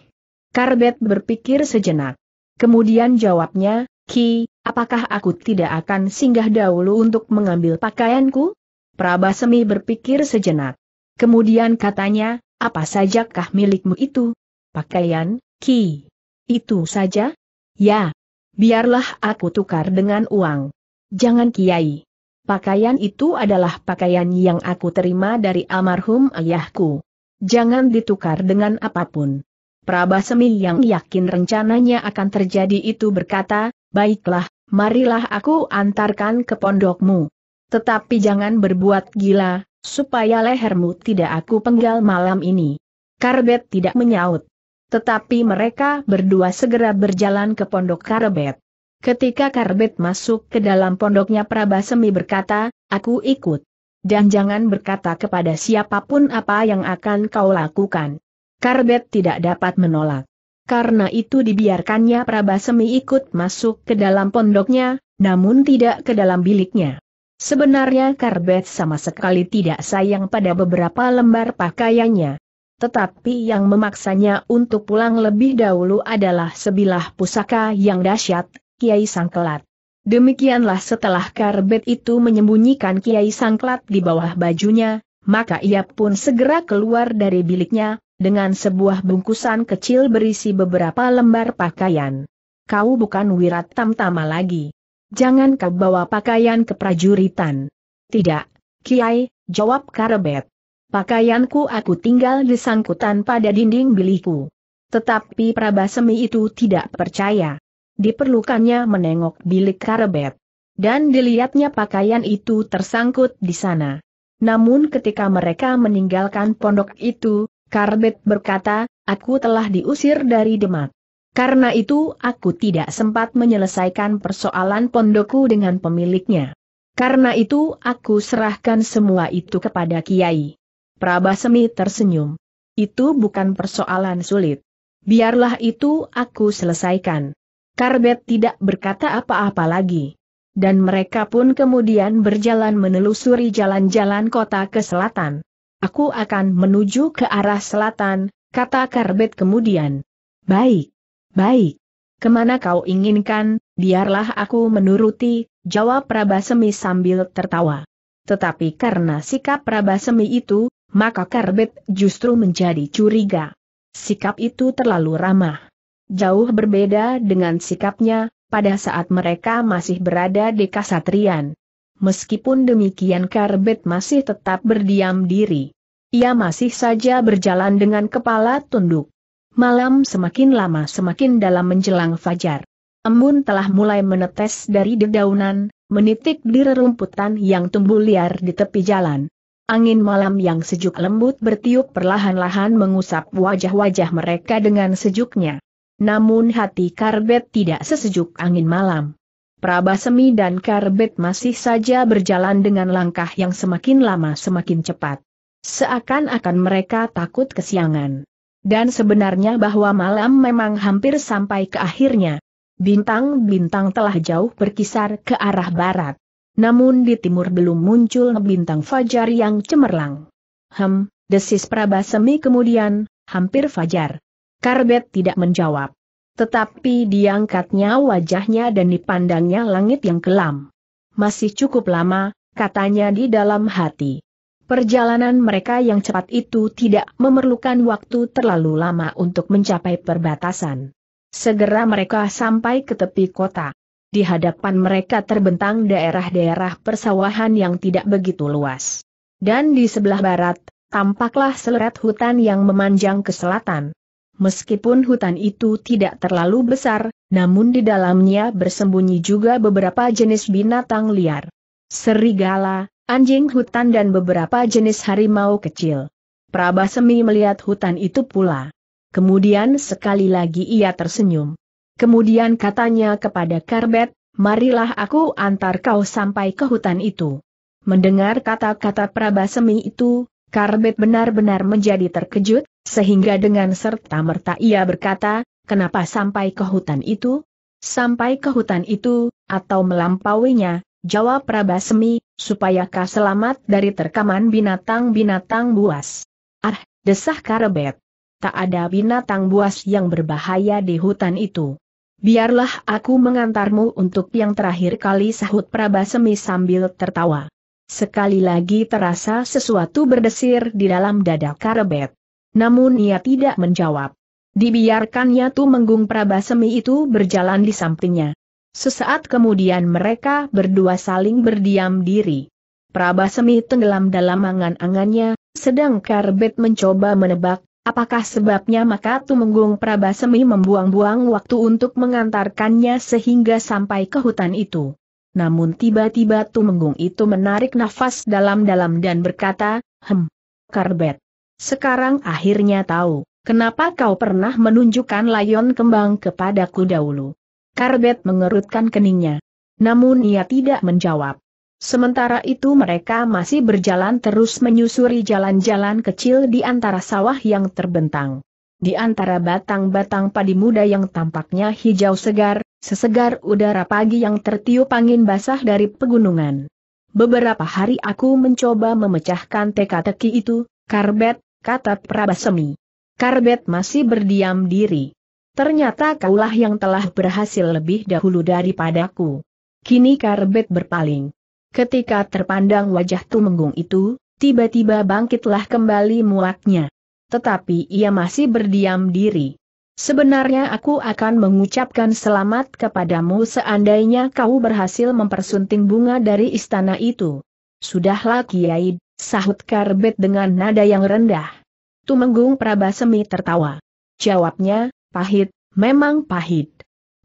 Speaker 1: Karbet berpikir sejenak. Kemudian jawabnya, Ki, apakah aku tidak akan singgah dahulu untuk mengambil pakaianku? Prabasemi berpikir sejenak. Kemudian katanya, apa sajakah milikmu itu? pakaian, Ki. Itu saja? Ya. Biarlah aku tukar dengan uang. Jangan Kiai. Pakaian itu adalah pakaian yang aku terima dari almarhum ayahku. Jangan ditukar dengan apapun. Prabasemi yang yakin rencananya akan terjadi itu berkata, baiklah, marilah aku antarkan ke pondokmu. Tetapi jangan berbuat gila, supaya lehermu tidak aku penggal malam ini. Karbet tidak menyaut. Tetapi mereka berdua segera berjalan ke pondok Karbet. Ketika Karbet masuk ke dalam pondoknya Prabasemi berkata, aku ikut. Dan jangan berkata kepada siapapun apa yang akan kau lakukan. Karbet tidak dapat menolak. Karena itu dibiarkannya Prabasemi ikut masuk ke dalam pondoknya, namun tidak ke dalam biliknya. Sebenarnya Karbet sama sekali tidak sayang pada beberapa lembar pakaiannya tetapi yang memaksanya untuk pulang lebih dahulu adalah sebilah pusaka yang dahsyat, Kiai Sangkelat. Demikianlah setelah karbet itu menyembunyikan Kiai Sangkelat di bawah bajunya, maka ia pun segera keluar dari biliknya, dengan sebuah bungkusan kecil berisi beberapa lembar pakaian. Kau bukan wirat tamtama lagi. Jangan kau bawa pakaian ke prajuritan. Tidak, Kiai, jawab karbet. Pakaianku aku tinggal disangkutan pada dinding bilikku. Tetapi Prabasemi itu tidak percaya. Diperlukannya menengok bilik karebet. Dan dilihatnya pakaian itu tersangkut di sana. Namun ketika mereka meninggalkan pondok itu, Karbet berkata, aku telah diusir dari Demak. Karena itu aku tidak sempat menyelesaikan persoalan pondokku dengan pemiliknya. Karena itu aku serahkan semua itu kepada Kiai. Prabasemi tersenyum. Itu bukan persoalan sulit. Biarlah itu aku selesaikan. Karbet tidak berkata apa-apa lagi. Dan mereka pun kemudian berjalan menelusuri jalan-jalan kota ke selatan. Aku akan menuju ke arah selatan, kata Karbet kemudian. Baik, baik. Kemana kau inginkan, biarlah aku menuruti, jawab Prabasemi sambil tertawa. Tetapi karena sikap Prabasemi itu, maka Karbet justru menjadi curiga. Sikap itu terlalu ramah. Jauh berbeda dengan sikapnya, pada saat mereka masih berada di kasatrian. Meskipun demikian Karbet masih tetap berdiam diri. Ia masih saja berjalan dengan kepala tunduk. Malam semakin lama semakin dalam menjelang fajar. Embun telah mulai menetes dari dedaunan, menitik di rerumputan yang tumbuh liar di tepi jalan. Angin malam yang sejuk lembut bertiup perlahan-lahan mengusap wajah-wajah mereka dengan sejuknya. Namun hati Karbet tidak sesejuk angin malam. Prabasemi dan Karbet masih saja berjalan dengan langkah yang semakin lama semakin cepat. Seakan-akan mereka takut kesiangan. Dan sebenarnya bahwa malam memang hampir sampai ke akhirnya. Bintang-bintang telah jauh berkisar ke arah barat. Namun di timur belum muncul bintang fajar yang cemerlang. Hem, desis Prabasemi kemudian, hampir fajar. Karbet tidak menjawab. Tetapi diangkatnya wajahnya dan dipandangnya langit yang kelam. Masih cukup lama, katanya di dalam hati. Perjalanan mereka yang cepat itu tidak memerlukan waktu terlalu lama untuk mencapai perbatasan. Segera mereka sampai ke tepi kota di hadapan mereka terbentang daerah-daerah persawahan yang tidak begitu luas. Dan di sebelah barat, tampaklah seleret hutan yang memanjang ke selatan. Meskipun hutan itu tidak terlalu besar, namun di dalamnya bersembunyi juga beberapa jenis binatang liar. Serigala, anjing hutan dan beberapa jenis harimau kecil. Prabasemi melihat hutan itu pula. Kemudian sekali lagi ia tersenyum. Kemudian katanya kepada Karbet, marilah aku antar kau sampai ke hutan itu. Mendengar kata-kata Prabasemi itu, Karbet benar-benar menjadi terkejut, sehingga dengan serta-merta ia berkata, kenapa sampai ke hutan itu? Sampai ke hutan itu, atau melampauinya, jawab Prabasemi, supaya kau selamat dari terkaman binatang-binatang buas. Ah, desah Karbet. Tak ada binatang buas yang berbahaya di hutan itu. Biarlah aku mengantarmu untuk yang terakhir kali sahut Prabasemi sambil tertawa. Sekali lagi terasa sesuatu berdesir di dalam dada Karebet. Namun ia tidak menjawab. Dibiarkannya menggung Prabasemi itu berjalan di sampingnya. Sesaat kemudian mereka berdua saling berdiam diri. Prabasemi tenggelam dalam angan-angannya, sedang Karebet mencoba menebak Apakah sebabnya maka Tumenggung Prabasemi membuang-buang waktu untuk mengantarkannya sehingga sampai ke hutan itu? Namun tiba-tiba Tumenggung itu menarik nafas dalam-dalam dan berkata, Hem, Karbet. Sekarang akhirnya tahu, kenapa kau pernah menunjukkan layon kembang kepadaku dahulu. Karbet mengerutkan keningnya. Namun ia tidak menjawab. Sementara itu mereka masih berjalan terus menyusuri jalan-jalan kecil di antara sawah yang terbentang. Di antara batang-batang padi muda yang tampaknya hijau segar, sesegar udara pagi yang tertiup angin basah dari pegunungan. Beberapa hari aku mencoba memecahkan teka-teki itu, Karbet, kata Prabasemi. Karbet masih berdiam diri. Ternyata kaulah yang telah berhasil lebih dahulu daripadaku. Kini Karbet berpaling. Ketika terpandang wajah Tumenggung itu, tiba-tiba bangkitlah kembali muaknya. Tetapi ia masih berdiam diri. Sebenarnya aku akan mengucapkan selamat kepadamu seandainya kau berhasil mempersunting bunga dari istana itu. Sudahlah Kiai, sahut Karbet dengan nada yang rendah. Tumenggung Prabasemi tertawa. Jawabnya, pahit, memang pahit.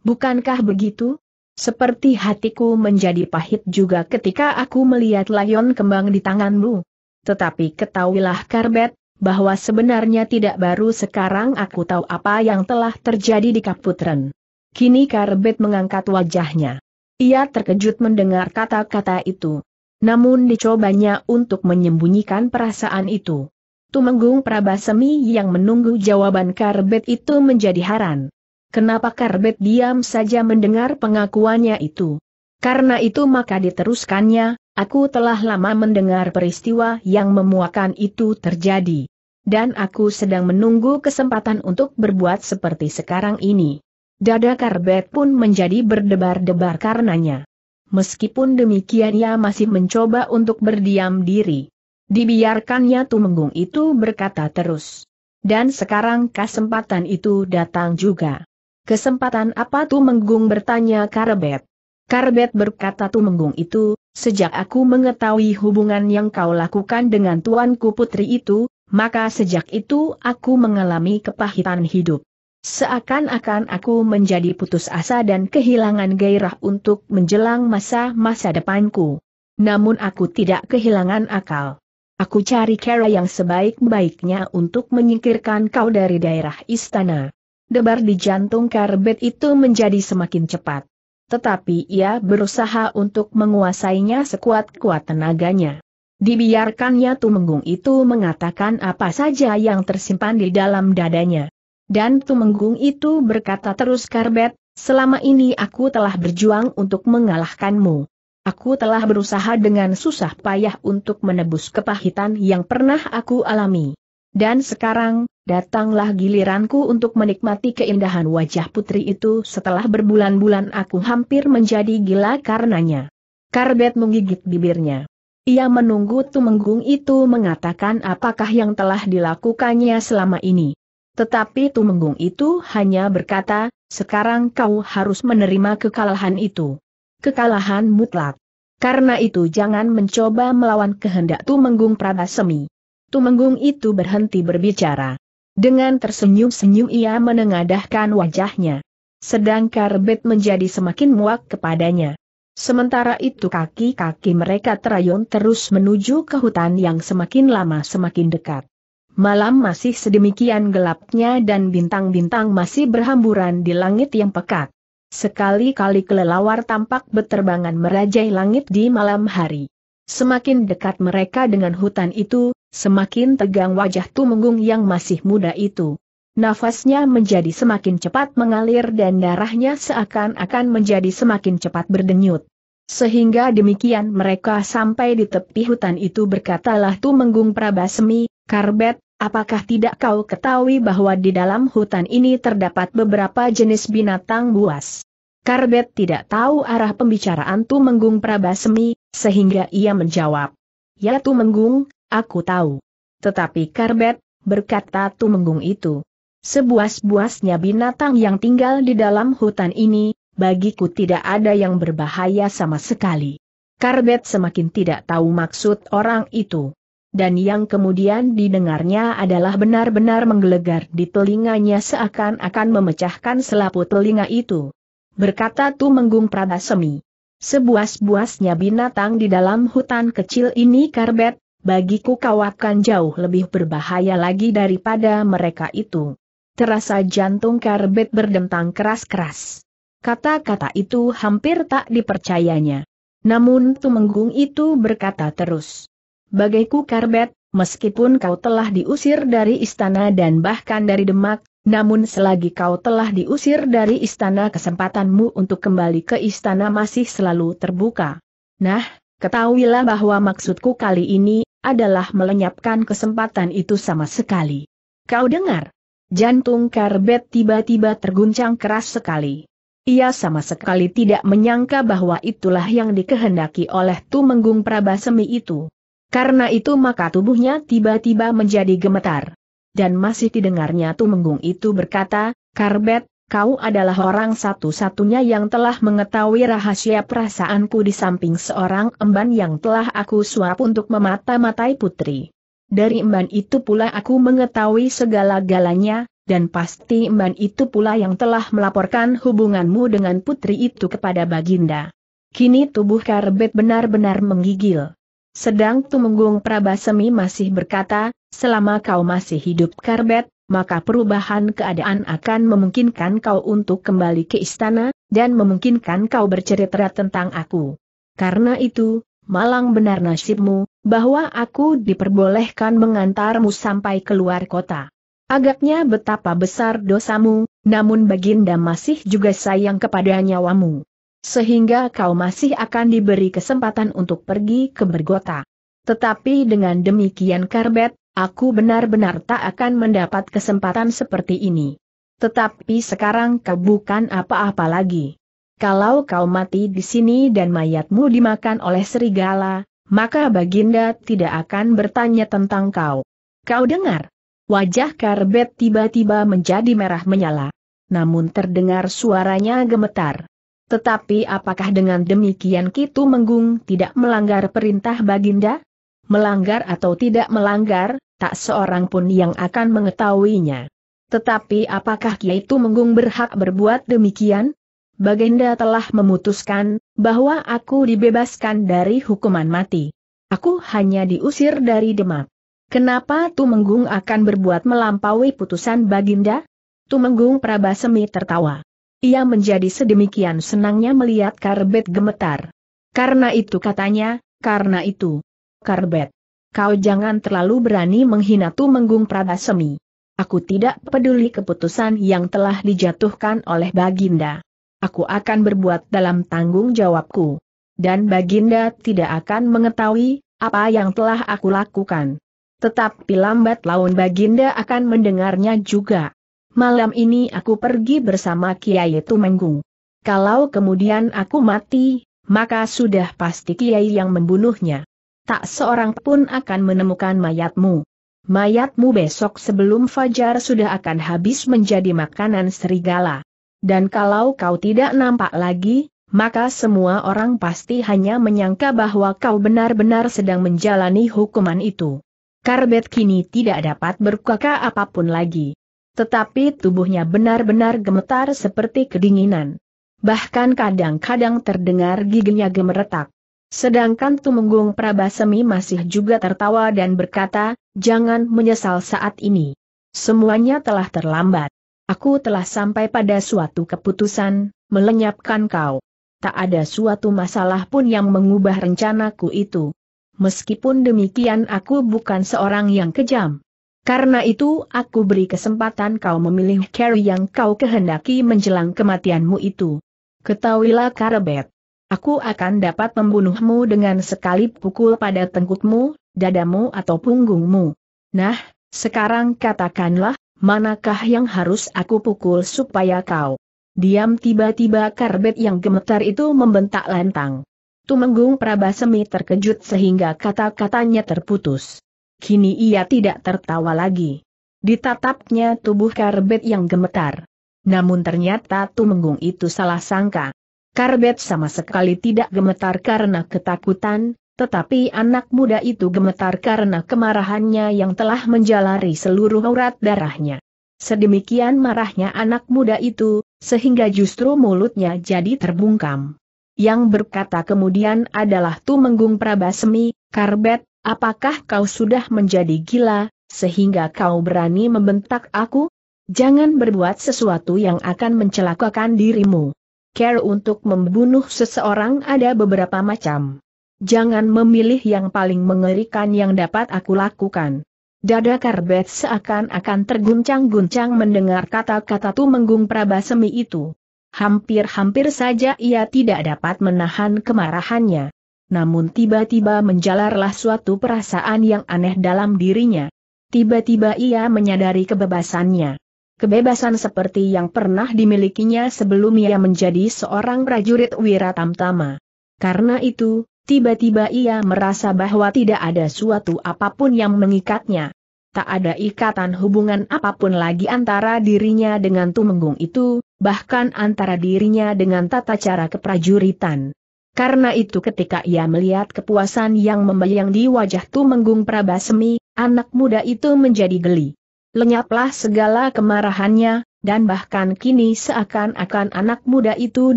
Speaker 1: Bukankah begitu? Seperti hatiku menjadi pahit juga ketika aku melihat layon kembang di tanganmu. Tetapi ketahuilah Karbet, bahwa sebenarnya tidak baru sekarang aku tahu apa yang telah terjadi di Kaputren. Kini Karbet mengangkat wajahnya. Ia terkejut mendengar kata-kata itu. Namun dicobanya untuk menyembunyikan perasaan itu. Tumenggung Prabasemi yang menunggu jawaban Karbet itu menjadi haran. Kenapa Karbet diam saja mendengar pengakuannya itu? Karena itu maka diteruskannya, aku telah lama mendengar peristiwa yang memuakan itu terjadi. Dan aku sedang menunggu kesempatan untuk berbuat seperti sekarang ini. Dada Karbet pun menjadi berdebar-debar karenanya. Meskipun demikian ia masih mencoba untuk berdiam diri. Dibiarkannya Tumenggung itu berkata terus. Dan sekarang kesempatan itu datang juga. Kesempatan apa menggung bertanya Karbet. Karbet berkata menggung itu, sejak aku mengetahui hubungan yang kau lakukan dengan tuanku putri itu, maka sejak itu aku mengalami kepahitan hidup. Seakan-akan aku menjadi putus asa dan kehilangan gairah untuk menjelang masa-masa depanku. Namun aku tidak kehilangan akal. Aku cari cara yang sebaik-baiknya untuk menyingkirkan kau dari daerah istana debar di jantung karbet itu menjadi semakin cepat. Tetapi ia berusaha untuk menguasainya sekuat-kuat tenaganya. Dibiarkannya Tumenggung itu mengatakan apa saja yang tersimpan di dalam dadanya. Dan Tumenggung itu berkata terus karbet, selama ini aku telah berjuang untuk mengalahkanmu. Aku telah berusaha dengan susah payah untuk menebus kepahitan yang pernah aku alami. Dan sekarang, datanglah giliranku untuk menikmati keindahan wajah putri itu setelah berbulan-bulan aku hampir menjadi gila karenanya. Karbet menggigit bibirnya. Ia menunggu tumenggung itu mengatakan apakah yang telah dilakukannya selama ini. Tetapi tumenggung itu hanya berkata, sekarang kau harus menerima kekalahan itu. Kekalahan mutlak. Karena itu jangan mencoba melawan kehendak Tumenggung Prabasemi. Tumenggung itu berhenti berbicara. Dengan tersenyum-senyum ia menengadahkan wajahnya. Sedang karbet menjadi semakin muak kepadanya. Sementara itu kaki-kaki mereka terayun terus menuju ke hutan yang semakin lama semakin dekat. Malam masih sedemikian gelapnya dan bintang-bintang masih berhamburan di langit yang pekat. Sekali-kali kelelawar tampak beterbangan merajai langit di malam hari. Semakin dekat mereka dengan hutan itu, Semakin tegang wajah Tumenggung yang masih muda itu. Nafasnya menjadi semakin cepat mengalir dan darahnya seakan-akan menjadi semakin cepat berdenyut. Sehingga demikian mereka sampai di tepi hutan itu berkatalah Tumenggung Prabasemi, Karbet, apakah tidak kau ketahui bahwa di dalam hutan ini terdapat beberapa jenis binatang buas? Karbet tidak tahu arah pembicaraan Tumenggung Prabasemi, sehingga ia menjawab. Ya Tumenggung, Aku tahu. Tetapi Karbet, berkata Tumenggung itu. Sebuas-buasnya binatang yang tinggal di dalam hutan ini, bagiku tidak ada yang berbahaya sama sekali. Karbet semakin tidak tahu maksud orang itu. Dan yang kemudian didengarnya adalah benar-benar menggelegar di telinganya seakan-akan memecahkan selaput telinga itu. Berkata Tumenggung Pradasemi. Sebuas-buasnya binatang di dalam hutan kecil ini Karbet, bagiku kau akan jauh lebih berbahaya lagi daripada mereka itu. Terasa jantung karbet berdentang keras-keras. Kata-kata itu hampir tak dipercayanya. Namun Tumenggung itu berkata terus. Bagiku karbet, meskipun kau telah diusir dari istana dan bahkan dari Demak, namun selagi kau telah diusir dari istana kesempatanmu untuk kembali ke istana masih selalu terbuka. Nah, Ketahuilah bahwa maksudku kali ini adalah melenyapkan kesempatan itu sama sekali. Kau dengar? Jantung Karbet tiba-tiba terguncang keras sekali. Ia sama sekali tidak menyangka bahwa itulah yang dikehendaki oleh Tumenggung Prabasemi itu. Karena itu maka tubuhnya tiba-tiba menjadi gemetar. Dan masih didengarnya Tumenggung itu berkata, Karbet, kau adalah orang satu-satunya yang telah mengetahui rahasia perasaanku di samping seorang emban yang telah aku suap untuk memata-matai putri. Dari emban itu pula aku mengetahui segala-galanya, dan pasti emban itu pula yang telah melaporkan hubunganmu dengan putri itu kepada Baginda. Kini tubuh Karbet benar-benar menggigil. Sedang Tumenggung Prabasemi masih berkata, selama kau masih hidup Karbet, maka perubahan keadaan akan memungkinkan kau untuk kembali ke istana, dan memungkinkan kau bercerita tentang aku. Karena itu, malang benar nasibmu, bahwa aku diperbolehkan mengantarmu sampai keluar kota. Agaknya betapa besar dosamu, namun Baginda masih juga sayang kepada nyawamu. Sehingga kau masih akan diberi kesempatan untuk pergi ke Bergota. Tetapi dengan demikian Karbet, Aku benar-benar tak akan mendapat kesempatan seperti ini. Tetapi sekarang kau bukan apa-apa lagi. Kalau kau mati di sini dan mayatmu dimakan oleh serigala, maka Baginda tidak akan bertanya tentang kau. Kau dengar? Wajah Karbet tiba-tiba menjadi merah menyala. Namun terdengar suaranya gemetar. Tetapi apakah dengan demikian Kitu Menggung tidak melanggar perintah Baginda? melanggar atau tidak melanggar, tak seorang pun yang akan mengetahuinya. Tetapi apakah Kiai Menggung berhak berbuat demikian? Baginda telah memutuskan, bahwa aku dibebaskan dari hukuman mati. Aku hanya diusir dari Demak. Kenapa Tumenggung akan berbuat melampaui putusan Baginda? Tumenggung Prabasemi tertawa. Ia menjadi sedemikian senangnya melihat karbet gemetar. Karena itu katanya, karena itu, Karbet. Kau jangan terlalu berani menghina Tu Menggung Pradasemi. Aku tidak peduli keputusan yang telah dijatuhkan oleh Baginda. Aku akan berbuat dalam tanggung jawabku. Dan Baginda tidak akan mengetahui apa yang telah aku lakukan. Tetapi lambat laun Baginda akan mendengarnya juga. Malam ini aku pergi bersama Kiai Tumenggung. Kalau kemudian aku mati, maka sudah pasti Kiai yang membunuhnya tak seorang pun akan menemukan mayatmu. Mayatmu besok sebelum fajar sudah akan habis menjadi makanan serigala. Dan kalau kau tidak nampak lagi, maka semua orang pasti hanya menyangka bahwa kau benar-benar sedang menjalani hukuman itu. Karbet kini tidak dapat berkaka apapun lagi. Tetapi tubuhnya benar-benar gemetar seperti kedinginan. Bahkan kadang-kadang terdengar giginya gemeretak. Sedangkan Tumenggung Prabasemi masih juga tertawa dan berkata, jangan menyesal saat ini. Semuanya telah terlambat. Aku telah sampai pada suatu keputusan, melenyapkan kau. Tak ada suatu masalah pun yang mengubah rencanaku itu. Meskipun demikian aku bukan seorang yang kejam. Karena itu aku beri kesempatan kau memilih carry yang kau kehendaki menjelang kematianmu itu. Ketahuilah Karabet Aku akan dapat membunuhmu dengan sekali pukul pada tengkukmu, dadamu atau punggungmu. Nah, sekarang katakanlah, manakah yang harus aku pukul supaya kau? Diam tiba-tiba karbet yang gemetar itu membentak lantang. Tumenggung Prabasemi terkejut sehingga kata-katanya terputus. Kini ia tidak tertawa lagi. Ditatapnya tubuh karbet yang gemetar. Namun ternyata Tumenggung itu salah sangka. Karbet sama sekali tidak gemetar karena ketakutan, tetapi anak muda itu gemetar karena kemarahannya yang telah menjalari seluruh urat darahnya. Sedemikian marahnya anak muda itu, sehingga justru mulutnya jadi terbungkam. Yang berkata kemudian adalah Tumenggung Prabasemi, Karbet, apakah kau sudah menjadi gila, sehingga kau berani membentak aku? Jangan berbuat sesuatu yang akan mencelakakan dirimu. Care untuk membunuh seseorang ada beberapa macam. Jangan memilih yang paling mengerikan yang dapat aku lakukan. Dada Karbet seakan-akan terguncang-guncang mendengar kata-kata Tumenggung Prabasemi itu. Hampir-hampir saja ia tidak dapat menahan kemarahannya. Namun tiba-tiba menjalarlah suatu perasaan yang aneh dalam dirinya. Tiba-tiba ia menyadari kebebasannya kebebasan seperti yang pernah dimilikinya sebelum ia menjadi seorang prajurit Wiratamtama. Karena itu, tiba-tiba ia merasa bahwa tidak ada suatu apapun yang mengikatnya. Tak ada ikatan hubungan apapun lagi antara dirinya dengan Tumenggung itu, bahkan antara dirinya dengan tata cara keprajuritan. Karena itu ketika ia melihat kepuasan yang membayang di wajah Tumenggung Prabasemi, anak muda itu menjadi geli. Lenyaplah segala kemarahannya, dan bahkan kini seakan-akan anak muda itu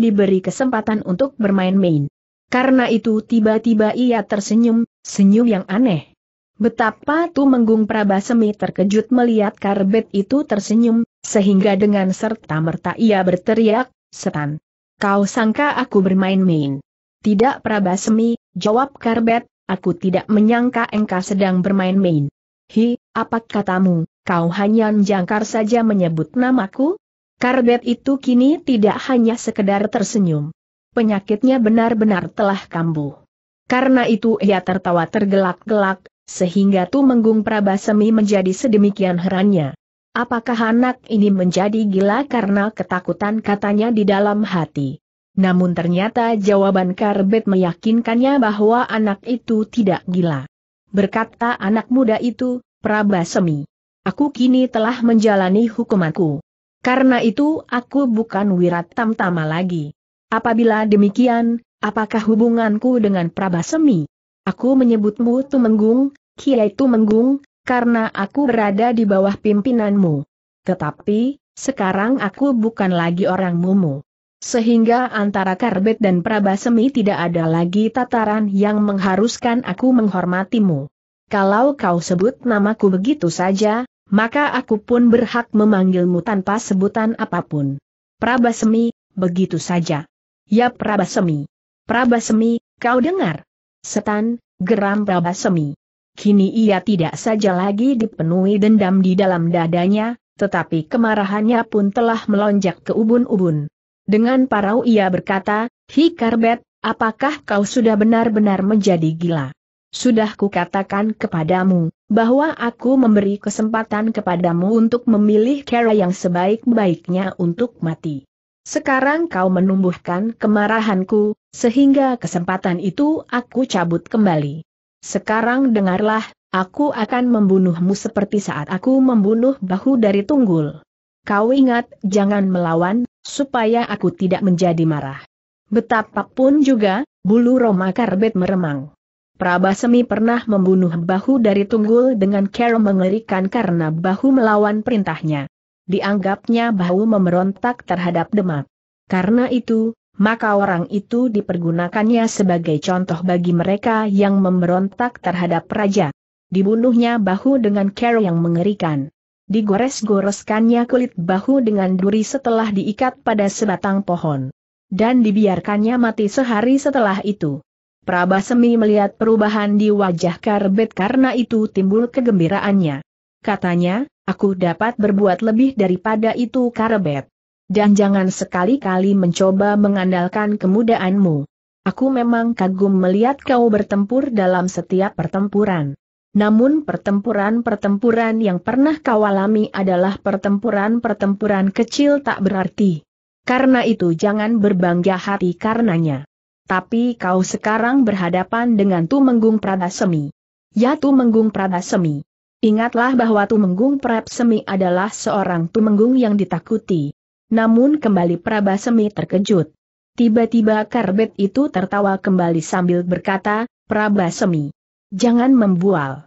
Speaker 1: diberi kesempatan untuk bermain-main. Karena itu tiba-tiba ia tersenyum, senyum yang aneh. Betapa tu menggung Prabasemi terkejut melihat karbet itu tersenyum, sehingga dengan serta-merta ia berteriak, setan. Kau sangka aku bermain-main. Tidak Prabasemi, jawab karbet, aku tidak menyangka engkau sedang bermain-main. Hi, apa katamu, kau hanya menjangkar saja menyebut namaku? Karbet itu kini tidak hanya sekedar tersenyum. Penyakitnya benar-benar telah kambuh. Karena itu ia tertawa tergelak-gelak, sehingga Tumenggung Prabasemi menjadi sedemikian herannya. Apakah anak ini menjadi gila karena ketakutan katanya di dalam hati? Namun ternyata jawaban Karbet meyakinkannya bahwa anak itu tidak gila. Berkata anak muda itu, Prabasemi. Aku kini telah menjalani hukumanku. Karena itu aku bukan wirat tamtama lagi. Apabila demikian, apakah hubunganku dengan Prabasemi? Aku menyebutmu Tumenggung, Kiai Tumenggung, karena aku berada di bawah pimpinanmu. Tetapi, sekarang aku bukan lagi orang mumu. Sehingga antara Karbet dan Prabasemi tidak ada lagi tataran yang mengharuskan aku menghormatimu. Kalau kau sebut namaku begitu saja, maka aku pun berhak memanggilmu tanpa sebutan apapun. Prabasemi, begitu saja. Ya Prabasemi. Prabasemi, kau dengar? Setan, geram Prabasemi. Kini ia tidak saja lagi dipenuhi dendam di dalam dadanya, tetapi kemarahannya pun telah melonjak ke ubun-ubun. Dengan parau ia berkata, Hikarbet, apakah kau sudah benar-benar menjadi gila? Sudah kukatakan kepadamu, bahwa aku memberi kesempatan kepadamu untuk memilih cara yang sebaik-baiknya untuk mati. Sekarang kau menumbuhkan kemarahanku, sehingga kesempatan itu aku cabut kembali. Sekarang dengarlah, aku akan membunuhmu seperti saat aku membunuh bahu dari tunggul. Kau ingat, jangan melawan, supaya aku tidak menjadi marah. Betapapun juga, bulu Roma Karbet meremang. Prabasemi pernah membunuh bahu dari tunggul dengan cara mengerikan karena bahu melawan perintahnya. Dianggapnya bahu memberontak terhadap demak. Karena itu, maka orang itu dipergunakannya sebagai contoh bagi mereka yang memberontak terhadap raja. Dibunuhnya bahu dengan cara yang mengerikan. Digores-goreskannya kulit bahu dengan duri setelah diikat pada sebatang pohon. Dan dibiarkannya mati sehari setelah itu. Prabah Semi melihat perubahan di wajah Karbet karena itu timbul kegembiraannya. Katanya, aku dapat berbuat lebih daripada itu Karbet. Dan jangan sekali-kali mencoba mengandalkan kemudaanmu. Aku memang kagum melihat kau bertempur dalam setiap pertempuran. Namun pertempuran-pertempuran yang pernah kau alami adalah pertempuran-pertempuran kecil tak berarti. Karena itu jangan berbangga hati karenanya tapi kau sekarang berhadapan dengan Tumenggung Pradasemi. Ya Tumenggung Pradasemi. Ingatlah bahwa Tumenggung Prabasemi adalah seorang Tumenggung yang ditakuti. Namun kembali Prabasemi terkejut. Tiba-tiba Karbet itu tertawa kembali sambil berkata, Prabasemi. Jangan membual.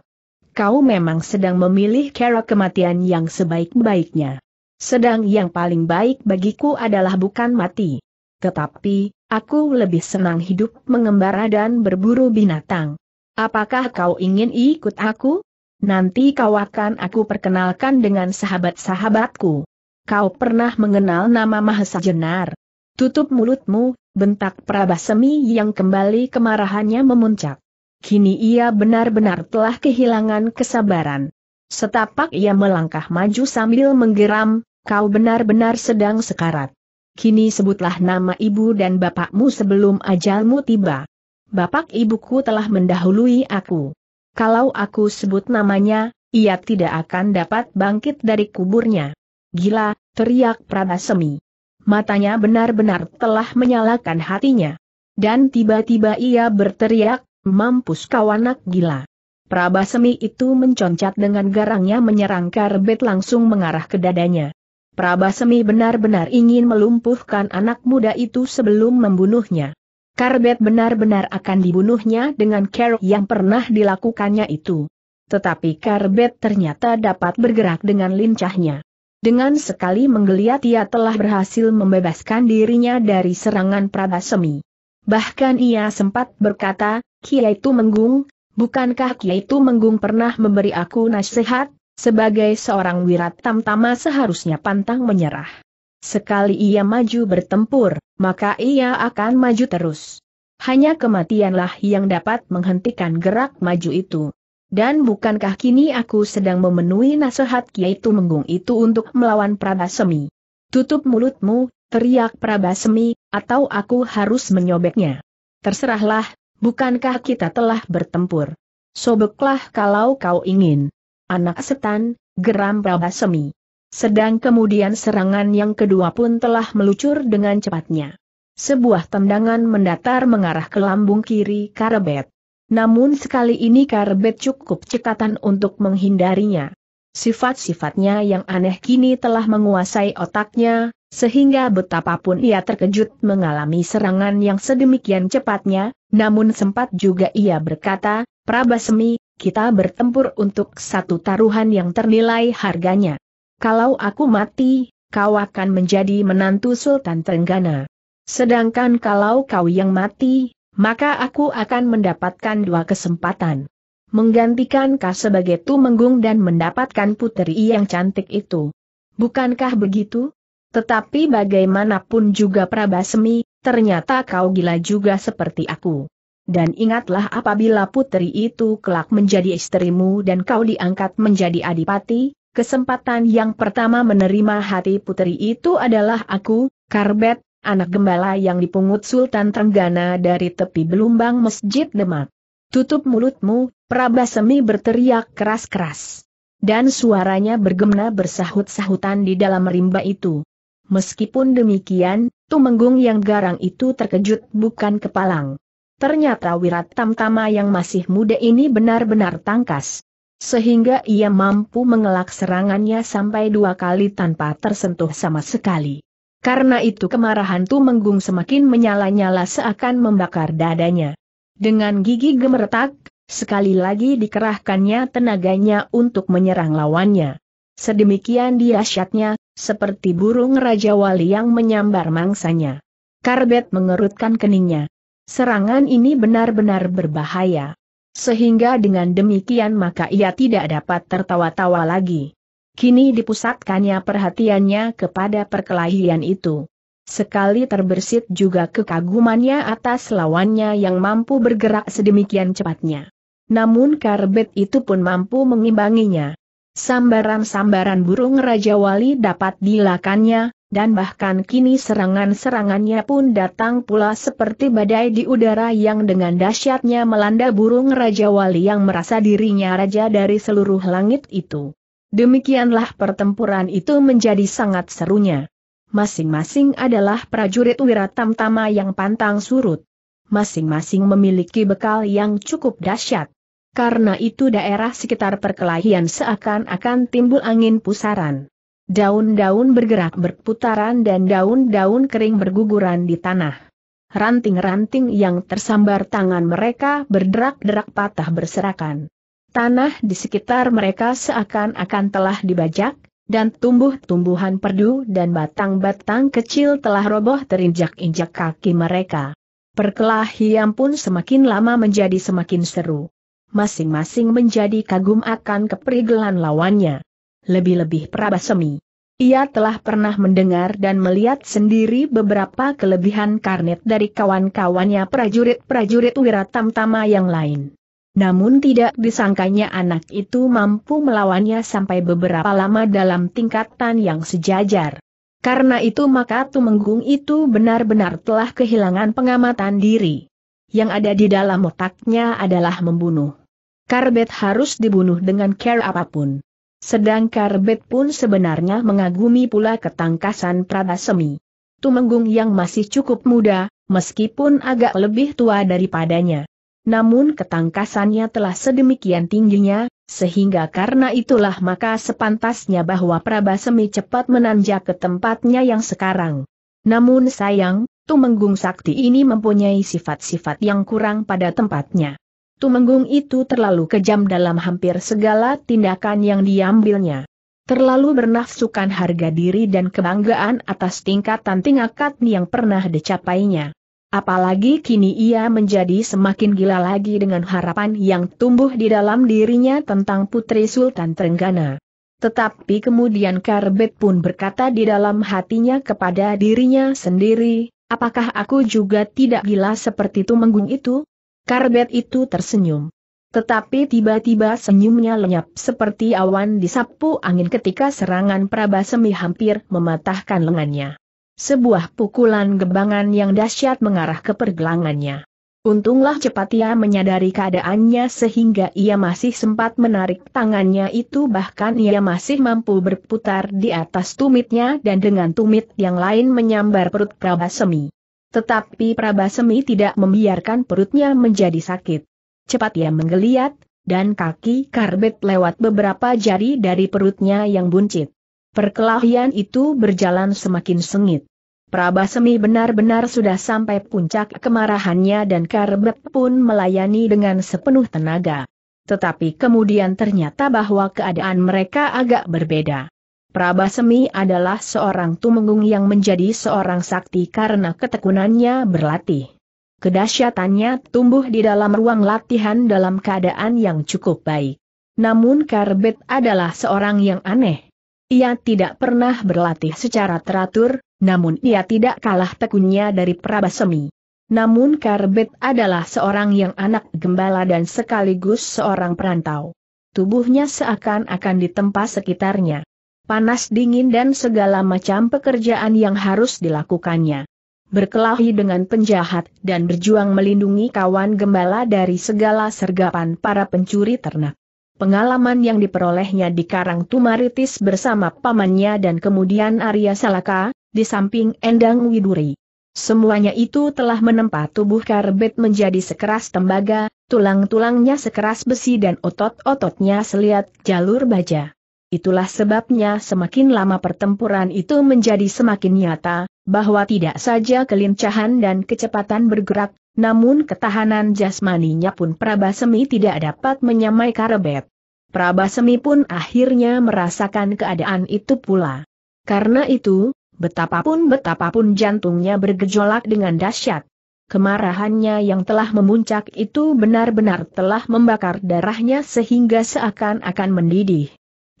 Speaker 1: Kau memang sedang memilih cara kematian yang sebaik-baiknya. Sedang yang paling baik bagiku adalah bukan mati. Tetapi, Aku lebih senang hidup mengembara dan berburu binatang. Apakah kau ingin ikut aku? Nanti kau akan aku perkenalkan dengan sahabat-sahabatku. Kau pernah mengenal nama Mahesa Jenar. Tutup mulutmu, bentak Prabasemi yang kembali kemarahannya memuncak. Kini ia benar-benar telah kehilangan kesabaran. Setapak ia melangkah maju sambil menggeram, kau benar-benar sedang sekarat kini sebutlah nama ibu dan bapakmu sebelum ajalmu tiba. Bapak ibuku telah mendahului aku. Kalau aku sebut namanya, ia tidak akan dapat bangkit dari kuburnya. Gila, teriak Prabasemi. Matanya benar-benar telah menyalakan hatinya. Dan tiba-tiba ia berteriak, mampus kau anak gila. Prabasemi itu menconcat dengan garangnya menyerang karbet langsung mengarah ke dadanya. Prabasemi benar-benar ingin melumpuhkan anak muda itu sebelum membunuhnya. Karbet benar-benar akan dibunuhnya dengan care yang pernah dilakukannya itu. Tetapi Karbet ternyata dapat bergerak dengan lincahnya. Dengan sekali menggeliat ia telah berhasil membebaskan dirinya dari serangan Prabasemi. Bahkan ia sempat berkata, Kiai menggung. bukankah Kiai menggung pernah memberi aku nasihat, sebagai seorang wirat tamtama seharusnya pantang menyerah. Sekali ia maju bertempur, maka ia akan maju terus. Hanya kematianlah yang dapat menghentikan gerak maju itu. Dan bukankah kini aku sedang memenuhi nasihat Kiai Tumenggung itu untuk melawan Prabasemi? Tutup mulutmu, teriak Prabasemi, atau aku harus menyobeknya. Terserahlah, bukankah kita telah bertempur? Sobeklah kalau kau ingin. Anak setan, geram Prabasemi. Sedang kemudian serangan yang kedua pun telah melucur dengan cepatnya. Sebuah tendangan mendatar mengarah ke lambung kiri Karebet. Namun sekali ini Karebet cukup cekatan untuk menghindarinya. Sifat-sifatnya yang aneh kini telah menguasai otaknya, sehingga betapapun ia terkejut mengalami serangan yang sedemikian cepatnya, namun sempat juga ia berkata, Prabasemi, kita bertempur untuk satu taruhan yang ternilai harganya. Kalau aku mati, kau akan menjadi menantu Sultan Trenggana. Sedangkan kalau kau yang mati, maka aku akan mendapatkan dua kesempatan. Menggantikan kau sebagai tumenggung dan mendapatkan puteri yang cantik itu. Bukankah begitu? Tetapi bagaimanapun juga Prabasmi, ternyata kau gila juga seperti aku. Dan ingatlah apabila putri itu kelak menjadi istrimu dan kau diangkat menjadi adipati, kesempatan yang pertama menerima hati putri itu adalah aku, Karbet, anak gembala yang dipungut Sultan Trenggana dari tepi belumbang Masjid Demak. Tutup mulutmu, Prabasemi berteriak keras-keras. Dan suaranya bergemna bersahut-sahutan di dalam rimba itu. Meskipun demikian, Tumenggung yang garang itu terkejut bukan kepalang. Ternyata Wirat Tamtama yang masih muda ini benar-benar tangkas. Sehingga ia mampu mengelak serangannya sampai dua kali tanpa tersentuh sama sekali. Karena itu kemarahan Tu Menggung semakin menyala-nyala seakan membakar dadanya. Dengan gigi gemeretak, sekali lagi dikerahkannya tenaganya untuk menyerang lawannya. Sedemikian dahsyatnya, seperti burung Raja Wali yang menyambar mangsanya. Karbet mengerutkan keningnya. Serangan ini benar-benar berbahaya. Sehingga dengan demikian maka ia tidak dapat tertawa-tawa lagi. Kini dipusatkannya perhatiannya kepada perkelahian itu. Sekali terbersit juga kekagumannya atas lawannya yang mampu bergerak sedemikian cepatnya. Namun karbet itu pun mampu mengimbanginya. Sambaran-sambaran burung Raja Wali dapat dilakannya, dan bahkan kini serangan-serangannya pun datang pula seperti badai di udara yang dengan dahsyatnya melanda burung Raja Wali yang merasa dirinya raja dari seluruh langit itu. Demikianlah pertempuran itu menjadi sangat serunya. Masing-masing adalah prajurit wiratamtama yang pantang surut. Masing-masing memiliki bekal yang cukup dahsyat. Karena itu daerah sekitar perkelahian seakan-akan timbul angin pusaran. Daun-daun bergerak berputaran dan daun-daun kering berguguran di tanah. Ranting-ranting yang tersambar tangan mereka berderak-derak patah berserakan. Tanah di sekitar mereka seakan-akan telah dibajak, dan tumbuh-tumbuhan perdu dan batang-batang kecil telah roboh terinjak-injak kaki mereka. Perkelahian pun semakin lama menjadi semakin seru. Masing-masing menjadi kagum akan keperigelan lawannya lebih-lebih Prabasemi. Ia telah pernah mendengar dan melihat sendiri beberapa kelebihan karnet dari kawan-kawannya prajurit-prajurit Wiratamtama yang lain. Namun tidak disangkanya anak itu mampu melawannya sampai beberapa lama dalam tingkatan yang sejajar. Karena itu maka Tumenggung itu benar-benar telah kehilangan pengamatan diri. Yang ada di dalam otaknya adalah membunuh. Karbet harus dibunuh dengan care apapun. Sedang Karbet pun sebenarnya mengagumi pula ketangkasan Prabasemi. Tumenggung yang masih cukup muda, meskipun agak lebih tua daripadanya. Namun ketangkasannya telah sedemikian tingginya, sehingga karena itulah maka sepantasnya bahwa Prabasemi cepat menanjak ke tempatnya yang sekarang. Namun sayang, Tumenggung Sakti ini mempunyai sifat-sifat yang kurang pada tempatnya. Tumenggung itu terlalu kejam dalam hampir segala tindakan yang diambilnya. Terlalu bernafsukan harga diri dan kebanggaan atas tingkatan tingkat yang pernah dicapainya. Apalagi kini ia menjadi semakin gila lagi dengan harapan yang tumbuh di dalam dirinya tentang Putri Sultan Trenggana. Tetapi kemudian Karbet pun berkata di dalam hatinya kepada dirinya sendiri, apakah aku juga tidak gila seperti Tumenggung itu? Karbet itu tersenyum. Tetapi tiba-tiba senyumnya lenyap seperti awan disapu angin ketika serangan Prabasemi hampir mematahkan lengannya. Sebuah pukulan gebangan yang dahsyat mengarah ke pergelangannya. Untunglah cepat ia menyadari keadaannya sehingga ia masih sempat menarik tangannya itu bahkan ia masih mampu berputar di atas tumitnya dan dengan tumit yang lain menyambar perut Prabasemi. Tetapi Prabasemi tidak membiarkan perutnya menjadi sakit. Cepat ia menggeliat, dan kaki karbet lewat beberapa jari dari perutnya yang buncit. Perkelahian itu berjalan semakin sengit. Prabasemi benar-benar sudah sampai puncak kemarahannya dan karbet pun melayani dengan sepenuh tenaga. Tetapi kemudian ternyata bahwa keadaan mereka agak berbeda. Prabasemi adalah seorang tumenggung yang menjadi seorang sakti karena ketekunannya berlatih. Kedahsyatannya tumbuh di dalam ruang latihan dalam keadaan yang cukup baik. Namun Karbet adalah seorang yang aneh. Ia tidak pernah berlatih secara teratur, namun ia tidak kalah tekunnya dari Prabasemi. Namun Karbet adalah seorang yang anak gembala dan sekaligus seorang perantau. Tubuhnya seakan-akan ditempa sekitarnya panas dingin dan segala macam pekerjaan yang harus dilakukannya. Berkelahi dengan penjahat dan berjuang melindungi kawan gembala dari segala sergapan para pencuri ternak. Pengalaman yang diperolehnya di Karang Tumaritis bersama pamannya dan kemudian Arya Salaka, di samping Endang Widuri. Semuanya itu telah menempa tubuh Karbet menjadi sekeras tembaga, tulang-tulangnya sekeras besi dan otot-ototnya seliat jalur baja. Itulah sebabnya semakin lama pertempuran itu menjadi semakin nyata, bahwa tidak saja kelincahan dan kecepatan bergerak, namun ketahanan jasmaninya pun Prabasemi tidak dapat menyamai Karebet. Prabasemi pun akhirnya merasakan keadaan itu pula. Karena itu, betapapun betapapun jantungnya bergejolak dengan dahsyat. Kemarahannya yang telah memuncak itu benar-benar telah membakar darahnya sehingga seakan-akan mendidih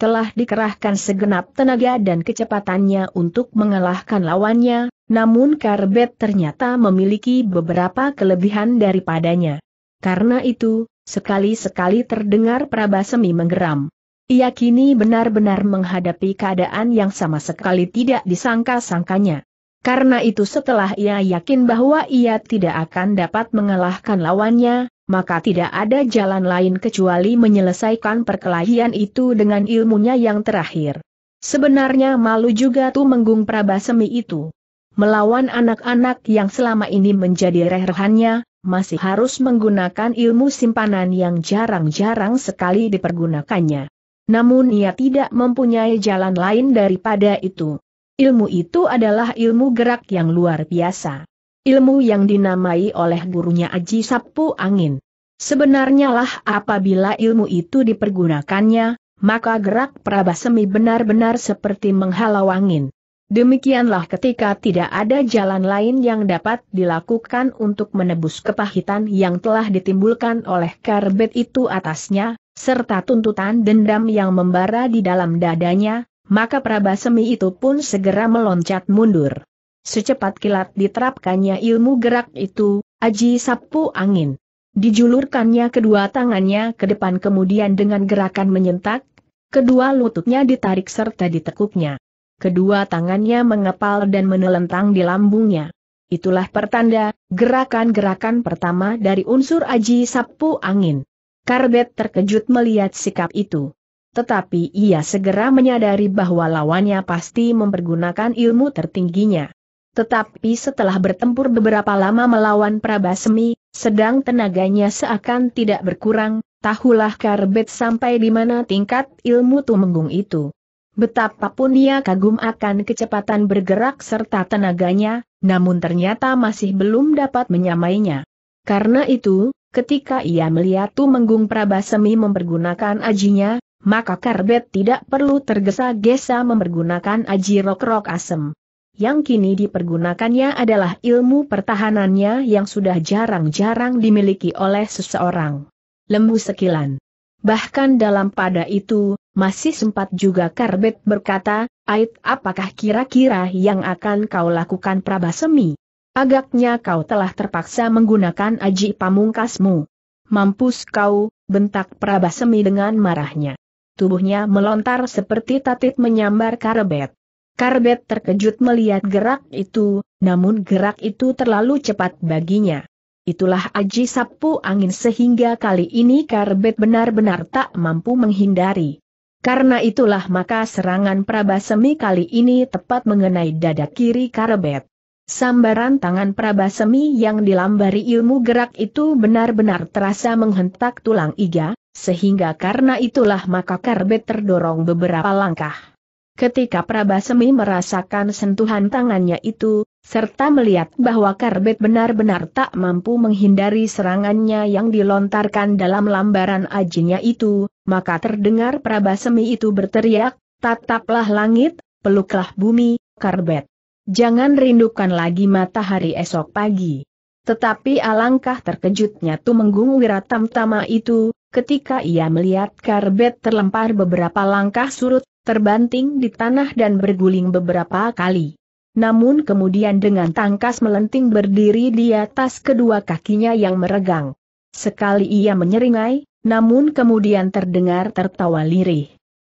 Speaker 1: telah dikerahkan segenap tenaga dan kecepatannya untuk mengalahkan lawannya, namun Karbet ternyata memiliki beberapa kelebihan daripadanya. Karena itu, sekali-sekali terdengar Prabasemi menggeram. Ia kini benar-benar menghadapi keadaan yang sama sekali tidak disangka-sangkanya. Karena itu setelah ia yakin bahwa ia tidak akan dapat mengalahkan lawannya, maka tidak ada jalan lain kecuali menyelesaikan perkelahian itu dengan ilmunya yang terakhir. Sebenarnya malu juga tuh menggung Prabasemi itu. Melawan anak-anak yang selama ini menjadi reherhannya, masih harus menggunakan ilmu simpanan yang jarang-jarang sekali dipergunakannya. Namun ia tidak mempunyai jalan lain daripada itu. Ilmu itu adalah ilmu gerak yang luar biasa ilmu yang dinamai oleh gurunya Aji Sapu Angin. Sebenarnya lah apabila ilmu itu dipergunakannya, maka gerak prabasemi benar-benar seperti menghalau angin. Demikianlah ketika tidak ada jalan lain yang dapat dilakukan untuk menebus kepahitan yang telah ditimbulkan oleh karbet itu atasnya, serta tuntutan dendam yang membara di dalam dadanya, maka Prabasemi itu pun segera meloncat mundur. Secepat kilat diterapkannya ilmu gerak itu, Aji sapu angin. Dijulurkannya kedua tangannya ke depan kemudian dengan gerakan menyentak, kedua lututnya ditarik serta ditekuknya. Kedua tangannya mengepal dan menelentang di lambungnya. Itulah pertanda, gerakan-gerakan pertama dari unsur aji sapu angin. Karbet terkejut melihat sikap itu. Tetapi ia segera menyadari bahwa lawannya pasti mempergunakan ilmu tertingginya. Tetapi setelah bertempur beberapa lama melawan Prabasemi, sedang tenaganya seakan tidak berkurang, tahulah Karbet sampai di mana tingkat ilmu Tumenggung itu. Betapapun dia kagum akan kecepatan bergerak serta tenaganya, namun ternyata masih belum dapat menyamainya. Karena itu, ketika ia melihat Tumenggung Prabasemi mempergunakan ajinya, maka Karbet tidak perlu tergesa-gesa mempergunakan aji rok-rok asem. Yang kini dipergunakannya adalah ilmu pertahanannya yang sudah jarang-jarang dimiliki oleh seseorang. Lembu sekilan. Bahkan dalam pada itu, masih sempat juga Karbet berkata, Ait apakah kira-kira yang akan kau lakukan Prabasemi? Agaknya kau telah terpaksa menggunakan aji pamungkasmu. Mampus kau, bentak Prabasemi dengan marahnya. Tubuhnya melontar seperti tatit menyambar Karbet. Karbet terkejut melihat gerak itu, namun gerak itu terlalu cepat baginya. Itulah aji sapu angin sehingga kali ini Karbet benar-benar tak mampu menghindari. Karena itulah maka serangan Prabasemi kali ini tepat mengenai dada kiri Karbet. Sambaran tangan Prabasemi yang dilambari ilmu gerak itu benar-benar terasa menghentak tulang iga, sehingga karena itulah maka Karbet terdorong beberapa langkah. Ketika Prabasemi merasakan sentuhan tangannya itu, serta melihat bahwa Karbet benar-benar tak mampu menghindari serangannya yang dilontarkan dalam lambaran ajinya itu, maka terdengar Prabasemi itu berteriak, tataplah langit, peluklah bumi, Karbet. Jangan rindukan lagi matahari esok pagi. Tetapi alangkah terkejutnya Tumenggung Wiratamtama itu, ketika ia melihat Karbet terlempar beberapa langkah surut terbanting di tanah dan berguling beberapa kali. Namun kemudian dengan tangkas melenting berdiri di atas kedua kakinya yang meregang. Sekali ia menyeringai, namun kemudian terdengar tertawa lirih.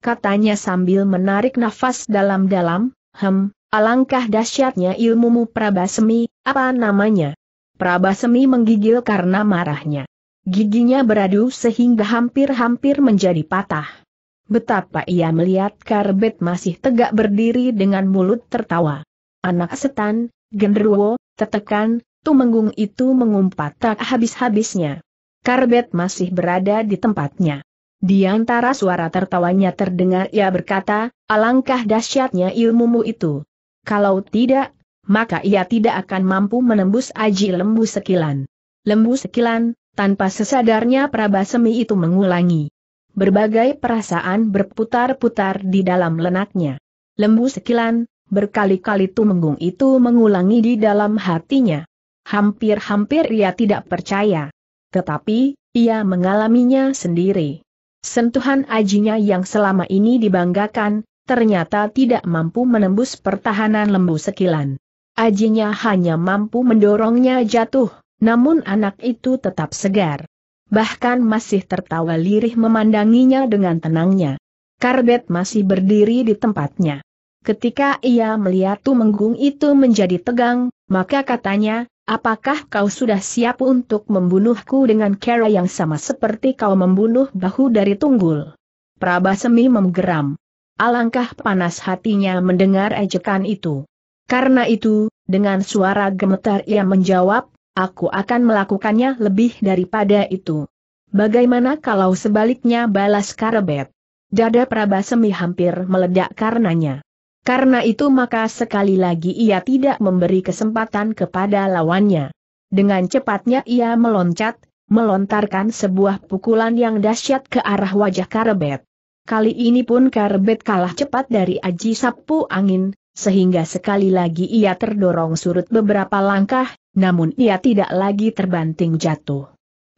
Speaker 1: Katanya sambil menarik nafas dalam-dalam, hem, alangkah dahsyatnya ilmumu Prabasemi, apa namanya? Prabasemi menggigil karena marahnya. Giginya beradu sehingga hampir-hampir menjadi patah. Betapa ia melihat Karbet masih tegak berdiri dengan mulut tertawa. Anak setan, genderuwo, tetekan, tumenggung itu mengumpat tak habis-habisnya. Karbet masih berada di tempatnya. Di antara suara tertawanya terdengar ia berkata, alangkah dahsyatnya ilmumu itu. Kalau tidak, maka ia tidak akan mampu menembus aji lembu sekilan. Lembu sekilan, tanpa sesadarnya Prabasemi itu mengulangi. Berbagai perasaan berputar-putar di dalam lenaknya. Lembu sekilan, berkali-kali tumenggung itu mengulangi di dalam hatinya. Hampir-hampir ia tidak percaya. Tetapi, ia mengalaminya sendiri. Sentuhan ajinya yang selama ini dibanggakan, ternyata tidak mampu menembus pertahanan lembu sekilan. Ajinya hanya mampu mendorongnya jatuh, namun anak itu tetap segar bahkan masih tertawa lirih memandanginya dengan tenangnya. Karbet masih berdiri di tempatnya. Ketika ia melihat Tumenggung itu menjadi tegang, maka katanya, apakah kau sudah siap untuk membunuhku dengan cara yang sama seperti kau membunuh bahu dari tunggul? Prabasemi memgeram. Alangkah panas hatinya mendengar ejekan itu. Karena itu, dengan suara gemetar ia menjawab, aku akan melakukannya lebih daripada itu. Bagaimana kalau sebaliknya balas Karebet? Dada Prabasemi hampir meledak karenanya. Karena itu maka sekali lagi ia tidak memberi kesempatan kepada lawannya. Dengan cepatnya ia meloncat, melontarkan sebuah pukulan yang dahsyat ke arah wajah Karebet. Kali ini pun Karebet kalah cepat dari Aji Sapu Angin, sehingga sekali lagi ia terdorong surut beberapa langkah, namun ia tidak lagi terbanting jatuh.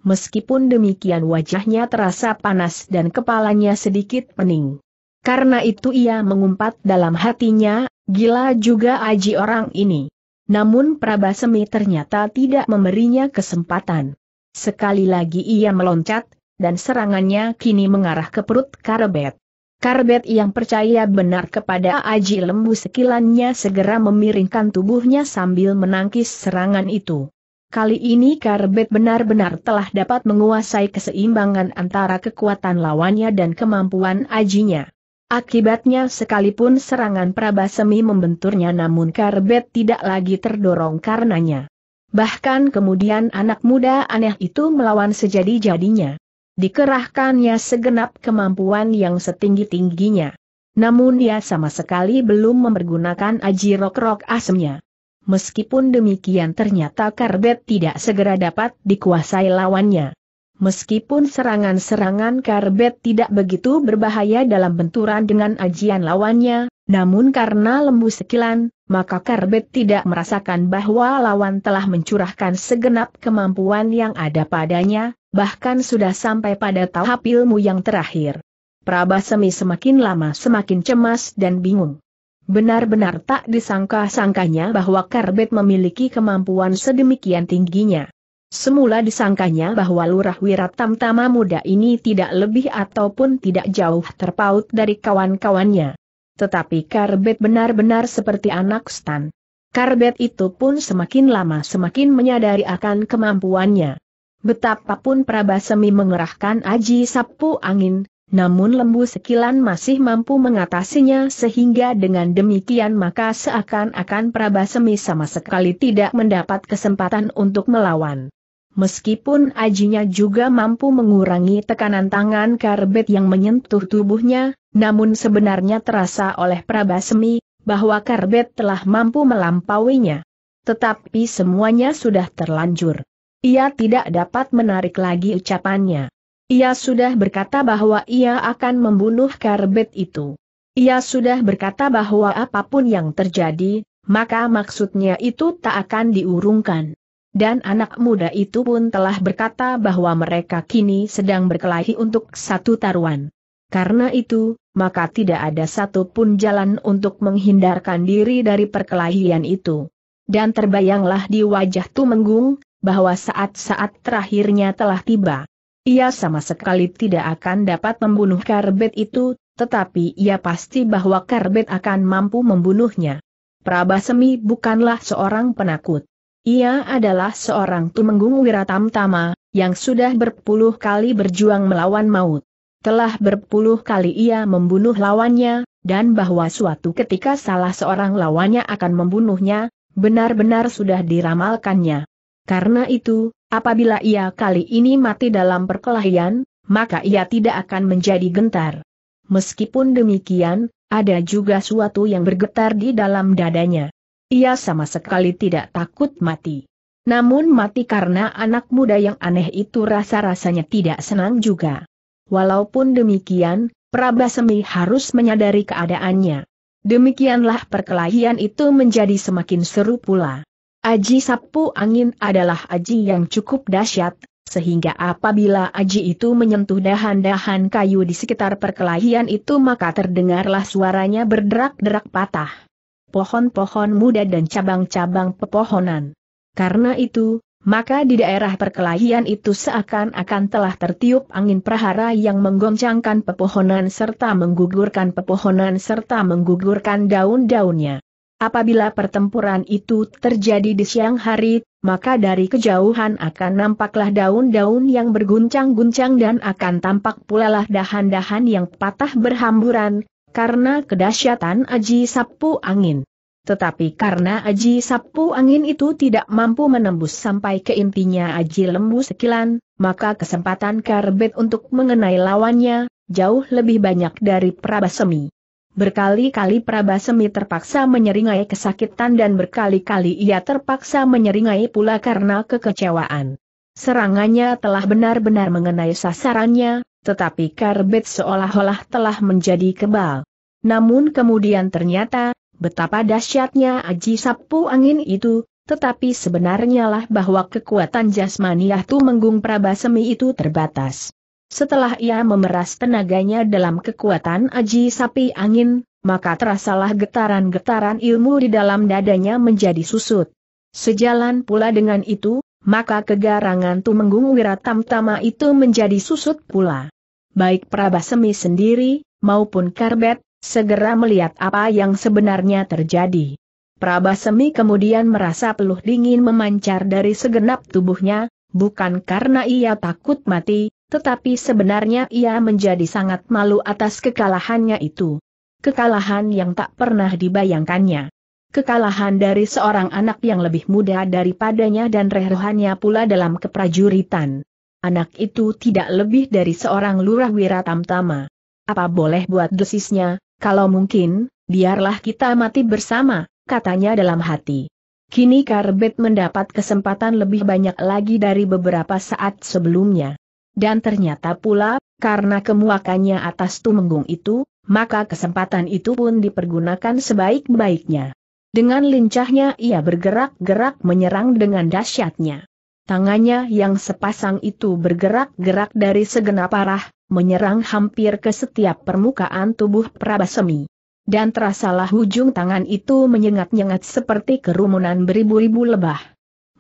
Speaker 1: Meskipun demikian wajahnya terasa panas dan kepalanya sedikit pening. Karena itu ia mengumpat dalam hatinya, gila juga aji orang ini. Namun Prabasemi ternyata tidak memberinya kesempatan. Sekali lagi ia meloncat, dan serangannya kini mengarah ke perut Karebet. Karbet yang percaya benar kepada Aji Lembu sekilannya segera memiringkan tubuhnya sambil menangkis serangan itu. Kali ini Karbet benar-benar telah dapat menguasai keseimbangan antara kekuatan lawannya dan kemampuan ajinya. Akibatnya sekalipun serangan Prabasemi membenturnya namun Karbet tidak lagi terdorong karenanya. Bahkan kemudian anak muda aneh itu melawan sejadi-jadinya dikerahkannya segenap kemampuan yang setinggi-tingginya. Namun ia sama sekali belum mempergunakan aji rok-rok asemnya. Meskipun demikian ternyata Karbet tidak segera dapat dikuasai lawannya. Meskipun serangan-serangan Karbet tidak begitu berbahaya dalam benturan dengan ajian lawannya, namun karena lembu sekilan, maka Karbet tidak merasakan bahwa lawan telah mencurahkan segenap kemampuan yang ada padanya, bahkan sudah sampai pada tahap ilmu yang terakhir. Prabah Semi semakin lama semakin cemas dan bingung. Benar-benar tak disangka-sangkanya bahwa Karbet memiliki kemampuan sedemikian tingginya. Semula disangkanya bahwa Lurah Wiratam Tama muda ini tidak lebih ataupun tidak jauh terpaut dari kawan-kawannya. Tetapi Karbet benar-benar seperti anak stan. Karbet itu pun semakin lama semakin menyadari akan kemampuannya. Betapapun Prabasemi mengerahkan aji sapu angin, namun lembu sekilan masih mampu mengatasinya sehingga dengan demikian maka seakan-akan Prabasemi sama sekali tidak mendapat kesempatan untuk melawan. Meskipun ajinya juga mampu mengurangi tekanan tangan karbet yang menyentuh tubuhnya, namun sebenarnya terasa oleh Prabasmi bahwa karbet telah mampu melampauinya. Tetapi semuanya sudah terlanjur. Ia tidak dapat menarik lagi ucapannya. Ia sudah berkata bahwa ia akan membunuh karbet itu. Ia sudah berkata bahwa apapun yang terjadi, maka maksudnya itu tak akan diurungkan dan anak muda itu pun telah berkata bahwa mereka kini sedang berkelahi untuk satu taruhan. Karena itu, maka tidak ada satu pun jalan untuk menghindarkan diri dari perkelahian itu. Dan terbayanglah di wajah Tumenggung, bahwa saat-saat terakhirnya telah tiba. Ia sama sekali tidak akan dapat membunuh karbet itu, tetapi ia pasti bahwa karbet akan mampu membunuhnya. Prabasemi bukanlah seorang penakut. Ia adalah seorang tumenggung wiratamtama, yang sudah berpuluh kali berjuang melawan maut. Telah berpuluh kali ia membunuh lawannya, dan bahwa suatu ketika salah seorang lawannya akan membunuhnya, benar-benar sudah diramalkannya. Karena itu, apabila ia kali ini mati dalam perkelahian, maka ia tidak akan menjadi gentar. Meskipun demikian, ada juga suatu yang bergetar di dalam dadanya. Ia sama sekali tidak takut mati. Namun mati karena anak muda yang aneh itu rasa-rasanya tidak senang juga. Walaupun demikian, Prabasemi harus menyadari keadaannya. Demikianlah perkelahian itu menjadi semakin seru pula. Aji sapu angin adalah aji yang cukup dahsyat, sehingga apabila aji itu menyentuh dahan-dahan kayu di sekitar perkelahian itu maka terdengarlah suaranya berderak-derak patah pohon-pohon muda dan cabang-cabang pepohonan. Karena itu, maka di daerah perkelahian itu seakan-akan telah tertiup angin prahara yang menggoncangkan pepohonan serta menggugurkan pepohonan serta menggugurkan daun-daunnya. Apabila pertempuran itu terjadi di siang hari, maka dari kejauhan akan nampaklah daun-daun yang berguncang-guncang dan akan tampak pula lah dahan-dahan yang patah berhamburan, karena kedahsyatan Aji Sapu Angin. Tetapi karena Aji Sapu Angin itu tidak mampu menembus sampai ke intinya Aji Lembu Sekilan, maka kesempatan Karbet untuk mengenai lawannya, jauh lebih banyak dari Prabasemi. Berkali-kali Prabasemi terpaksa menyeringai kesakitan dan berkali-kali ia terpaksa menyeringai pula karena kekecewaan. Serangannya telah benar-benar mengenai sasarannya, tetapi karbet seolah-olah telah menjadi kebal. Namun kemudian ternyata, betapa dahsyatnya aji sapu angin itu, tetapi sebenarnya lah bahwa kekuatan jasmani Yahtu Menggung Prabasemi itu terbatas. Setelah ia memeras tenaganya dalam kekuatan aji sapi angin, maka terasalah getaran-getaran ilmu di dalam dadanya menjadi susut. Sejalan pula dengan itu, maka kegarangan Tumenggung tama itu menjadi susut pula baik Prabasemi sendiri, maupun Karbet, segera melihat apa yang sebenarnya terjadi. Prabasemi kemudian merasa peluh dingin memancar dari segenap tubuhnya, bukan karena ia takut mati, tetapi sebenarnya ia menjadi sangat malu atas kekalahannya itu. Kekalahan yang tak pernah dibayangkannya. Kekalahan dari seorang anak yang lebih muda daripadanya dan rehruhannya pula dalam keprajuritan. Anak itu tidak lebih dari seorang lurah wira tamtama. Apa boleh buat desisnya, kalau mungkin, biarlah kita mati bersama, katanya dalam hati. Kini Karbet mendapat kesempatan lebih banyak lagi dari beberapa saat sebelumnya. Dan ternyata pula, karena kemuakannya atas tumenggung itu, maka kesempatan itu pun dipergunakan sebaik-baiknya. Dengan lincahnya ia bergerak-gerak menyerang dengan dahsyatnya. Tangannya yang sepasang itu bergerak-gerak dari segenap arah, menyerang hampir ke setiap permukaan tubuh Prabasemi. Dan terasalah ujung tangan itu menyengat-nyengat seperti kerumunan beribu-ribu lebah.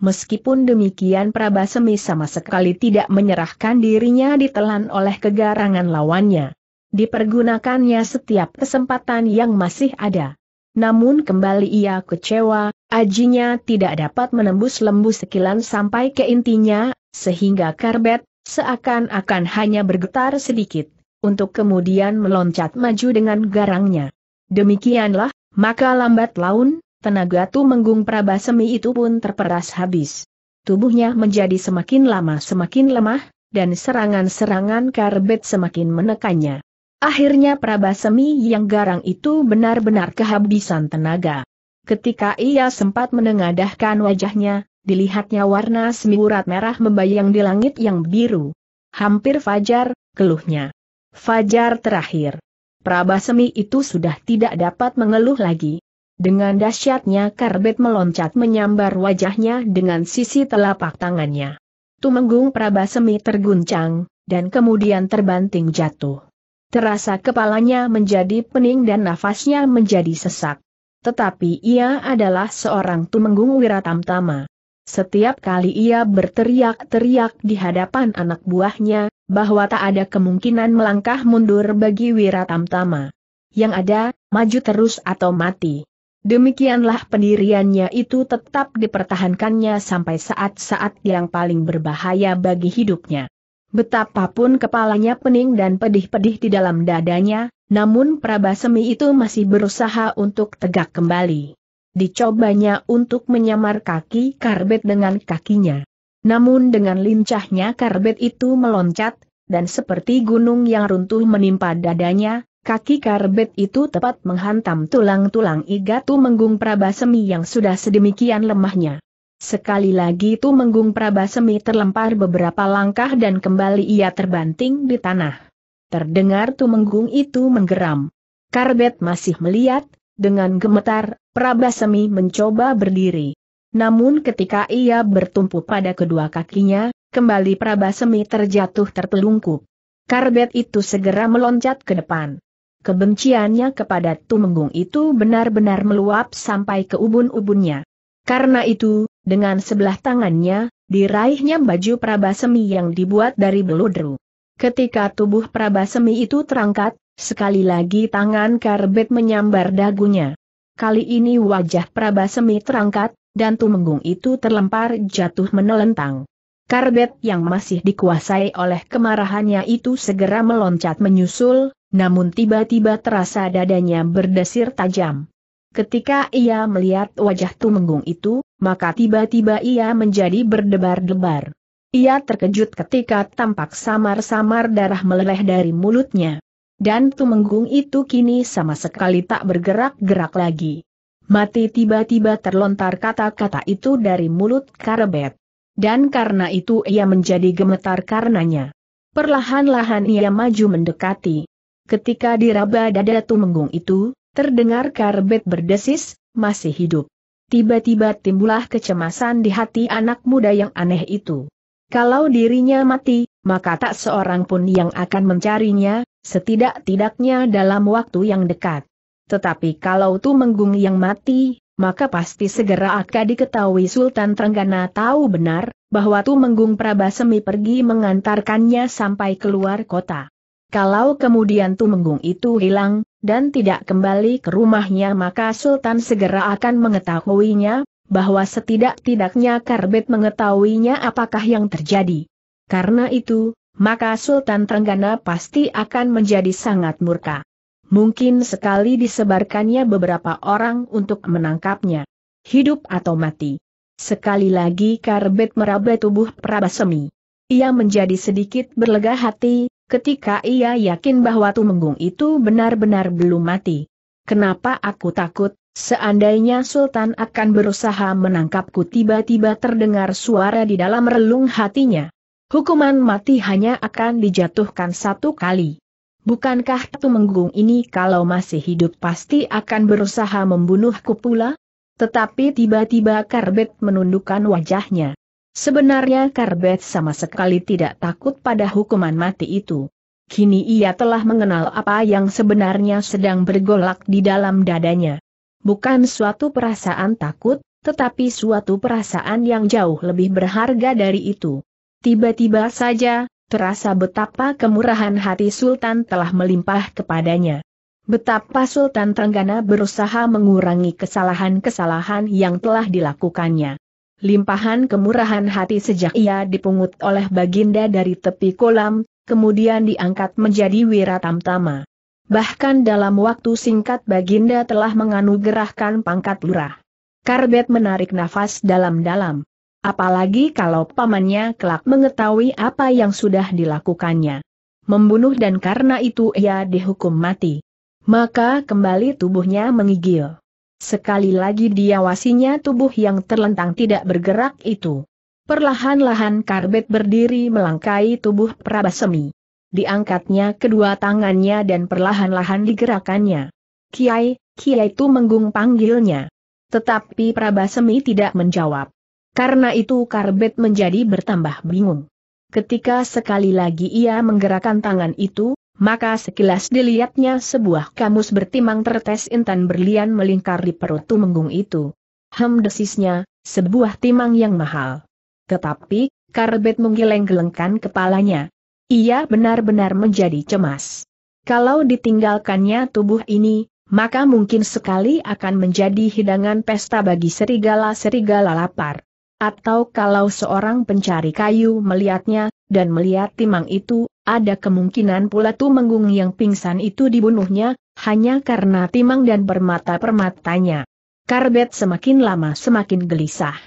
Speaker 1: Meskipun demikian Prabasemi sama sekali tidak menyerahkan dirinya ditelan oleh kegarangan lawannya. Dipergunakannya setiap kesempatan yang masih ada. Namun kembali ia kecewa, Ajinya tidak dapat menembus lembu sekilan sampai ke intinya, sehingga karbet, seakan-akan hanya bergetar sedikit, untuk kemudian meloncat maju dengan garangnya. Demikianlah, maka lambat laun, tenaga Tumenggung Prabasemi itu pun terperas habis. Tubuhnya menjadi semakin lama semakin lemah, dan serangan-serangan karbet semakin menekannya. Akhirnya Prabasemi yang garang itu benar-benar kehabisan tenaga. Ketika ia sempat menengadahkan wajahnya, dilihatnya warna semiurat merah membayang di langit yang biru. Hampir fajar, keluhnya. Fajar terakhir. Prabasemi itu sudah tidak dapat mengeluh lagi. Dengan dahsyatnya karbet meloncat menyambar wajahnya dengan sisi telapak tangannya. Tumenggung Prabasemi terguncang, dan kemudian terbanting jatuh. Terasa kepalanya menjadi pening dan nafasnya menjadi sesak. Tetapi ia adalah seorang tumenggung wiratamtama. Setiap kali ia berteriak-teriak di hadapan anak buahnya, bahwa tak ada kemungkinan melangkah mundur bagi Wiratamtama. Yang ada, maju terus atau mati. Demikianlah pendiriannya itu tetap dipertahankannya sampai saat-saat yang paling berbahaya bagi hidupnya. Betapapun kepalanya pening dan pedih-pedih di dalam dadanya, namun Prabasemi itu masih berusaha untuk tegak kembali. Dicobanya untuk menyamar kaki karbet dengan kakinya. Namun dengan lincahnya karbet itu meloncat, dan seperti gunung yang runtuh menimpa dadanya, kaki karbet itu tepat menghantam tulang-tulang igatu menggung Prabasemi yang sudah sedemikian lemahnya. Sekali lagi itu menggung Prabasemi terlempar beberapa langkah dan kembali ia terbanting di tanah. Terdengar Tumenggung itu menggeram. Karbet masih melihat, dengan gemetar, Prabasemi mencoba berdiri. Namun ketika ia bertumpu pada kedua kakinya, kembali Prabasemi terjatuh tertelungkup. Karbet itu segera meloncat ke depan. Kebenciannya kepada Tumenggung itu benar-benar meluap sampai ke ubun-ubunnya. Karena itu, dengan sebelah tangannya, diraihnya baju Prabasemi yang dibuat dari beludru. Ketika tubuh Prabasemi itu terangkat, sekali lagi tangan Karbet menyambar dagunya. Kali ini wajah Prabasemi terangkat, dan Tumenggung itu terlempar jatuh menelentang. Karbet yang masih dikuasai oleh kemarahannya itu segera meloncat menyusul, namun tiba-tiba terasa dadanya berdesir tajam. Ketika ia melihat wajah Tumenggung itu, maka tiba-tiba ia menjadi berdebar-debar. Ia terkejut ketika tampak samar-samar darah meleleh dari mulutnya. Dan Tumenggung itu kini sama sekali tak bergerak-gerak lagi. Mati tiba-tiba terlontar kata-kata itu dari mulut Karebet. Dan karena itu ia menjadi gemetar karenanya. Perlahan-lahan ia maju mendekati. Ketika diraba dada Tumenggung itu, Terdengar karbet berdesis, masih hidup. Tiba-tiba timbullah kecemasan di hati anak muda yang aneh itu. Kalau dirinya mati, maka tak seorang pun yang akan mencarinya, setidak-tidaknya dalam waktu yang dekat. Tetapi kalau Tu Menggung yang mati, maka pasti segera akan diketahui Sultan Trenggana tahu benar, bahwa Tu Menggung Prabasemi pergi mengantarkannya sampai keluar kota. Kalau kemudian menggung itu hilang, dan tidak kembali ke rumahnya maka Sultan segera akan mengetahuinya, bahwa setidak-tidaknya Karbet mengetahuinya apakah yang terjadi. Karena itu, maka Sultan Trenggana pasti akan menjadi sangat murka. Mungkin sekali disebarkannya beberapa orang untuk menangkapnya. Hidup atau mati. Sekali lagi Karbet meraba tubuh Prabasemi. Ia menjadi sedikit berlega hati, ketika ia yakin bahwa Tumenggung itu benar-benar belum mati. Kenapa aku takut, seandainya Sultan akan berusaha menangkapku tiba-tiba terdengar suara di dalam relung hatinya. Hukuman mati hanya akan dijatuhkan satu kali. Bukankah Tumenggung ini kalau masih hidup pasti akan berusaha membunuhku pula? Tetapi tiba-tiba Karbet menundukkan wajahnya. Sebenarnya Karbet sama sekali tidak takut pada hukuman mati itu. Kini ia telah mengenal apa yang sebenarnya sedang bergolak di dalam dadanya. Bukan suatu perasaan takut, tetapi suatu perasaan yang jauh lebih berharga dari itu. Tiba-tiba saja, terasa betapa kemurahan hati Sultan telah melimpah kepadanya. Betapa Sultan Trenggana berusaha mengurangi kesalahan-kesalahan yang telah dilakukannya limpahan kemurahan hati sejak ia dipungut oleh baginda dari tepi kolam, kemudian diangkat menjadi wiratamtama. Bahkan dalam waktu singkat baginda telah menganugerahkan pangkat lurah. Karbet menarik nafas dalam-dalam. Apalagi kalau pamannya kelak mengetahui apa yang sudah dilakukannya. Membunuh dan karena itu ia dihukum mati. Maka kembali tubuhnya mengigil. Sekali lagi diawasinya tubuh yang terlentang tidak bergerak itu. Perlahan-lahan karbet berdiri melangkai tubuh Prabasemi. Diangkatnya kedua tangannya dan perlahan-lahan digerakannya. Kiai, Kiai itu menggung panggilnya. Tetapi Prabasemi tidak menjawab. Karena itu karbet menjadi bertambah bingung. Ketika sekali lagi ia menggerakkan tangan itu, maka sekilas dilihatnya sebuah kamus bertimang tertes intan berlian melingkar di perut tumenggung itu. Hem desisnya, sebuah timang yang mahal. Tetapi, Karbet menggeleng-gelengkan kepalanya. Ia benar-benar menjadi cemas. Kalau ditinggalkannya tubuh ini, maka mungkin sekali akan menjadi hidangan pesta bagi serigala-serigala lapar. Atau kalau seorang pencari kayu melihatnya, dan melihat timang itu, ada kemungkinan pula tu menggung yang pingsan itu dibunuhnya, hanya karena timang dan permata-permatanya. Karbet semakin lama semakin gelisah.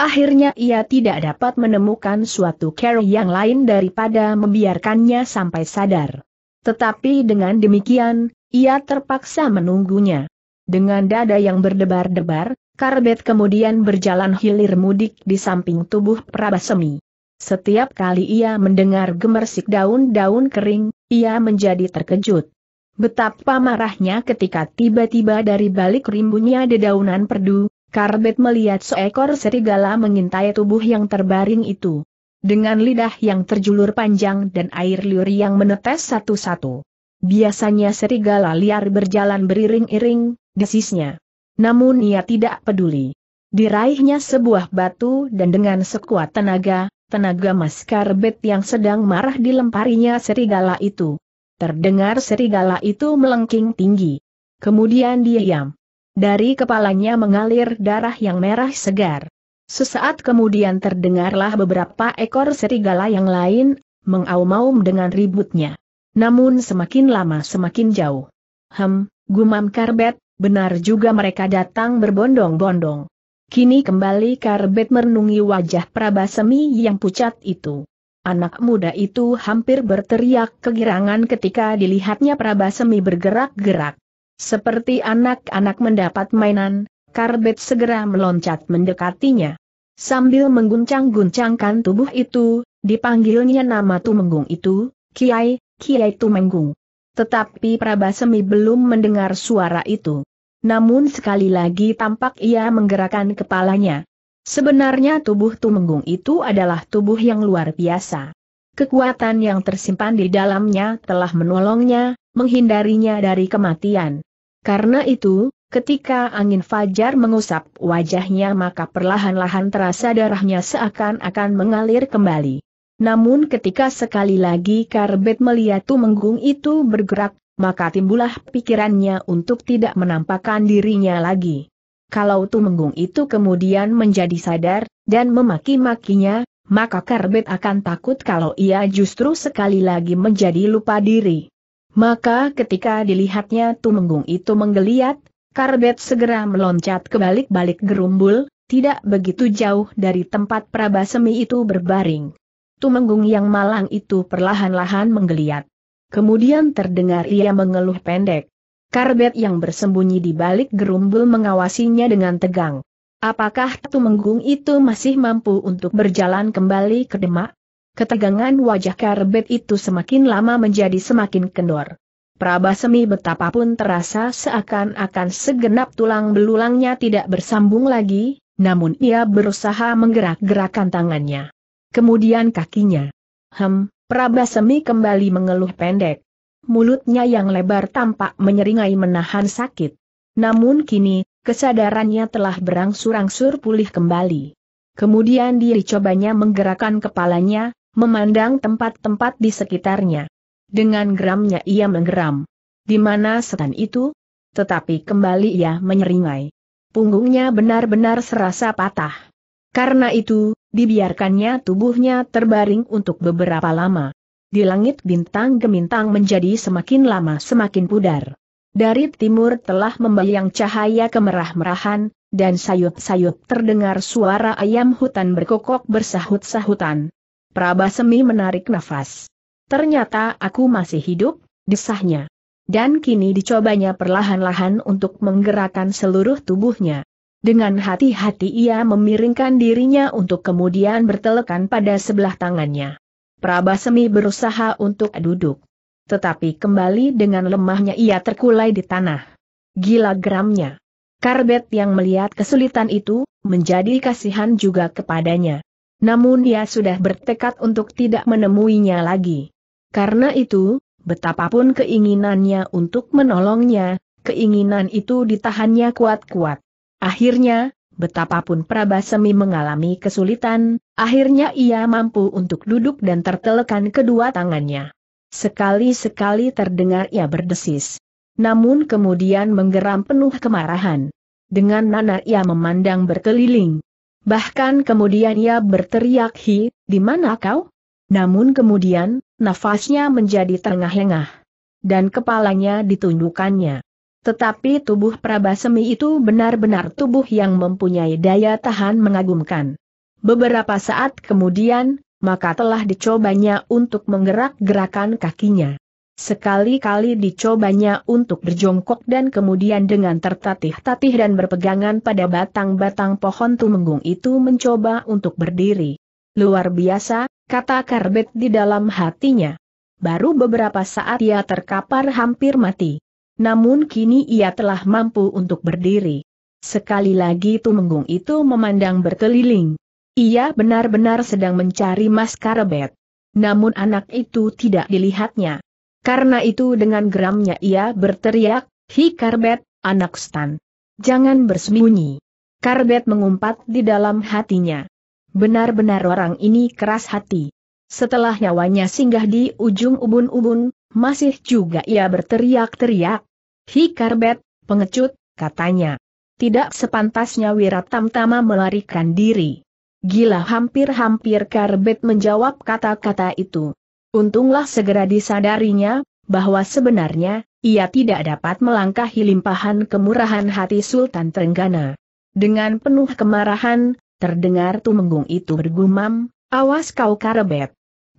Speaker 1: Akhirnya ia tidak dapat menemukan suatu care yang lain daripada membiarkannya sampai sadar. Tetapi dengan demikian, ia terpaksa menunggunya. Dengan dada yang berdebar-debar, Karbet kemudian berjalan hilir mudik di samping tubuh Prabasemi. Setiap kali ia mendengar gemersik daun-daun kering, ia menjadi terkejut. Betapa marahnya ketika tiba-tiba dari balik rimbunnya dedaunan perdu, Karbet melihat seekor serigala mengintai tubuh yang terbaring itu. Dengan lidah yang terjulur panjang dan air liur yang menetes satu-satu. Biasanya serigala liar berjalan beriring-iring, desisnya. Namun ia tidak peduli. Diraihnya sebuah batu dan dengan sekuat tenaga, tenaga maskarbet yang sedang marah dilemparinya serigala itu. Terdengar serigala itu melengking tinggi. Kemudian dia diam. Dari kepalanya mengalir darah yang merah segar. Sesaat kemudian terdengarlah beberapa ekor serigala yang lain, mengaum-aum dengan ributnya. Namun semakin lama semakin jauh. Hem, gumam karbet, Benar juga mereka datang berbondong-bondong. Kini kembali Karbet merenungi wajah Prabasemi yang pucat itu. Anak muda itu hampir berteriak kegirangan ketika dilihatnya Prabasemi bergerak-gerak. Seperti anak-anak mendapat mainan, Karbet segera meloncat mendekatinya. Sambil mengguncang-guncangkan tubuh itu, dipanggilnya nama Tumenggung itu, Kiai, Kiai Tumenggung. Tetapi Prabasemi belum mendengar suara itu. Namun sekali lagi tampak ia menggerakkan kepalanya. Sebenarnya tubuh Tumenggung itu adalah tubuh yang luar biasa. Kekuatan yang tersimpan di dalamnya telah menolongnya, menghindarinya dari kematian. Karena itu, ketika angin fajar mengusap wajahnya maka perlahan-lahan terasa darahnya seakan-akan mengalir kembali. Namun ketika sekali lagi karbet melihat tumenggung itu bergerak, maka timbullah pikirannya untuk tidak menampakkan dirinya lagi. Kalau tumenggung itu kemudian menjadi sadar, dan memaki-makinya, maka karbet akan takut kalau ia justru sekali lagi menjadi lupa diri. Maka ketika dilihatnya tumenggung itu menggeliat, karbet segera meloncat ke balik-balik gerumbul, tidak begitu jauh dari tempat Prabasemi itu berbaring. Tumenggung yang malang itu perlahan-lahan menggeliat. Kemudian terdengar ia mengeluh pendek. Karbet yang bersembunyi di balik gerumbul mengawasinya dengan tegang. Apakah Tumenggung itu masih mampu untuk berjalan kembali ke Demak? Ketegangan wajah Karbet itu semakin lama menjadi semakin kendor. Prabasemi betapapun terasa seakan-akan segenap tulang belulangnya tidak bersambung lagi, namun ia berusaha menggerak-gerakan tangannya. Kemudian kakinya. Hem, Prabasemi kembali mengeluh pendek. Mulutnya yang lebar tampak menyeringai menahan sakit. Namun kini, kesadarannya telah berangsur-angsur pulih kembali. Kemudian diri cobanya menggerakkan kepalanya, memandang tempat-tempat di sekitarnya. Dengan geramnya ia menggeram. Di mana setan itu? Tetapi kembali ia menyeringai. Punggungnya benar-benar serasa patah. Karena itu, dibiarkannya tubuhnya terbaring untuk beberapa lama. Di langit bintang gemintang menjadi semakin lama semakin pudar. Dari timur telah membayang cahaya kemerah-merahan, dan sayup-sayup terdengar suara ayam hutan berkokok bersahut-sahutan. Prabasemi menarik nafas. Ternyata aku masih hidup, desahnya. Dan kini dicobanya perlahan-lahan untuk menggerakkan seluruh tubuhnya. Dengan hati-hati ia memiringkan dirinya untuk kemudian bertelekan pada sebelah tangannya. Prabasemi berusaha untuk duduk. Tetapi kembali dengan lemahnya ia terkulai di tanah. Gila geramnya. Karbet yang melihat kesulitan itu, menjadi kasihan juga kepadanya. Namun ia sudah bertekad untuk tidak menemuinya lagi. Karena itu, betapapun keinginannya untuk menolongnya, keinginan itu ditahannya kuat-kuat. Akhirnya, betapapun Prabasemi mengalami kesulitan, akhirnya ia mampu untuk duduk dan tertelekan kedua tangannya. Sekali-sekali terdengar ia berdesis. Namun kemudian menggeram penuh kemarahan. Dengan nanar ia memandang berkeliling. Bahkan kemudian ia berteriak hi, di mana kau? Namun kemudian, nafasnya menjadi terengah-lengah. Dan kepalanya ditundukkannya. Tetapi tubuh Prabasemi itu benar-benar tubuh yang mempunyai daya tahan mengagumkan. Beberapa saat kemudian, maka telah dicobanya untuk menggerak-gerakan kakinya. Sekali-kali dicobanya untuk berjongkok dan kemudian dengan tertatih-tatih dan berpegangan pada batang-batang pohon tumenggung itu mencoba untuk berdiri. Luar biasa, kata Karbet di dalam hatinya. Baru beberapa saat ia terkapar hampir mati namun kini ia telah mampu untuk berdiri. Sekali lagi Tumenggung itu memandang berkeliling. Ia benar-benar sedang mencari Mas Karebet. Namun anak itu tidak dilihatnya. Karena itu dengan geramnya ia berteriak, Hi Karbet, anak stan. Jangan bersembunyi. Karbet mengumpat di dalam hatinya. Benar-benar orang ini keras hati. Setelah nyawanya singgah di ujung ubun-ubun, masih juga ia berteriak-teriak. Hikarbet, pengecut, katanya. Tidak sepantasnya Wiratam Tama melarikan diri. Gila hampir-hampir Karbet menjawab kata-kata itu. Untunglah segera disadarinya, bahwa sebenarnya, ia tidak dapat melangkahi limpahan kemurahan hati Sultan Trenggana. Dengan penuh kemarahan, terdengar Tumenggung itu bergumam, awas kau Karbet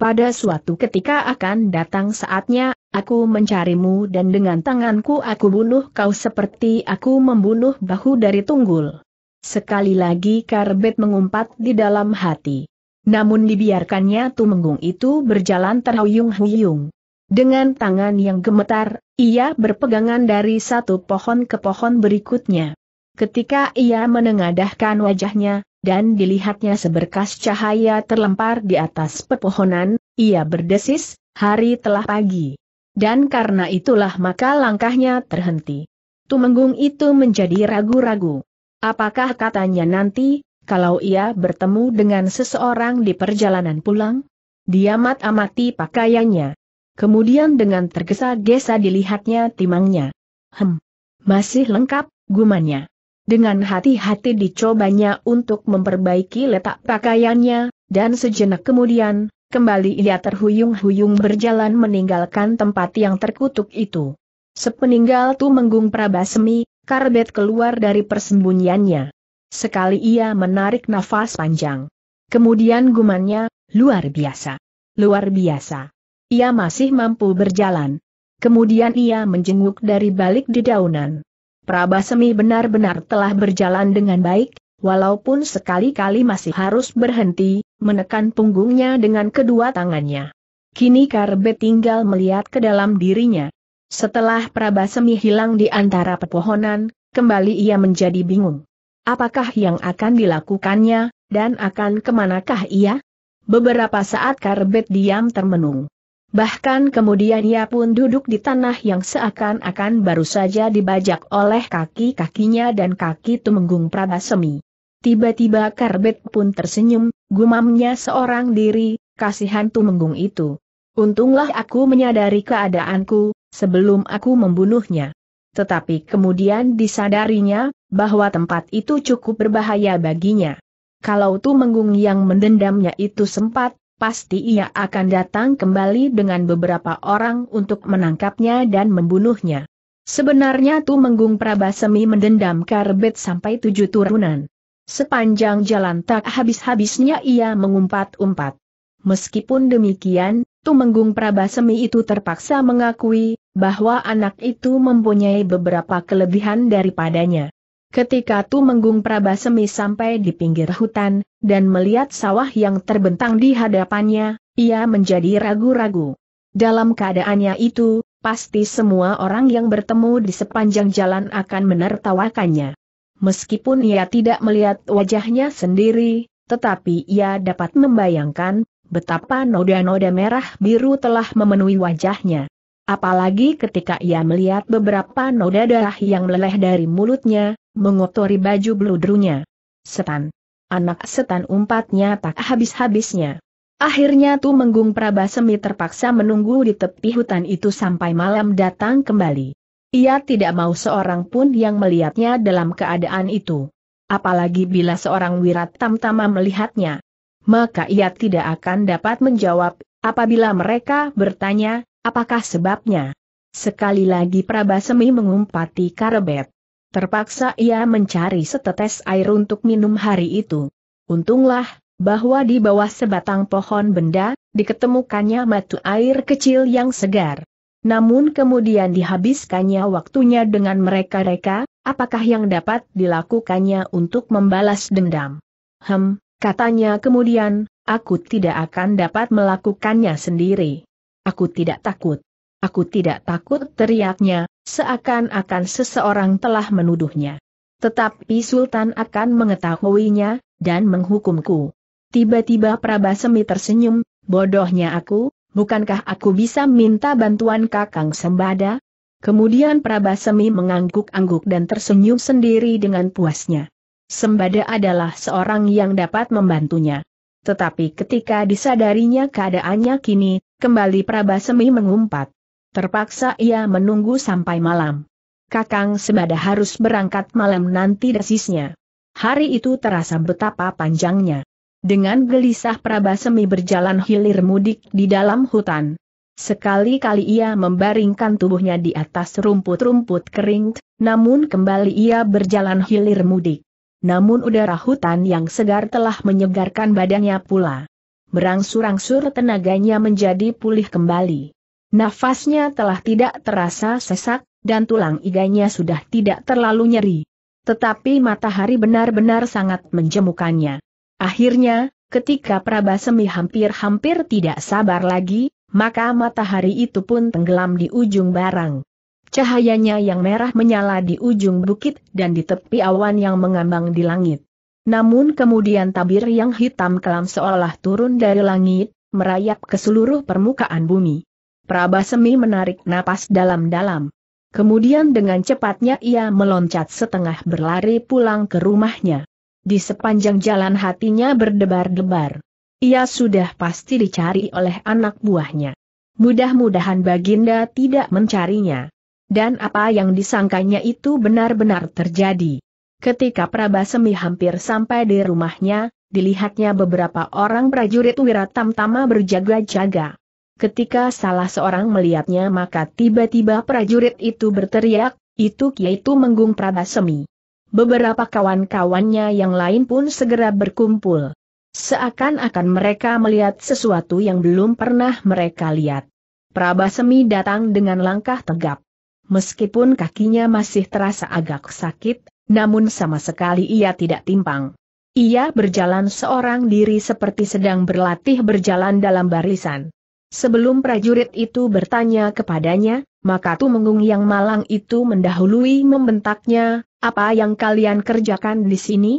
Speaker 1: pada suatu ketika akan datang saatnya, aku mencarimu dan dengan tanganku aku bunuh kau seperti aku membunuh bahu dari tunggul. Sekali lagi Karbet mengumpat di dalam hati. Namun dibiarkannya Tumenggung itu berjalan terhuyung-huyung. Dengan tangan yang gemetar, ia berpegangan dari satu pohon ke pohon berikutnya. Ketika ia menengadahkan wajahnya, dan dilihatnya seberkas cahaya terlempar di atas pepohonan, ia berdesis, hari telah pagi. Dan karena itulah maka langkahnya terhenti. Tumenggung itu menjadi ragu-ragu. Apakah katanya nanti, kalau ia bertemu dengan seseorang di perjalanan pulang? Dia mat-amati pakaiannya. Kemudian dengan tergesa-gesa dilihatnya timangnya. Hem, masih lengkap, gumannya. Dengan hati-hati dicobanya untuk memperbaiki letak pakaiannya, dan sejenak kemudian, kembali ia terhuyung-huyung berjalan meninggalkan tempat yang terkutuk itu. Sepeninggal menggung Prabasemi, Karbet keluar dari persembunyiannya. Sekali ia menarik nafas panjang. Kemudian gumannya, luar biasa. Luar biasa. Ia masih mampu berjalan. Kemudian ia menjenguk dari balik dedaunan. Prabasemi benar-benar telah berjalan dengan baik, walaupun sekali-kali masih harus berhenti, menekan punggungnya dengan kedua tangannya. Kini Karbe tinggal melihat ke dalam dirinya. Setelah Prabasemi hilang di antara pepohonan, kembali ia menjadi bingung. Apakah yang akan dilakukannya, dan akan kemanakah ia? Beberapa saat Karbet diam termenung. Bahkan kemudian ia pun duduk di tanah yang seakan-akan baru saja dibajak oleh kaki-kakinya dan kaki Tumenggung Prabasemi. Tiba-tiba Karbet pun tersenyum, gumamnya seorang diri, kasihan Tumenggung itu. Untunglah aku menyadari keadaanku, sebelum aku membunuhnya. Tetapi kemudian disadarinya, bahwa tempat itu cukup berbahaya baginya. Kalau Tumenggung yang mendendamnya itu sempat pasti ia akan datang kembali dengan beberapa orang untuk menangkapnya dan membunuhnya. Sebenarnya Tu Menggung Prabasemi mendendam karbet sampai tujuh turunan. Sepanjang jalan tak habis-habisnya ia mengumpat-umpat. Meskipun demikian, Tu Tumenggung Prabasemi itu terpaksa mengakui bahwa anak itu mempunyai beberapa kelebihan daripadanya. Ketika Tumenggung Prabasemi sampai di pinggir hutan, dan melihat sawah yang terbentang di hadapannya, ia menjadi ragu-ragu. Dalam keadaannya itu, pasti semua orang yang bertemu di sepanjang jalan akan menertawakannya. Meskipun ia tidak melihat wajahnya sendiri, tetapi ia dapat membayangkan betapa noda-noda merah biru telah memenuhi wajahnya. Apalagi ketika ia melihat beberapa noda darah yang meleleh dari mulutnya, mengotori baju bludrunya. Setan. Anak setan umpatnya tak habis-habisnya. Akhirnya Menggung Prabasemi terpaksa menunggu di tepi hutan itu sampai malam datang kembali. Ia tidak mau seorang pun yang melihatnya dalam keadaan itu. Apalagi bila seorang wirat tamtama melihatnya. Maka ia tidak akan dapat menjawab, apabila mereka bertanya, Apakah sebabnya? Sekali lagi Prabasemi mengumpati karebet. Terpaksa ia mencari setetes air untuk minum hari itu. Untunglah, bahwa di bawah sebatang pohon benda, diketemukannya matu air kecil yang segar. Namun kemudian dihabiskannya waktunya dengan mereka-reka, apakah yang dapat dilakukannya untuk membalas dendam? Hem, katanya kemudian, aku tidak akan dapat melakukannya sendiri. Aku tidak takut. Aku tidak takut teriaknya, seakan-akan seseorang telah menuduhnya. Tetapi Sultan akan mengetahuinya, dan menghukumku. Tiba-tiba Prabasemi tersenyum, bodohnya aku, bukankah aku bisa minta bantuan Kakang Sembada? Kemudian Prabasemi mengangguk-angguk dan tersenyum sendiri dengan puasnya. Sembada adalah seorang yang dapat membantunya tetapi ketika disadarinya keadaannya kini, kembali Prabasemi mengumpat. Terpaksa ia menunggu sampai malam. Kakang sembada harus berangkat malam nanti desisnya. Hari itu terasa betapa panjangnya. Dengan gelisah Prabasemi berjalan hilir mudik di dalam hutan. Sekali-kali ia membaringkan tubuhnya di atas rumput-rumput kering, namun kembali ia berjalan hilir mudik namun udara hutan yang segar telah menyegarkan badannya pula. Berangsur-angsur tenaganya menjadi pulih kembali. Nafasnya telah tidak terasa sesak, dan tulang iganya sudah tidak terlalu nyeri. Tetapi matahari benar-benar sangat menjemukannya. Akhirnya, ketika Prabasemi hampir-hampir tidak sabar lagi, maka matahari itu pun tenggelam di ujung barang. Cahayanya yang merah menyala di ujung bukit dan di tepi awan yang mengambang di langit. Namun kemudian tabir yang hitam kelam seolah turun dari langit, merayap ke seluruh permukaan bumi. Prabasemi menarik napas dalam-dalam. Kemudian dengan cepatnya ia meloncat setengah berlari pulang ke rumahnya. Di sepanjang jalan hatinya berdebar-debar. Ia sudah pasti dicari oleh anak buahnya. Mudah-mudahan Baginda tidak mencarinya dan apa yang disangkanya itu benar-benar terjadi. Ketika Prabasemi hampir sampai di rumahnya, dilihatnya beberapa orang prajurit Wiratamtama berjaga-jaga. Ketika salah seorang melihatnya maka tiba-tiba prajurit itu berteriak, itu yaitu Menggung Prabasemi. Beberapa kawan-kawannya yang lain pun segera berkumpul. Seakan-akan mereka melihat sesuatu yang belum pernah mereka lihat. Prabasemi datang dengan langkah tegap meskipun kakinya masih terasa agak sakit, namun sama sekali ia tidak timpang. Ia berjalan seorang diri seperti sedang berlatih berjalan dalam barisan. Sebelum prajurit itu bertanya kepadanya, maka Tumenggung yang malang itu mendahului membentaknya, apa yang kalian kerjakan di sini?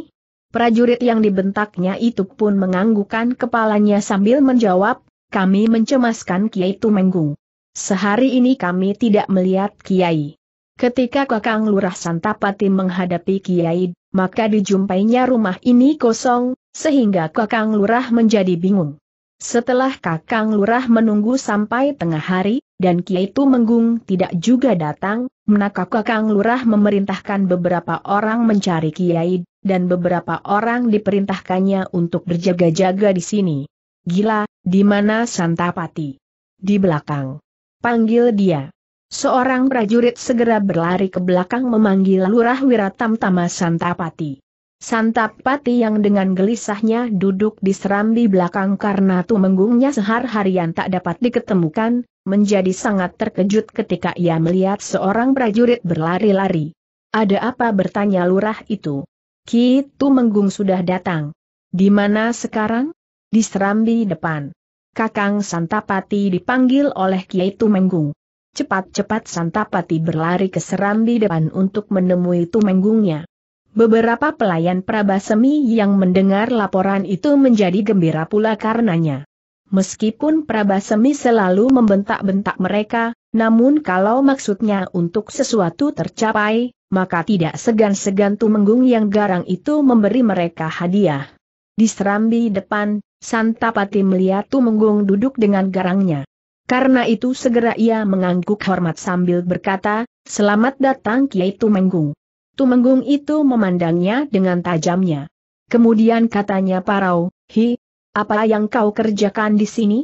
Speaker 1: Prajurit yang dibentaknya itu pun menganggukkan kepalanya sambil menjawab, kami mencemaskan Kiai Tumenggung. Sehari ini kami tidak melihat Kiai. Ketika Kakang Lurah Santapati menghadapi Kiai, maka dijumpainya rumah ini kosong, sehingga Kakang Lurah menjadi bingung. Setelah Kakang Lurah menunggu sampai tengah hari, dan Kiai itu menggung tidak juga datang, maka Kakang Lurah memerintahkan beberapa orang mencari Kiai, dan beberapa orang diperintahkannya untuk berjaga-jaga di sini. Gila, di mana Santapati? Di belakang. Panggil dia. Seorang prajurit segera berlari ke belakang memanggil Lurah Wiratam Tama Santapati. Santapati yang dengan gelisahnya duduk di serambi belakang karena tumenggungnya sehar-harian tak dapat diketemukan, menjadi sangat terkejut ketika ia melihat seorang prajurit berlari-lari. Ada apa bertanya lurah itu? Ki Tumenggung sudah datang. Di mana sekarang? Di serambi depan. Kakang Santapati dipanggil oleh Kiai Tumenggung. Cepat-cepat Santapati berlari ke serambi depan untuk menemui Tumenggungnya. Beberapa pelayan Prabasemi yang mendengar laporan itu menjadi gembira pula karenanya. Meskipun Prabasemi selalu membentak-bentak mereka, namun kalau maksudnya untuk sesuatu tercapai, maka tidak segan-segan Tumenggung yang garang itu memberi mereka hadiah. Di serambi depan, Santapati melihat Tumenggung duduk dengan garangnya. Karena itu segera ia mengangguk hormat sambil berkata, Selamat datang Kiai Tumenggung. Tumenggung itu memandangnya dengan tajamnya. Kemudian katanya Parau, Hi, apa yang kau kerjakan di sini?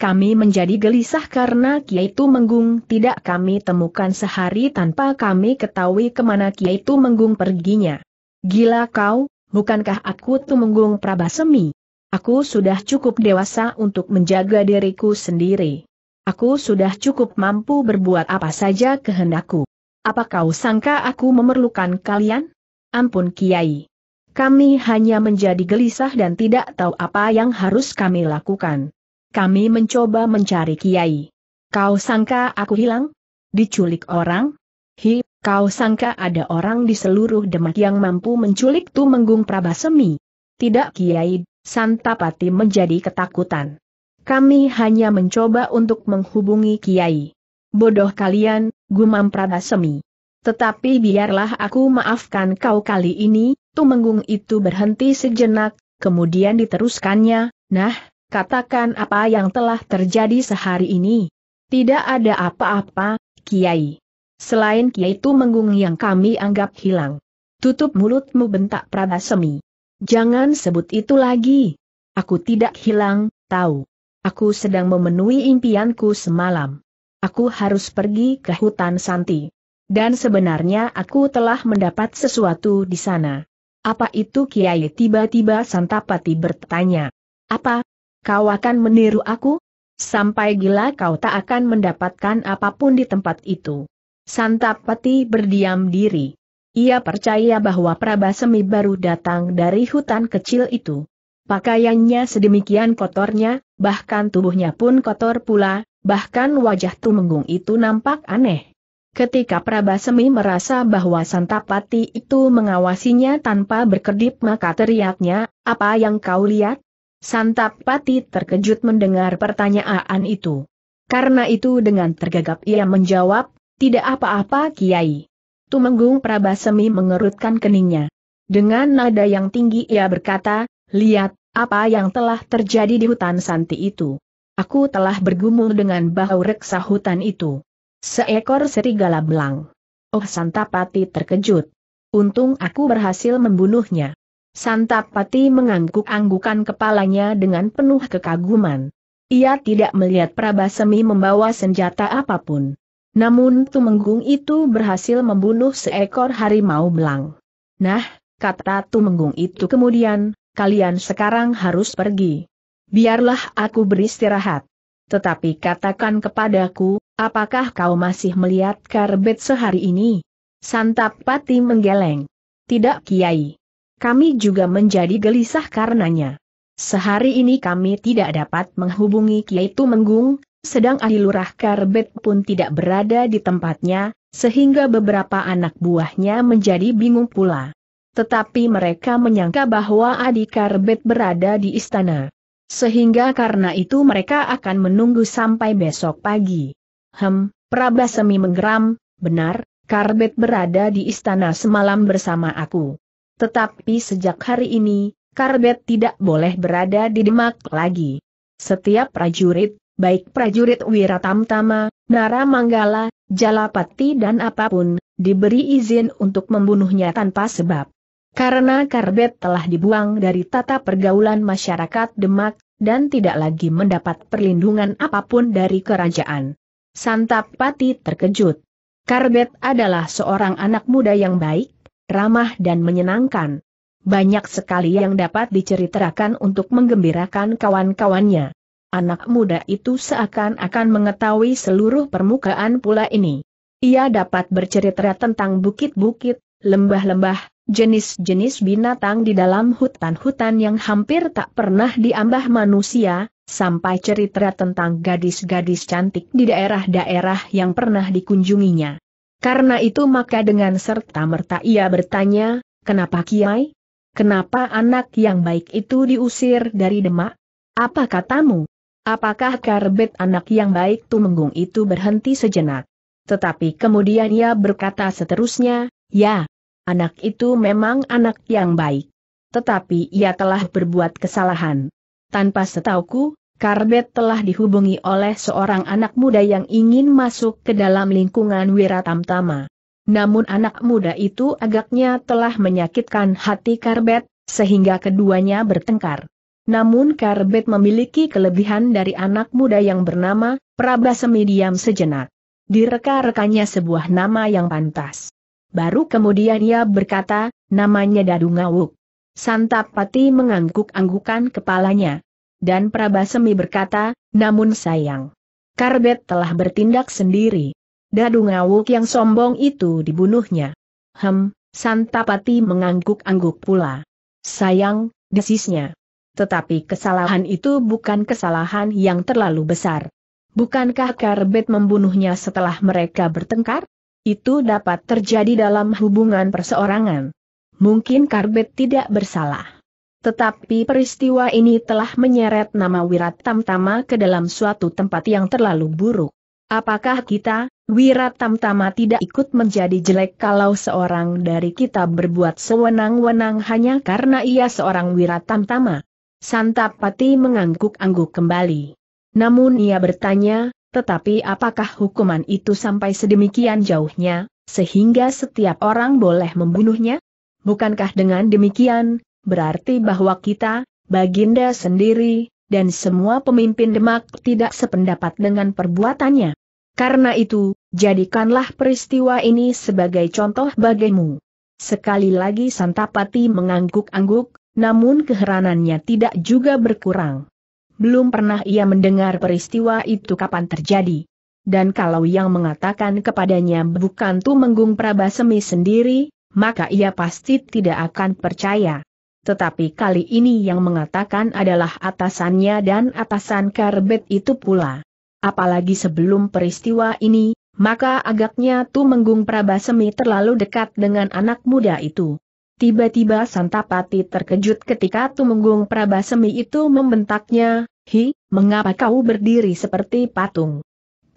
Speaker 1: Kami menjadi gelisah karena Kiai Tumenggung tidak kami temukan sehari tanpa kami ketahui kemana Kiai Tumenggung perginya. Gila kau, bukankah aku Tumenggung Prabasemi? Aku sudah cukup dewasa untuk menjaga diriku sendiri. Aku sudah cukup mampu berbuat apa saja kehendakku. Apa kau sangka aku memerlukan kalian? Ampun Kiai. Kami hanya menjadi gelisah dan tidak tahu apa yang harus kami lakukan. Kami mencoba mencari Kiai. Kau sangka aku hilang? Diculik orang? Hi, kau sangka ada orang di seluruh Demak yang mampu menculik Tumenggung Prabasemi? Tidak Kiai, Santapati menjadi ketakutan. Kami hanya mencoba untuk menghubungi Kiai. Bodoh kalian, gumam Pradasemi. Tetapi biarlah aku maafkan kau kali ini, Tumenggung itu berhenti sejenak, kemudian diteruskannya, nah, katakan apa yang telah terjadi sehari ini. Tidak ada apa-apa, Kiai. Selain Kiai Tumenggung yang kami anggap hilang. Tutup mulutmu bentak Pradasemi. Jangan sebut itu lagi. Aku tidak hilang, tahu. Aku sedang memenuhi impianku semalam. Aku harus pergi ke hutan Santi. Dan sebenarnya aku telah mendapat sesuatu di sana. Apa itu Kiai tiba-tiba Santapati bertanya. Apa? Kau akan meniru aku? Sampai gila kau tak akan mendapatkan apapun di tempat itu. Santapati berdiam diri. Ia percaya bahwa Prabasemi baru datang dari hutan kecil itu. Pakaiannya sedemikian kotornya, bahkan tubuhnya pun kotor pula, bahkan wajah Tumenggung itu nampak aneh. Ketika Prabasemi merasa bahwa Santapati itu mengawasinya tanpa berkedip maka teriaknya, apa yang kau lihat? Santapati terkejut mendengar pertanyaan itu. Karena itu dengan tergagap ia menjawab, tidak apa-apa Kiai. Tumenggung Prabasemi mengerutkan keningnya. Dengan nada yang tinggi ia berkata, lihat, apa yang telah terjadi di hutan Santi itu. Aku telah bergumul dengan bau reksa hutan itu. Seekor serigala belang. Oh Santapati terkejut. Untung aku berhasil membunuhnya. Santapati mengangguk-anggukan kepalanya dengan penuh kekaguman. Ia tidak melihat Prabasemi membawa senjata apapun. Namun Tumenggung itu berhasil membunuh seekor harimau belang. Nah, kata Tumenggung itu kemudian, kalian sekarang harus pergi. Biarlah aku beristirahat. Tetapi katakan kepadaku, apakah kau masih melihat karbet sehari ini? Santap pati menggeleng. Tidak kiai. Kami juga menjadi gelisah karenanya. Sehari ini kami tidak dapat menghubungi Kiai Tumenggung, sedang ahli lurah Karbet pun tidak berada di tempatnya, sehingga beberapa anak buahnya menjadi bingung pula. Tetapi mereka menyangka bahwa Adi Karbet berada di istana. Sehingga karena itu mereka akan menunggu sampai besok pagi. Hem, Prabasemi menggeram, benar, Karbet berada di istana semalam bersama aku. Tetapi sejak hari ini, Karbet tidak boleh berada di Demak lagi. Setiap prajurit, baik prajurit Wiratamtama, Nara Manggala, Jalapati dan apapun, diberi izin untuk membunuhnya tanpa sebab. Karena karbet telah dibuang dari tata pergaulan masyarakat Demak, dan tidak lagi mendapat perlindungan apapun dari kerajaan. Santapati terkejut. Karbet adalah seorang anak muda yang baik, ramah dan menyenangkan. Banyak sekali yang dapat diceritakan untuk menggembirakan kawan-kawannya anak muda itu seakan-akan mengetahui seluruh permukaan pula ini. Ia dapat bercerita tentang bukit-bukit, lembah-lembah, jenis-jenis binatang di dalam hutan-hutan yang hampir tak pernah diambah manusia, sampai cerita tentang gadis-gadis cantik di daerah-daerah yang pernah dikunjunginya. Karena itu maka dengan serta-merta ia bertanya, kenapa Kiai? Kenapa anak yang baik itu diusir dari Demak? Apa katamu? Apakah karbet anak yang baik Tumenggung itu berhenti sejenak? Tetapi kemudian ia berkata seterusnya, ya, anak itu memang anak yang baik. Tetapi ia telah berbuat kesalahan. Tanpa setauku, Karbet telah dihubungi oleh seorang anak muda yang ingin masuk ke dalam lingkungan Wiratamtama. Namun anak muda itu agaknya telah menyakitkan hati Karbet, sehingga keduanya bertengkar. Namun Karbet memiliki kelebihan dari anak muda yang bernama, Prabasemi diam sejenak. Direka-rekanya sebuah nama yang pantas. Baru kemudian ia berkata, namanya Dadungawuk. Santapati mengangguk-anggukan kepalanya. Dan Prabasemi berkata, namun sayang. Karbet telah bertindak sendiri. Dadungawuk yang sombong itu dibunuhnya. Hem, Santapati mengangguk-angguk pula. Sayang, desisnya. Tetapi kesalahan itu bukan kesalahan yang terlalu besar. Bukankah Karbet membunuhnya setelah mereka bertengkar? Itu dapat terjadi dalam hubungan perseorangan. Mungkin Karbet tidak bersalah. Tetapi peristiwa ini telah menyeret nama Wirat Tamtama ke dalam suatu tempat yang terlalu buruk. Apakah kita, Wirat Tamtama tidak ikut menjadi jelek kalau seorang dari kita berbuat sewenang-wenang hanya karena ia seorang Wirat Tamtama? Santapati mengangguk-angguk kembali. Namun ia bertanya, tetapi apakah hukuman itu sampai sedemikian jauhnya, sehingga setiap orang boleh membunuhnya? Bukankah dengan demikian, berarti bahwa kita, Baginda sendiri, dan semua pemimpin Demak tidak sependapat dengan perbuatannya? Karena itu, jadikanlah peristiwa ini sebagai contoh bagimu. Sekali lagi Santapati mengangguk-angguk, namun keheranannya tidak juga berkurang. Belum pernah ia mendengar peristiwa itu kapan terjadi. Dan kalau yang mengatakan kepadanya bukan Tu Tumenggung Prabasemi sendiri, maka ia pasti tidak akan percaya. Tetapi kali ini yang mengatakan adalah atasannya dan atasan Karbet itu pula. Apalagi sebelum peristiwa ini, maka agaknya Tu Tumenggung Prabasemi terlalu dekat dengan anak muda itu. Tiba-tiba Santapati terkejut ketika Tumenggung Prabasemi itu membentaknya, Hi, mengapa kau berdiri seperti patung?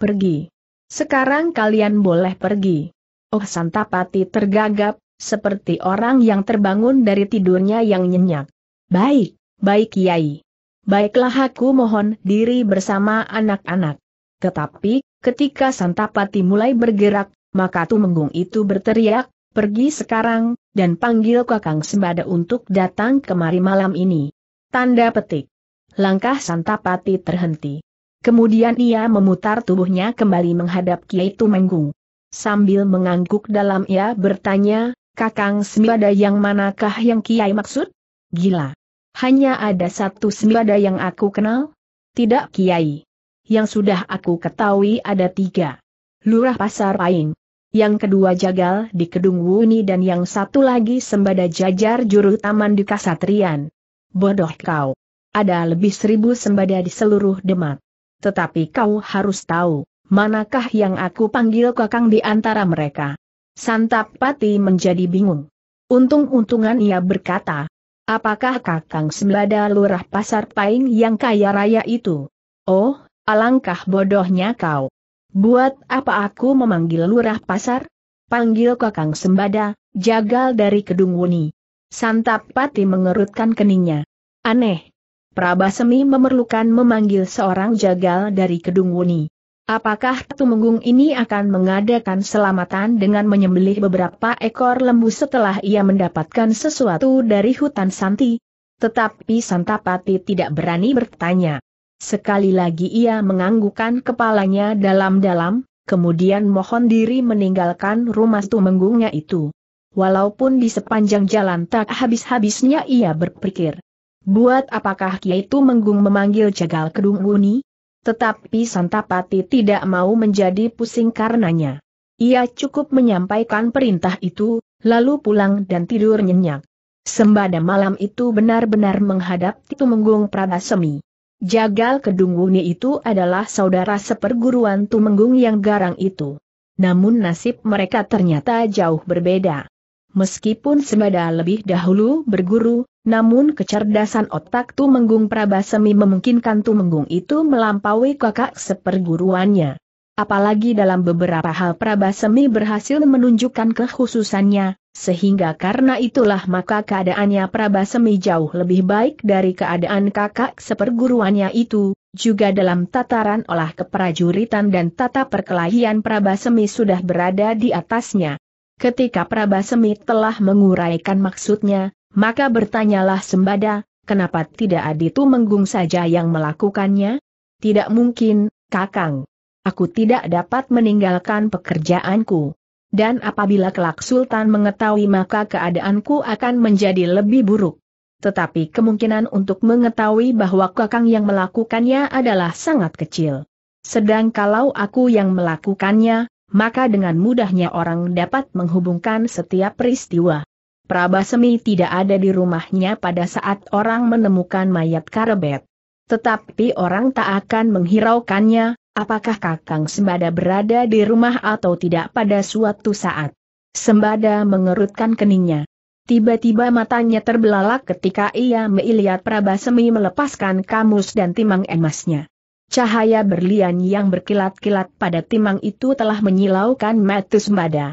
Speaker 1: Pergi. Sekarang kalian boleh pergi. Oh Santapati tergagap, seperti orang yang terbangun dari tidurnya yang nyenyak. Baik, baik Kiai. Baiklah aku mohon diri bersama anak-anak. Tetapi, ketika Santapati mulai bergerak, maka Tumenggung itu berteriak, pergi sekarang, dan panggil Kakang Sembada untuk datang kemari malam ini. Tanda petik. Langkah Santapati terhenti. Kemudian ia memutar tubuhnya kembali menghadap Kiai Tumenggung. Sambil mengangguk dalam ia bertanya, Kakang Sembada yang manakah yang Kiai maksud? Gila. Hanya ada satu Sembada yang aku kenal? Tidak Kiai. Yang sudah aku ketahui ada tiga. Lurah Pasar Aing, yang kedua jagal di Kedung Wuni dan yang satu lagi sembada jajar juru taman di Kasatrian. Bodoh kau. Ada lebih seribu sembada di seluruh Demak. Tetapi kau harus tahu, manakah yang aku panggil kakang di antara mereka. Santap Pati menjadi bingung. Untung-untungan ia berkata, apakah kakang sembada lurah pasar paing yang kaya raya itu? Oh, alangkah bodohnya kau. Buat apa aku memanggil lurah pasar? Panggil kakang sembada, jagal dari kedung wuni. Santap pati mengerutkan keningnya. Aneh. Prabasemi memerlukan memanggil seorang jagal dari kedung wuni. Apakah Tumenggung ini akan mengadakan selamatan dengan menyembelih beberapa ekor lembu setelah ia mendapatkan sesuatu dari hutan Santi? Tetapi Santapati tidak berani bertanya. Sekali lagi ia menganggukkan kepalanya dalam-dalam, kemudian mohon diri meninggalkan rumah tumenggungnya itu. Walaupun di sepanjang jalan tak habis-habisnya ia berpikir. Buat apakah Kiai itu menggung memanggil Jagal Kedung Wuni? Tetapi Santapati tidak mau menjadi pusing karenanya. Ia cukup menyampaikan perintah itu, lalu pulang dan tidur nyenyak. Sembada malam itu benar-benar menghadap Tumenggung Pradasemi. Jagal Kedunguni itu adalah saudara seperguruan Tumenggung yang garang itu. Namun nasib mereka ternyata jauh berbeda. Meskipun Sembada lebih dahulu berguru, namun kecerdasan otak Tumenggung Prabasemi memungkinkan Tumenggung itu melampaui kakak seperguruannya. Apalagi dalam beberapa hal Prabasemi berhasil menunjukkan kekhususannya, sehingga karena itulah maka keadaannya Prabasemi jauh lebih baik dari keadaan kakak seperguruannya itu, juga dalam tataran olah keprajuritan dan tata perkelahian Prabasemi sudah berada di atasnya. Ketika Prabasemi telah menguraikan maksudnya, maka bertanyalah Sembada, kenapa tidak Aditu Menggung saja yang melakukannya? Tidak mungkin, Kakang. Aku tidak dapat meninggalkan pekerjaanku dan apabila kelak Sultan mengetahui maka keadaanku akan menjadi lebih buruk. Tetapi kemungkinan untuk mengetahui bahwa kakang yang melakukannya adalah sangat kecil. Sedang kalau aku yang melakukannya, maka dengan mudahnya orang dapat menghubungkan setiap peristiwa. Prabasemi tidak ada di rumahnya pada saat orang menemukan mayat karebet. Tetapi orang tak akan menghiraukannya, apakah Kakang Sembada berada di rumah atau tidak pada suatu saat. Sembada mengerutkan keningnya. Tiba-tiba matanya terbelalak ketika ia melihat Prabasemi melepaskan kamus dan timang emasnya. Cahaya berlian yang berkilat-kilat pada timang itu telah menyilaukan mata Sembada.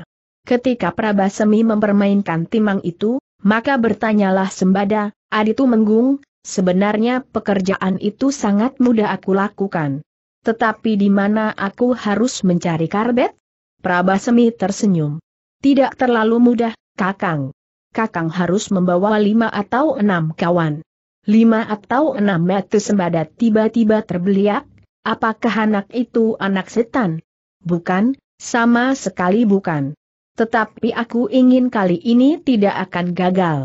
Speaker 1: Ketika Prabasemi mempermainkan timang itu, maka bertanyalah Sembada, Aditu Menggung, sebenarnya pekerjaan itu sangat mudah aku lakukan. Tetapi di mana aku harus mencari karbet? Prabasemi tersenyum. Tidak terlalu mudah, Kakang. Kakang harus membawa lima atau enam kawan. Lima atau enam metu sembada tiba-tiba terbeliak, apakah anak itu anak setan? Bukan, sama sekali bukan. Tetapi aku ingin kali ini tidak akan gagal.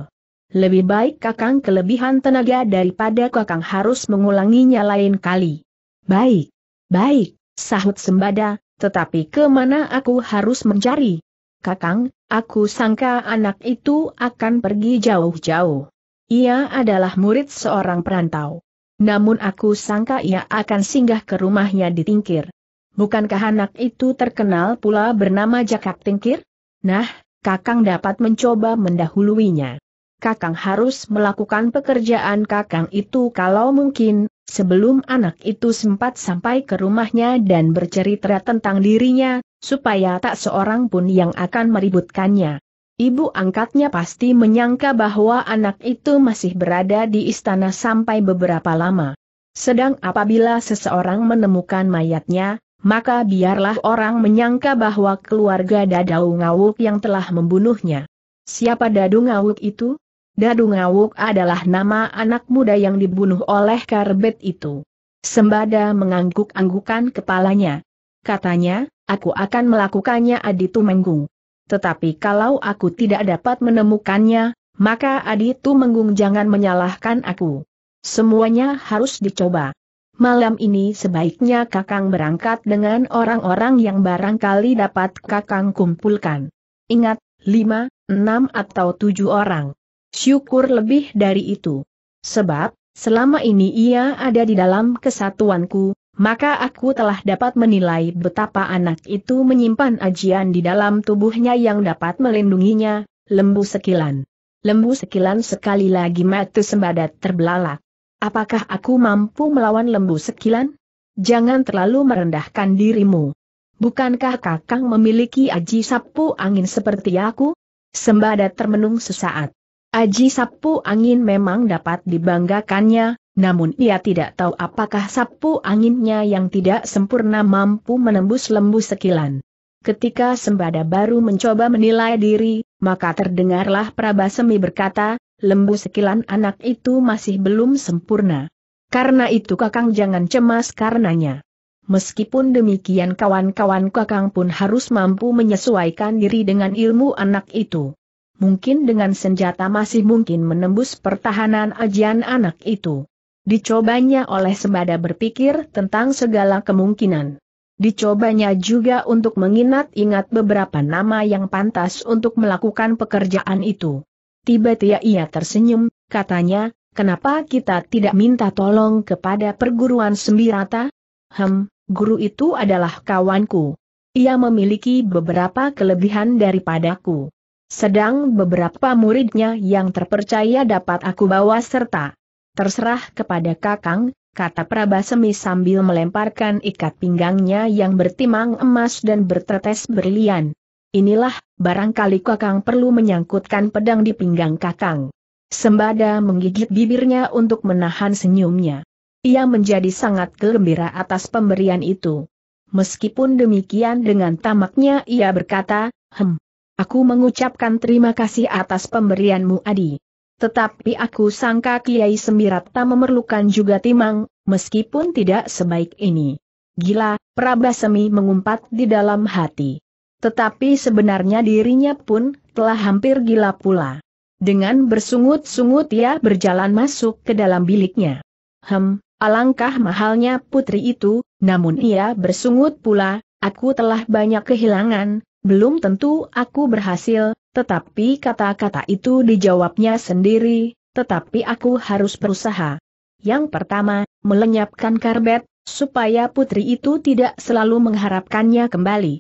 Speaker 1: Lebih baik kakang kelebihan tenaga daripada kakang harus mengulanginya lain kali. Baik. Baik, sahut sembada, tetapi kemana aku harus mencari? Kakang, aku sangka anak itu akan pergi jauh-jauh. Ia adalah murid seorang perantau. Namun aku sangka ia akan singgah ke rumahnya di Tingkir. Bukankah anak itu terkenal pula bernama Jakak Tingkir? Nah, Kakang dapat mencoba mendahuluinya. Kakang harus melakukan pekerjaan Kakang itu kalau mungkin, Sebelum anak itu sempat sampai ke rumahnya dan bercerita tentang dirinya, supaya tak seorang pun yang akan meributkannya. Ibu angkatnya pasti menyangka bahwa anak itu masih berada di istana sampai beberapa lama. Sedang apabila seseorang menemukan mayatnya, maka biarlah orang menyangka bahwa keluarga Dadau Ngawuk yang telah membunuhnya. Siapa Dadau Ngawuk itu? Dadu Ngawuk adalah nama anak muda yang dibunuh oleh karbet itu. Sembada mengangguk-anggukan kepalanya. Katanya, aku akan melakukannya Adi Tumenggung. Tetapi kalau aku tidak dapat menemukannya, maka Adi Tumenggung jangan menyalahkan aku. Semuanya harus dicoba. Malam ini sebaiknya Kakang berangkat dengan orang-orang yang barangkali dapat Kakang kumpulkan. Ingat, lima, enam atau tujuh orang syukur lebih dari itu. Sebab, selama ini ia ada di dalam kesatuanku, maka aku telah dapat menilai betapa anak itu menyimpan ajian di dalam tubuhnya yang dapat melindunginya, lembu sekilan. Lembu sekilan sekali lagi mati sembadat terbelalak. Apakah aku mampu melawan lembu sekilan? Jangan terlalu merendahkan dirimu. Bukankah kakang memiliki aji sapu angin seperti aku? Sembadat termenung sesaat. Aji sapu angin memang dapat dibanggakannya, namun ia tidak tahu apakah sapu anginnya yang tidak sempurna mampu menembus lembu sekilan. Ketika sembada baru mencoba menilai diri, maka terdengarlah Prabasemi berkata, lembu sekilan anak itu masih belum sempurna. Karena itu kakang jangan cemas karenanya. Meskipun demikian kawan-kawan kakang pun harus mampu menyesuaikan diri dengan ilmu anak itu mungkin dengan senjata masih mungkin menembus pertahanan ajian anak itu. Dicobanya oleh sembada berpikir tentang segala kemungkinan. Dicobanya juga untuk mengingat-ingat beberapa nama yang pantas untuk melakukan pekerjaan itu. Tiba-tiba ia tersenyum, katanya, kenapa kita tidak minta tolong kepada perguruan Sembirata? Hem, guru itu adalah kawanku. Ia memiliki beberapa kelebihan daripadaku. Sedang beberapa muridnya yang terpercaya dapat aku bawa serta. Terserah kepada Kakang, kata Prabasemi sambil melemparkan ikat pinggangnya yang bertimang emas dan bertetes berlian. Inilah, barangkali Kakang perlu menyangkutkan pedang di pinggang Kakang. Sembada menggigit bibirnya untuk menahan senyumnya. Ia menjadi sangat gembira atas pemberian itu. Meskipun demikian dengan tamaknya ia berkata, hem, Aku mengucapkan terima kasih atas pemberianmu Adi. Tetapi aku sangka Kiai Semirata memerlukan juga timang, meskipun tidak sebaik ini. Gila, Prabasemi mengumpat di dalam hati. Tetapi sebenarnya dirinya pun telah hampir gila pula. Dengan bersungut-sungut ia berjalan masuk ke dalam biliknya. Hem, alangkah mahalnya putri itu, namun ia bersungut pula, aku telah banyak kehilangan, belum tentu aku berhasil, tetapi kata-kata itu dijawabnya sendiri, tetapi aku harus berusaha. Yang pertama, melenyapkan karbet, supaya putri itu tidak selalu mengharapkannya kembali.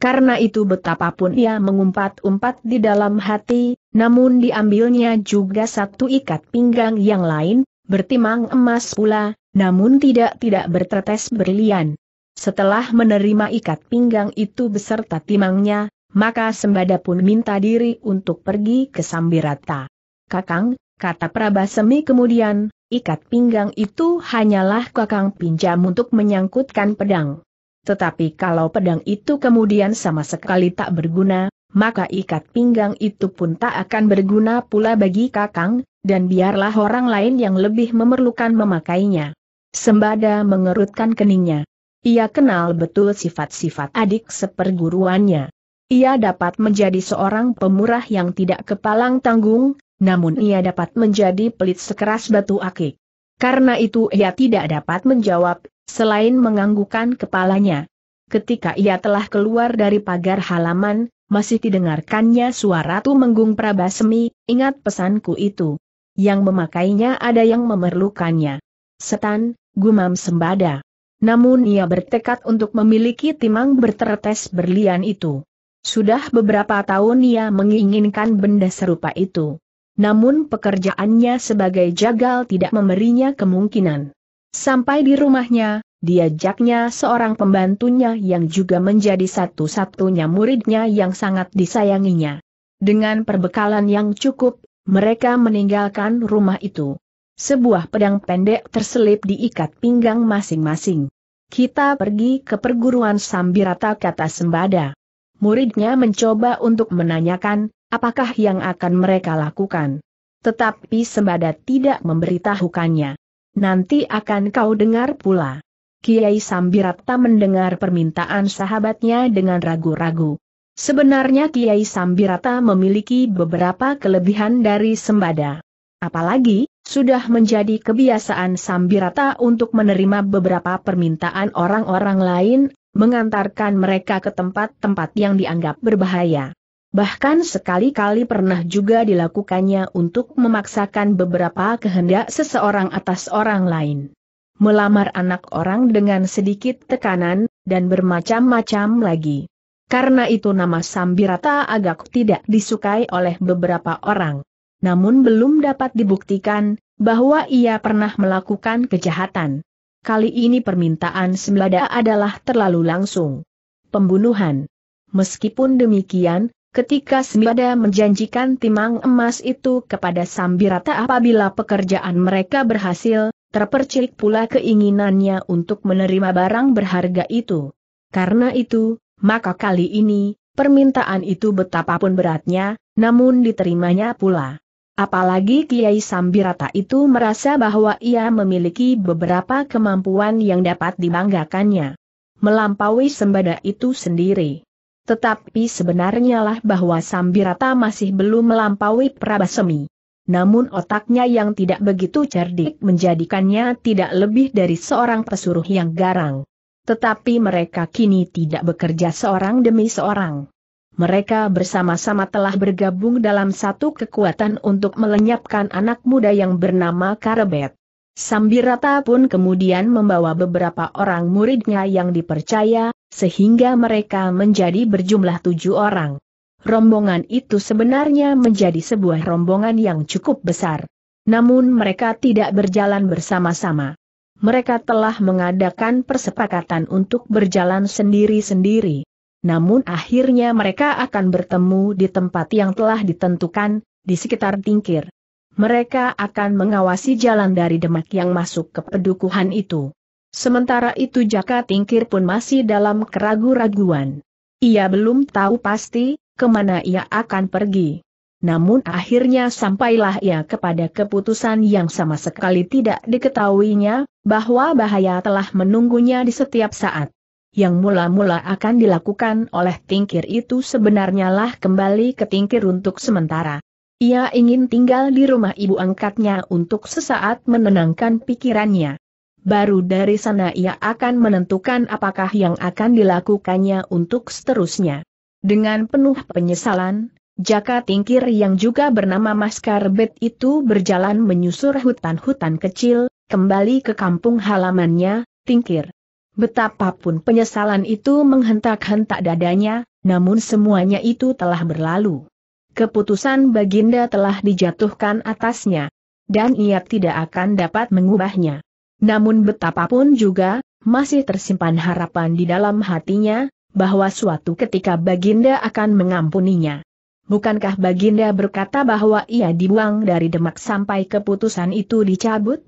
Speaker 1: Karena itu betapapun ia mengumpat-umpat di dalam hati, namun diambilnya juga satu ikat pinggang yang lain, bertimang emas pula, namun tidak-tidak bertetes berlian. Setelah menerima ikat pinggang itu beserta timangnya, maka sembada pun minta diri untuk pergi ke Sambirata. Kakang, kata Prabasemi kemudian, ikat pinggang itu hanyalah kakang pinjam untuk menyangkutkan pedang. Tetapi kalau pedang itu kemudian sama sekali tak berguna, maka ikat pinggang itu pun tak akan berguna pula bagi kakang, dan biarlah orang lain yang lebih memerlukan memakainya. Sembada mengerutkan keningnya. Ia kenal betul sifat-sifat adik seperguruannya. Ia dapat menjadi seorang pemurah yang tidak kepalang tanggung, namun ia dapat menjadi pelit sekeras batu akik. Karena itu ia tidak dapat menjawab, selain menganggukkan kepalanya. Ketika ia telah keluar dari pagar halaman, masih didengarkannya suara tu menggung prabasemi, ingat pesanku itu. Yang memakainya ada yang memerlukannya. Setan, gumam sembada. Namun ia bertekad untuk memiliki timang berteretes berlian itu. Sudah beberapa tahun ia menginginkan benda serupa itu. Namun pekerjaannya sebagai jagal tidak memberinya kemungkinan. Sampai di rumahnya, diajaknya seorang pembantunya yang juga menjadi satu-satunya muridnya yang sangat disayanginya. Dengan perbekalan yang cukup, mereka meninggalkan rumah itu. Sebuah pedang pendek terselip diikat pinggang masing-masing. Kita pergi ke perguruan Sambirata kata sembada. Muridnya mencoba untuk menanyakan, apakah yang akan mereka lakukan. Tetapi sembada tidak memberitahukannya. Nanti akan kau dengar pula. Kiai Sambirata mendengar permintaan sahabatnya dengan ragu-ragu. Sebenarnya Kiai Sambirata memiliki beberapa kelebihan dari sembada. Apalagi, sudah menjadi kebiasaan Sambirata untuk menerima beberapa permintaan orang-orang lain, mengantarkan mereka ke tempat-tempat yang dianggap berbahaya. Bahkan sekali-kali pernah juga dilakukannya untuk memaksakan beberapa kehendak seseorang atas orang lain. Melamar anak orang dengan sedikit tekanan, dan bermacam-macam lagi. Karena itu nama Sambirata agak tidak disukai oleh beberapa orang namun belum dapat dibuktikan bahwa ia pernah melakukan kejahatan. Kali ini permintaan sembada adalah terlalu langsung. Pembunuhan. Meskipun demikian, ketika sembada menjanjikan timang emas itu kepada Sambirata apabila pekerjaan mereka berhasil, terpercik pula keinginannya untuk menerima barang berharga itu. Karena itu, maka kali ini, permintaan itu betapapun beratnya, namun diterimanya pula. Apalagi Kiai Sambirata itu merasa bahwa ia memiliki beberapa kemampuan yang dapat dibanggakannya. Melampaui sembada itu sendiri. Tetapi sebenarnya lah bahwa Sambirata masih belum melampaui Prabasemi. Namun otaknya yang tidak begitu cerdik menjadikannya tidak lebih dari seorang pesuruh yang garang. Tetapi mereka kini tidak bekerja seorang demi seorang mereka bersama-sama telah bergabung dalam satu kekuatan untuk melenyapkan anak muda yang bernama Karebet. Sambirata pun kemudian membawa beberapa orang muridnya yang dipercaya, sehingga mereka menjadi berjumlah tujuh orang. Rombongan itu sebenarnya menjadi sebuah rombongan yang cukup besar. Namun mereka tidak berjalan bersama-sama. Mereka telah mengadakan persepakatan untuk berjalan sendiri-sendiri namun akhirnya mereka akan bertemu di tempat yang telah ditentukan, di sekitar tingkir. Mereka akan mengawasi jalan dari demak yang masuk ke pedukuhan itu. Sementara itu Jaka Tingkir pun masih dalam keragu-raguan. Ia belum tahu pasti, kemana ia akan pergi. Namun akhirnya sampailah ia kepada keputusan yang sama sekali tidak diketahuinya, bahwa bahaya telah menunggunya di setiap saat yang mula-mula akan dilakukan oleh tingkir itu sebenarnya lah kembali ke tingkir untuk sementara. Ia ingin tinggal di rumah ibu angkatnya untuk sesaat menenangkan pikirannya. Baru dari sana ia akan menentukan apakah yang akan dilakukannya untuk seterusnya. Dengan penuh penyesalan, jaka tingkir yang juga bernama Maskar Bet itu berjalan menyusur hutan-hutan kecil, kembali ke kampung halamannya, tingkir. Betapapun penyesalan itu menghentak-hentak dadanya, namun semuanya itu telah berlalu. Keputusan Baginda telah dijatuhkan atasnya, dan ia tidak akan dapat mengubahnya. Namun betapapun juga, masih tersimpan harapan di dalam hatinya, bahwa suatu ketika Baginda akan mengampuninya. Bukankah Baginda berkata bahwa ia dibuang dari Demak sampai keputusan itu dicabut?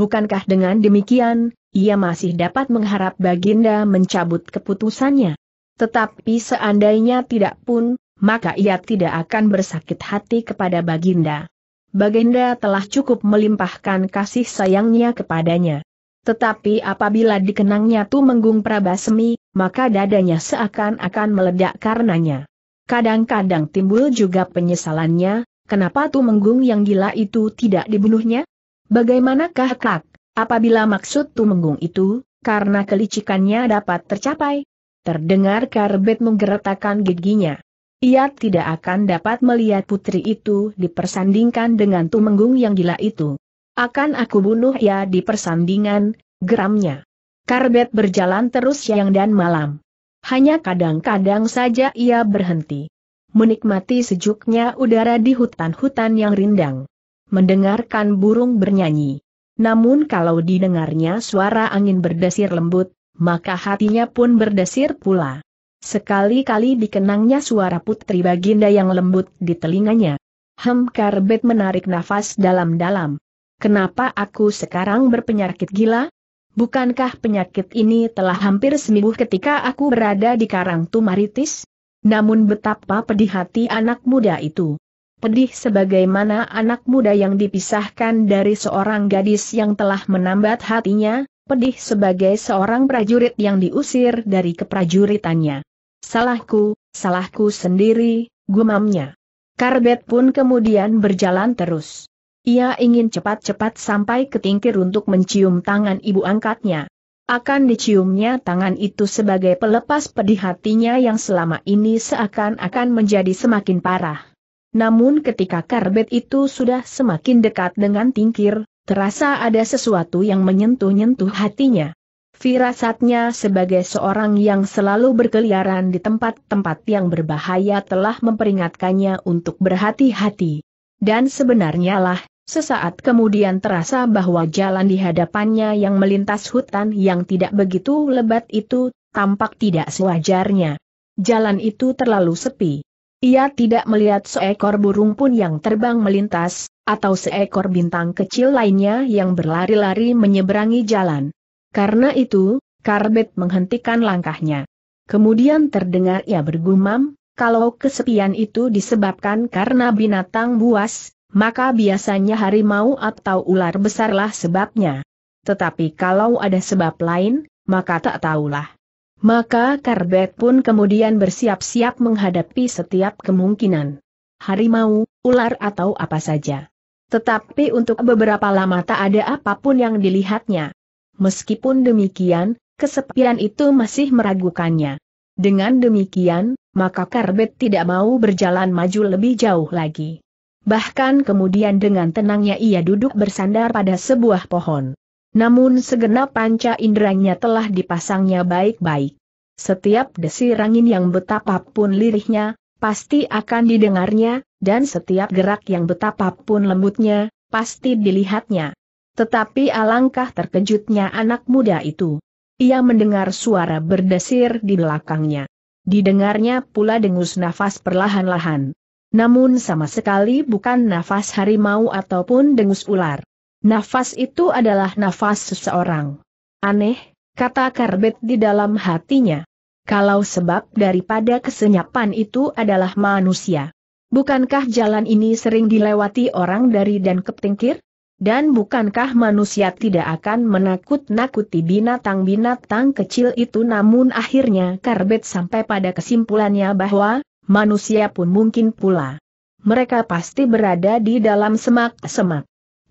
Speaker 1: Bukankah dengan demikian, ia masih dapat mengharap Baginda mencabut keputusannya. Tetapi seandainya tidak pun, maka ia tidak akan bersakit hati kepada Baginda. Baginda telah cukup melimpahkan kasih sayangnya kepadanya. Tetapi apabila dikenangnya menggung Prabasmi, maka dadanya seakan-akan meledak karenanya. Kadang-kadang timbul juga penyesalannya, kenapa menggung yang gila itu tidak dibunuhnya? Bagaimanakah kak? Apabila maksud Tumenggung itu, karena kelicikannya dapat tercapai. Terdengar Karbet menggeretakkan giginya. Ia tidak akan dapat melihat putri itu dipersandingkan dengan Tumenggung yang gila itu. Akan aku bunuh ia di persandingan, geramnya. Karbet berjalan terus siang dan malam. Hanya kadang-kadang saja ia berhenti. Menikmati sejuknya udara di hutan-hutan yang rindang. Mendengarkan burung bernyanyi namun kalau didengarnya suara angin berdesir lembut, maka hatinya pun berdesir pula. Sekali-kali dikenangnya suara putri baginda yang lembut di telinganya. Hem Karbet menarik nafas dalam-dalam. Kenapa aku sekarang berpenyakit gila? Bukankah penyakit ini telah hampir sembuh ketika aku berada di Karang Tumaritis? Namun betapa pedih hati anak muda itu pedih sebagaimana anak muda yang dipisahkan dari seorang gadis yang telah menambat hatinya, pedih sebagai seorang prajurit yang diusir dari keprajuritannya. Salahku, salahku sendiri, gumamnya. Karbet pun kemudian berjalan terus. Ia ingin cepat-cepat sampai ke tingkir untuk mencium tangan ibu angkatnya. Akan diciumnya tangan itu sebagai pelepas pedih hatinya yang selama ini seakan-akan menjadi semakin parah. Namun ketika karbet itu sudah semakin dekat dengan tingkir, terasa ada sesuatu yang menyentuh-nyentuh hatinya. Firasatnya sebagai seorang yang selalu berkeliaran di tempat-tempat yang berbahaya telah memperingatkannya untuk berhati-hati. Dan sebenarnya lah, sesaat kemudian terasa bahwa jalan di hadapannya yang melintas hutan yang tidak begitu lebat itu, tampak tidak sewajarnya. Jalan itu terlalu sepi. Ia tidak melihat seekor burung pun yang terbang melintas, atau seekor bintang kecil lainnya yang berlari-lari menyeberangi jalan. Karena itu, Karbet menghentikan langkahnya. Kemudian terdengar ia bergumam, kalau kesepian itu disebabkan karena binatang buas, maka biasanya harimau atau ular besarlah sebabnya. Tetapi kalau ada sebab lain, maka tak tahulah. Maka Karbet pun kemudian bersiap-siap menghadapi setiap kemungkinan. Harimau, ular atau apa saja. Tetapi untuk beberapa lama tak ada apapun yang dilihatnya. Meskipun demikian, kesepian itu masih meragukannya. Dengan demikian, maka Karbet tidak mau berjalan maju lebih jauh lagi. Bahkan kemudian dengan tenangnya ia duduk bersandar pada sebuah pohon. Namun segenap panca inderanya telah dipasangnya baik-baik. Setiap desir angin yang betapapun lirihnya, pasti akan didengarnya, dan setiap gerak yang betapapun lembutnya, pasti dilihatnya. Tetapi alangkah terkejutnya anak muda itu. Ia mendengar suara berdesir di belakangnya. Didengarnya pula dengus nafas perlahan-lahan. Namun sama sekali bukan nafas harimau ataupun dengus ular. Nafas itu adalah nafas seseorang. Aneh, kata Karbet di dalam hatinya. Kalau sebab daripada kesenyapan itu adalah manusia. Bukankah jalan ini sering dilewati orang dari dan tingkir? Dan bukankah manusia tidak akan menakut-nakuti binatang-binatang kecil itu namun akhirnya Karbet sampai pada kesimpulannya bahwa, manusia pun mungkin pula. Mereka pasti berada di dalam semak-semak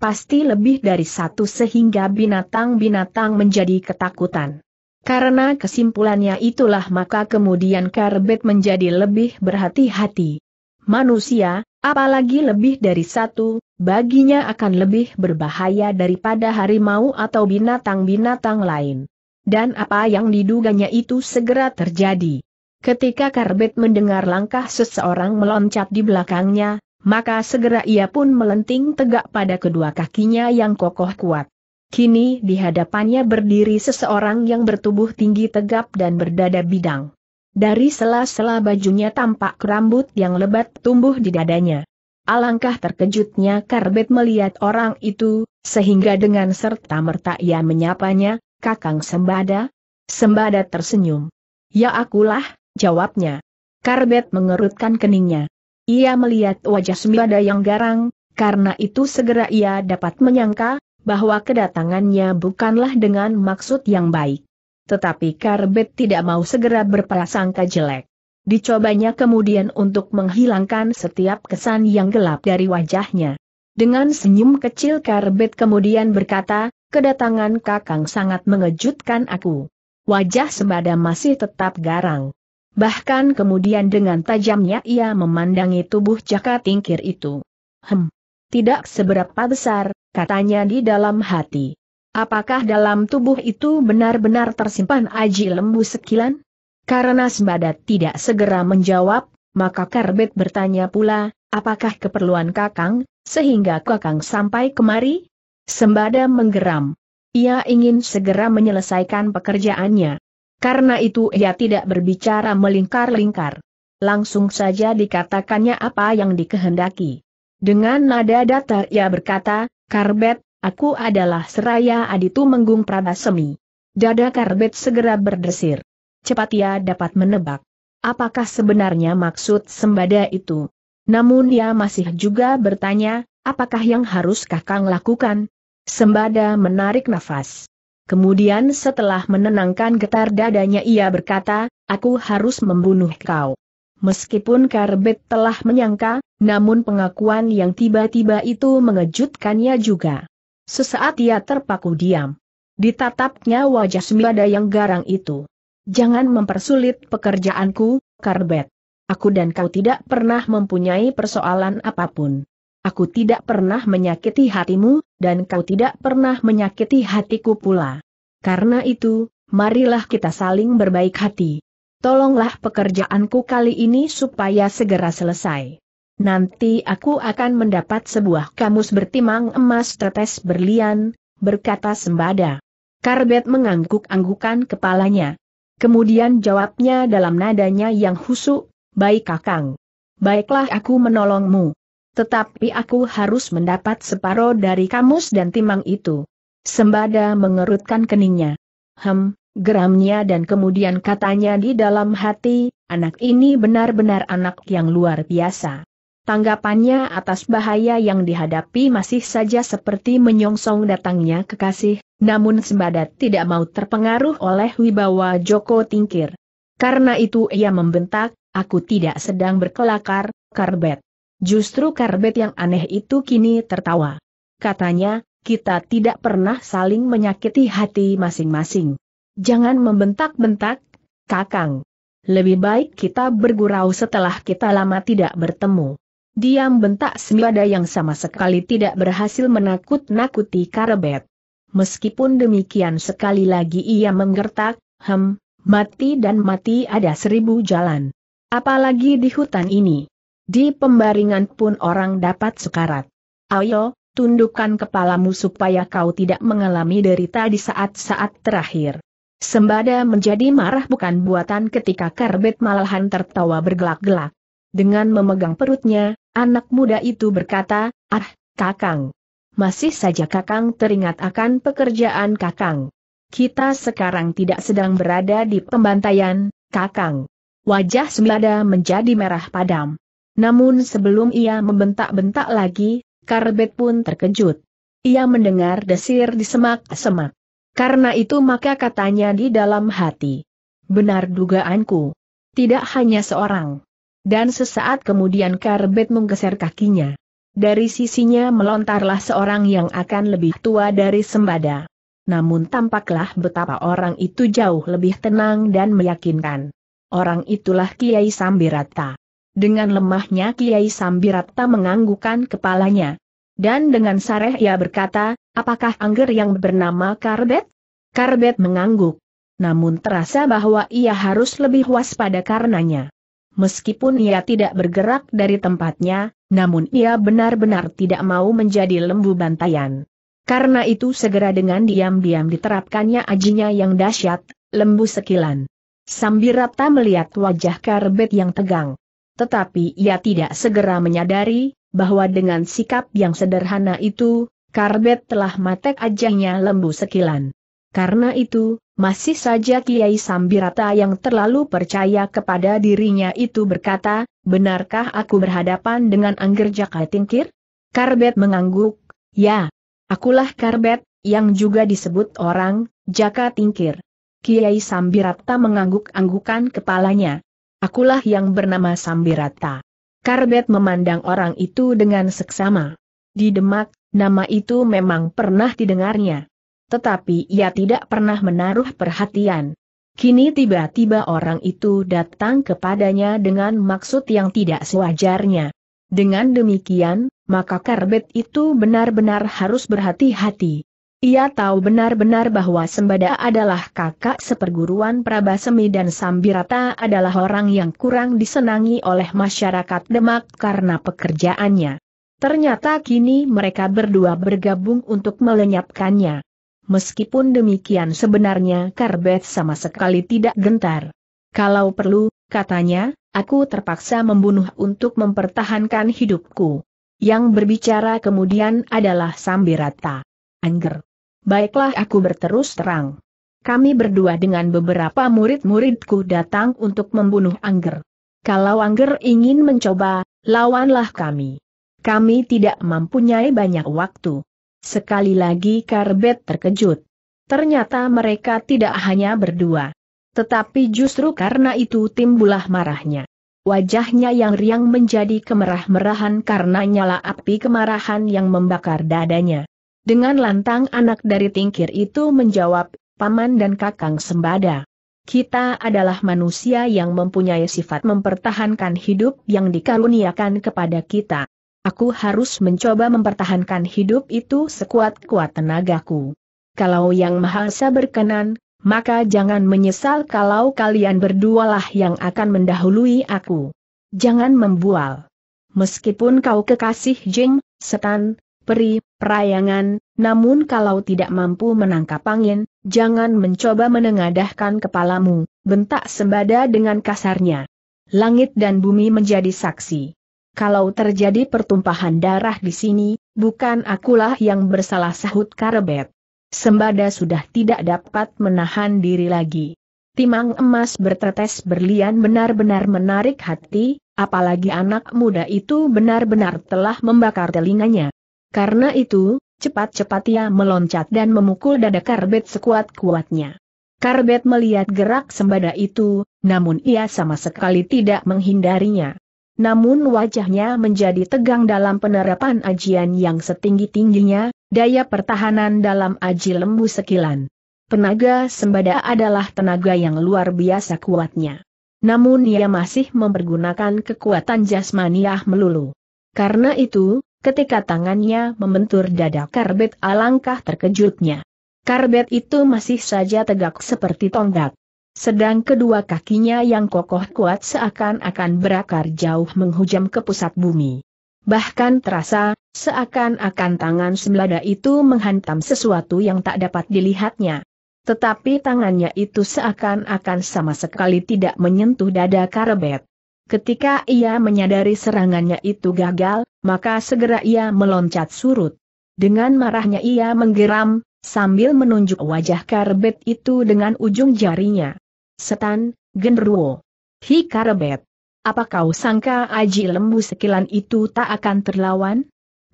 Speaker 1: pasti lebih dari satu sehingga binatang-binatang menjadi ketakutan. Karena kesimpulannya itulah maka kemudian Karbet menjadi lebih berhati-hati. Manusia, apalagi lebih dari satu, baginya akan lebih berbahaya daripada harimau atau binatang-binatang lain. Dan apa yang diduganya itu segera terjadi. Ketika Karbet mendengar langkah seseorang meloncat di belakangnya, maka segera ia pun melenting tegak pada kedua kakinya yang kokoh kuat. Kini di hadapannya berdiri seseorang yang bertubuh tinggi tegap dan berdada bidang. Dari sela-sela bajunya tampak rambut yang lebat tumbuh di dadanya. Alangkah terkejutnya Karbet melihat orang itu, sehingga dengan serta-merta ia menyapanya, Kakang Sembada? Sembada tersenyum. Ya akulah, jawabnya. Karbet mengerutkan keningnya. Ia melihat wajah Sembada yang garang, karena itu segera ia dapat menyangka, bahwa kedatangannya bukanlah dengan maksud yang baik. Tetapi Karbet tidak mau segera berprasangka jelek. Dicobanya kemudian untuk menghilangkan setiap kesan yang gelap dari wajahnya. Dengan senyum kecil Karbet kemudian berkata, kedatangan kakang sangat mengejutkan aku. Wajah sembada masih tetap garang. Bahkan kemudian dengan tajamnya ia memandangi tubuh jaka tingkir itu. Hem. Tidak seberapa besar, katanya di dalam hati. Apakah dalam tubuh itu benar-benar tersimpan aji lembu sekilan? Karena Sembadat tidak segera menjawab, maka Karbet bertanya pula, apakah keperluan Kakang, sehingga Kakang sampai kemari? Sembada menggeram. Ia ingin segera menyelesaikan pekerjaannya. Karena itu ia tidak berbicara melingkar-lingkar. Langsung saja dikatakannya apa yang dikehendaki. Dengan nada datar ia berkata, Karbet, aku adalah Seraya Aditu Menggung Prabasemi. Dada Karbet segera berdesir. Cepat ia dapat menebak. Apakah sebenarnya maksud sembada itu? Namun ia masih juga bertanya, apakah yang harus Kakang lakukan? Sembada menarik nafas. Kemudian setelah menenangkan getar dadanya ia berkata, aku harus membunuh kau. Meskipun Karbet telah menyangka, namun pengakuan yang tiba-tiba itu mengejutkannya juga. Sesaat ia terpaku diam. Ditatapnya wajah sembada yang garang itu. Jangan mempersulit pekerjaanku, Karbet. Aku dan kau tidak pernah mempunyai persoalan apapun. Aku tidak pernah menyakiti hatimu, dan kau tidak pernah menyakiti hatiku pula. Karena itu, marilah kita saling berbaik hati. Tolonglah pekerjaanku kali ini supaya segera selesai. Nanti aku akan mendapat sebuah kamus bertimang emas tetes berlian, berkata sembada. Karbet mengangguk-anggukan kepalanya. Kemudian jawabnya dalam nadanya yang husuk, baik kakang. Baiklah aku menolongmu. Tetapi aku harus mendapat separoh dari kamus dan timang itu. Sembada mengerutkan keningnya. Hem, geramnya dan kemudian katanya di dalam hati, anak ini benar-benar anak yang luar biasa. Tanggapannya atas bahaya yang dihadapi masih saja seperti menyongsong datangnya kekasih, namun sembada tidak mau terpengaruh oleh wibawa Joko Tingkir. Karena itu ia membentak, aku tidak sedang berkelakar, Karbet. Justru Karbet yang aneh itu kini tertawa. Katanya, kita tidak pernah saling menyakiti hati masing-masing. Jangan membentak-bentak, kakang. Lebih baik kita bergurau setelah kita lama tidak bertemu. Diam bentak sembada yang sama sekali tidak berhasil menakut-nakuti Karbet. Meskipun demikian sekali lagi ia menggertak, hem, mati dan mati ada seribu jalan. Apalagi di hutan ini. Di pembaringan pun orang dapat sekarat. Ayo, tundukkan kepalamu supaya kau tidak mengalami derita di saat-saat terakhir. Sembada menjadi marah bukan buatan ketika Karbet malahan tertawa bergelak-gelak. Dengan memegang perutnya, anak muda itu berkata, Ah, Kakang. Masih saja Kakang teringat akan pekerjaan Kakang. Kita sekarang tidak sedang berada di pembantaian, Kakang. Wajah Sembada menjadi merah padam. Namun sebelum ia membentak-bentak lagi, Karbet pun terkejut. Ia mendengar desir di semak-semak. Karena itu maka katanya di dalam hati. Benar dugaanku. Tidak hanya seorang. Dan sesaat kemudian Karbet menggeser kakinya. Dari sisinya melontarlah seorang yang akan lebih tua dari Sembada. Namun tampaklah betapa orang itu jauh lebih tenang dan meyakinkan. Orang itulah Kiai Sambirata. Dengan lemahnya Kiai Sambirata menganggukkan kepalanya. Dan dengan sareh ia berkata, apakah angger yang bernama Karbet? Karbet mengangguk. Namun terasa bahwa ia harus lebih waspada karenanya. Meskipun ia tidak bergerak dari tempatnya, namun ia benar-benar tidak mau menjadi lembu bantayan. Karena itu segera dengan diam-diam diterapkannya ajinya yang dahsyat, lembu sekilan. Sambirata melihat wajah Karbet yang tegang. Tetapi ia tidak segera menyadari, bahwa dengan sikap yang sederhana itu, Karbet telah matek ajangnya lembu sekilan. Karena itu, masih saja Kiai Sambirata yang terlalu percaya kepada dirinya itu berkata, benarkah aku berhadapan dengan Angger Jaka Tingkir? Karbet mengangguk, ya, akulah Karbet, yang juga disebut orang, Jaka Tingkir. Kiai Sambirata mengangguk-anggukan kepalanya. Akulah yang bernama Sambirata. Karbet memandang orang itu dengan seksama. Di Demak, nama itu memang pernah didengarnya. Tetapi ia tidak pernah menaruh perhatian. Kini tiba-tiba orang itu datang kepadanya dengan maksud yang tidak sewajarnya. Dengan demikian, maka Karbet itu benar-benar harus berhati-hati. Ia tahu benar-benar bahwa Sembada adalah kakak seperguruan Prabasemi dan Sambirata adalah orang yang kurang disenangi oleh masyarakat Demak karena pekerjaannya. Ternyata kini mereka berdua bergabung untuk melenyapkannya. Meskipun demikian sebenarnya Karbet sama sekali tidak gentar. Kalau perlu, katanya, aku terpaksa membunuh untuk mempertahankan hidupku. Yang berbicara kemudian adalah Sambirata. Angger. Baiklah aku berterus terang. Kami berdua dengan beberapa murid-muridku datang untuk membunuh Angger. Kalau Angger ingin mencoba, lawanlah kami. Kami tidak mempunyai banyak waktu. Sekali lagi Karbet terkejut. Ternyata mereka tidak hanya berdua. Tetapi justru karena itu timbulah marahnya. Wajahnya yang riang menjadi kemerah-merahan karena nyala api kemarahan yang membakar dadanya. Dengan lantang anak dari tingkir itu menjawab, Paman dan Kakang Sembada. Kita adalah manusia yang mempunyai sifat mempertahankan hidup yang dikaruniakan kepada kita. Aku harus mencoba mempertahankan hidup itu sekuat-kuat tenagaku. Kalau Yang mahasa berkenan, maka jangan menyesal kalau kalian berdualah yang akan mendahului aku. Jangan membual. Meskipun kau kekasih Jing, Setan, peri, perayangan, namun kalau tidak mampu menangkap angin, jangan mencoba menengadahkan kepalamu, bentak sembada dengan kasarnya. Langit dan bumi menjadi saksi. Kalau terjadi pertumpahan darah di sini, bukan akulah yang bersalah sahut karebet. Sembada sudah tidak dapat menahan diri lagi. Timang emas bertetes berlian benar-benar menarik hati, apalagi anak muda itu benar-benar telah membakar telinganya. Karena itu, cepat-cepat ia meloncat dan memukul dada karbet sekuat-kuatnya. Karbet melihat gerak sembada itu, namun ia sama sekali tidak menghindarinya. Namun wajahnya menjadi tegang dalam penerapan ajian yang setinggi-tingginya, daya pertahanan dalam aji lembu sekilan. Penaga sembada adalah tenaga yang luar biasa kuatnya. Namun ia masih mempergunakan kekuatan jasmaniah melulu. Karena itu, ketika tangannya membentur dada karbet alangkah terkejutnya. Karbet itu masih saja tegak seperti tonggak. Sedang kedua kakinya yang kokoh kuat seakan-akan berakar jauh menghujam ke pusat bumi. Bahkan terasa, seakan-akan tangan semelada itu menghantam sesuatu yang tak dapat dilihatnya. Tetapi tangannya itu seakan-akan sama sekali tidak menyentuh dada karbet. Ketika ia menyadari serangannya itu gagal, maka segera ia meloncat surut. Dengan marahnya ia menggeram, sambil menunjuk wajah karbet itu dengan ujung jarinya. Setan, Genruo. Hi karbet. Apa kau sangka aji lembu sekilan itu tak akan terlawan?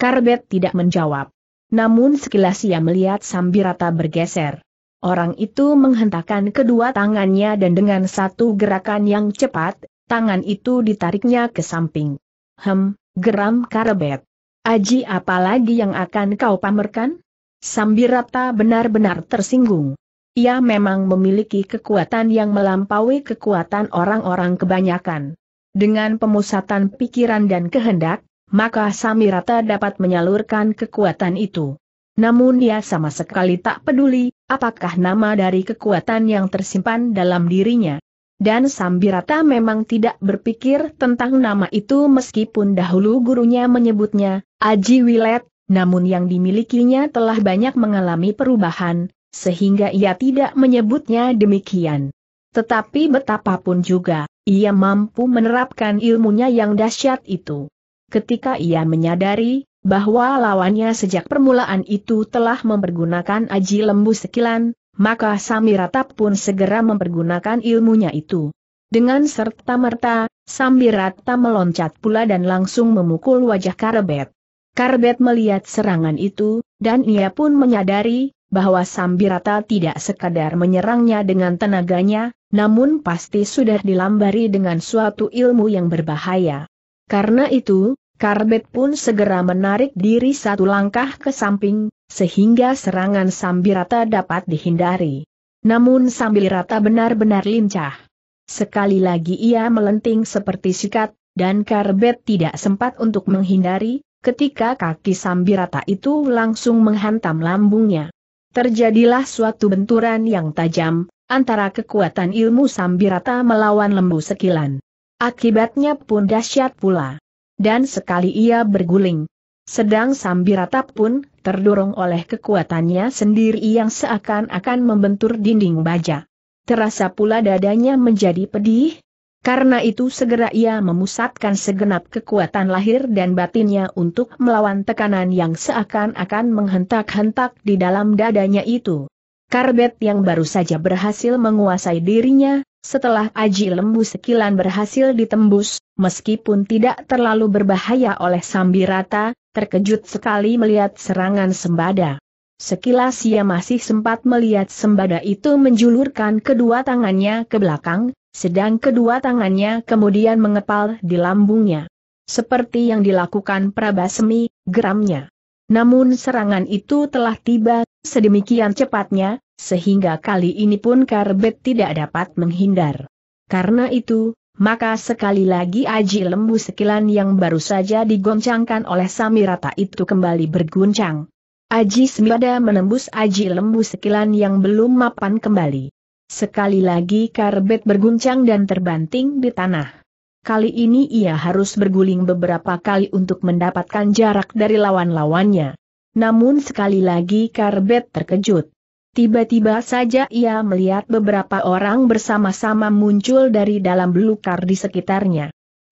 Speaker 1: Karbet tidak menjawab. Namun sekilas ia melihat Sambirata bergeser. Orang itu menghentakkan kedua tangannya dan dengan satu gerakan yang cepat, tangan itu ditariknya ke samping. Hem, geram Karebet. Aji apalagi yang akan kau pamerkan? Sambirata benar-benar tersinggung. Ia memang memiliki kekuatan yang melampaui kekuatan orang-orang kebanyakan. Dengan pemusatan pikiran dan kehendak, maka Samirata dapat menyalurkan kekuatan itu. Namun ia sama sekali tak peduli, apakah nama dari kekuatan yang tersimpan dalam dirinya. Dan Sambirata memang tidak berpikir tentang nama itu meskipun dahulu gurunya menyebutnya, Aji Wilet, namun yang dimilikinya telah banyak mengalami perubahan, sehingga ia tidak menyebutnya demikian. Tetapi betapapun juga, ia mampu menerapkan ilmunya yang dahsyat itu. Ketika ia menyadari bahwa lawannya sejak permulaan itu telah mempergunakan aji lembu sekilan, maka Samiratap pun segera mempergunakan ilmunya itu. Dengan serta-merta, Samirata meloncat pula dan langsung memukul wajah Karbet. Karbet melihat serangan itu, dan ia pun menyadari, bahwa Sambirata tidak sekadar menyerangnya dengan tenaganya, namun pasti sudah dilambari dengan suatu ilmu yang berbahaya. Karena itu, Karbet pun segera menarik diri satu langkah ke samping, sehingga serangan Sambirata dapat dihindari. Namun Sambirata benar-benar lincah. Sekali lagi ia melenting seperti sikat, dan Karbet tidak sempat untuk menghindari, ketika kaki Sambirata itu langsung menghantam lambungnya. Terjadilah suatu benturan yang tajam, antara kekuatan ilmu Sambirata melawan lembu sekilan. Akibatnya pun dahsyat pula. Dan sekali ia berguling. Sedang Sambirata pun, terdorong oleh kekuatannya sendiri yang seakan-akan membentur dinding baja. Terasa pula dadanya menjadi pedih, karena itu segera ia memusatkan segenap kekuatan lahir dan batinnya untuk melawan tekanan yang seakan-akan menghentak-hentak di dalam dadanya itu. Karbet yang baru saja berhasil menguasai dirinya, setelah aji lembu sekilan berhasil ditembus, meskipun tidak terlalu berbahaya oleh Sambirata, terkejut sekali melihat serangan sembada. Sekilas ia masih sempat melihat sembada itu menjulurkan kedua tangannya ke belakang, sedang kedua tangannya kemudian mengepal di lambungnya. Seperti yang dilakukan Prabasmi. geramnya. Namun serangan itu telah tiba, sedemikian cepatnya, sehingga kali ini pun Karbet tidak dapat menghindar. Karena itu, maka sekali lagi aji lembu sekilan yang baru saja digoncangkan oleh Samirata itu kembali berguncang. Aji Sembada menembus aji lembu sekilan yang belum mapan kembali. Sekali lagi karbet berguncang dan terbanting di tanah. Kali ini ia harus berguling beberapa kali untuk mendapatkan jarak dari lawan-lawannya. Namun sekali lagi karbet terkejut. Tiba-tiba saja ia melihat beberapa orang bersama-sama muncul dari dalam belukar di sekitarnya.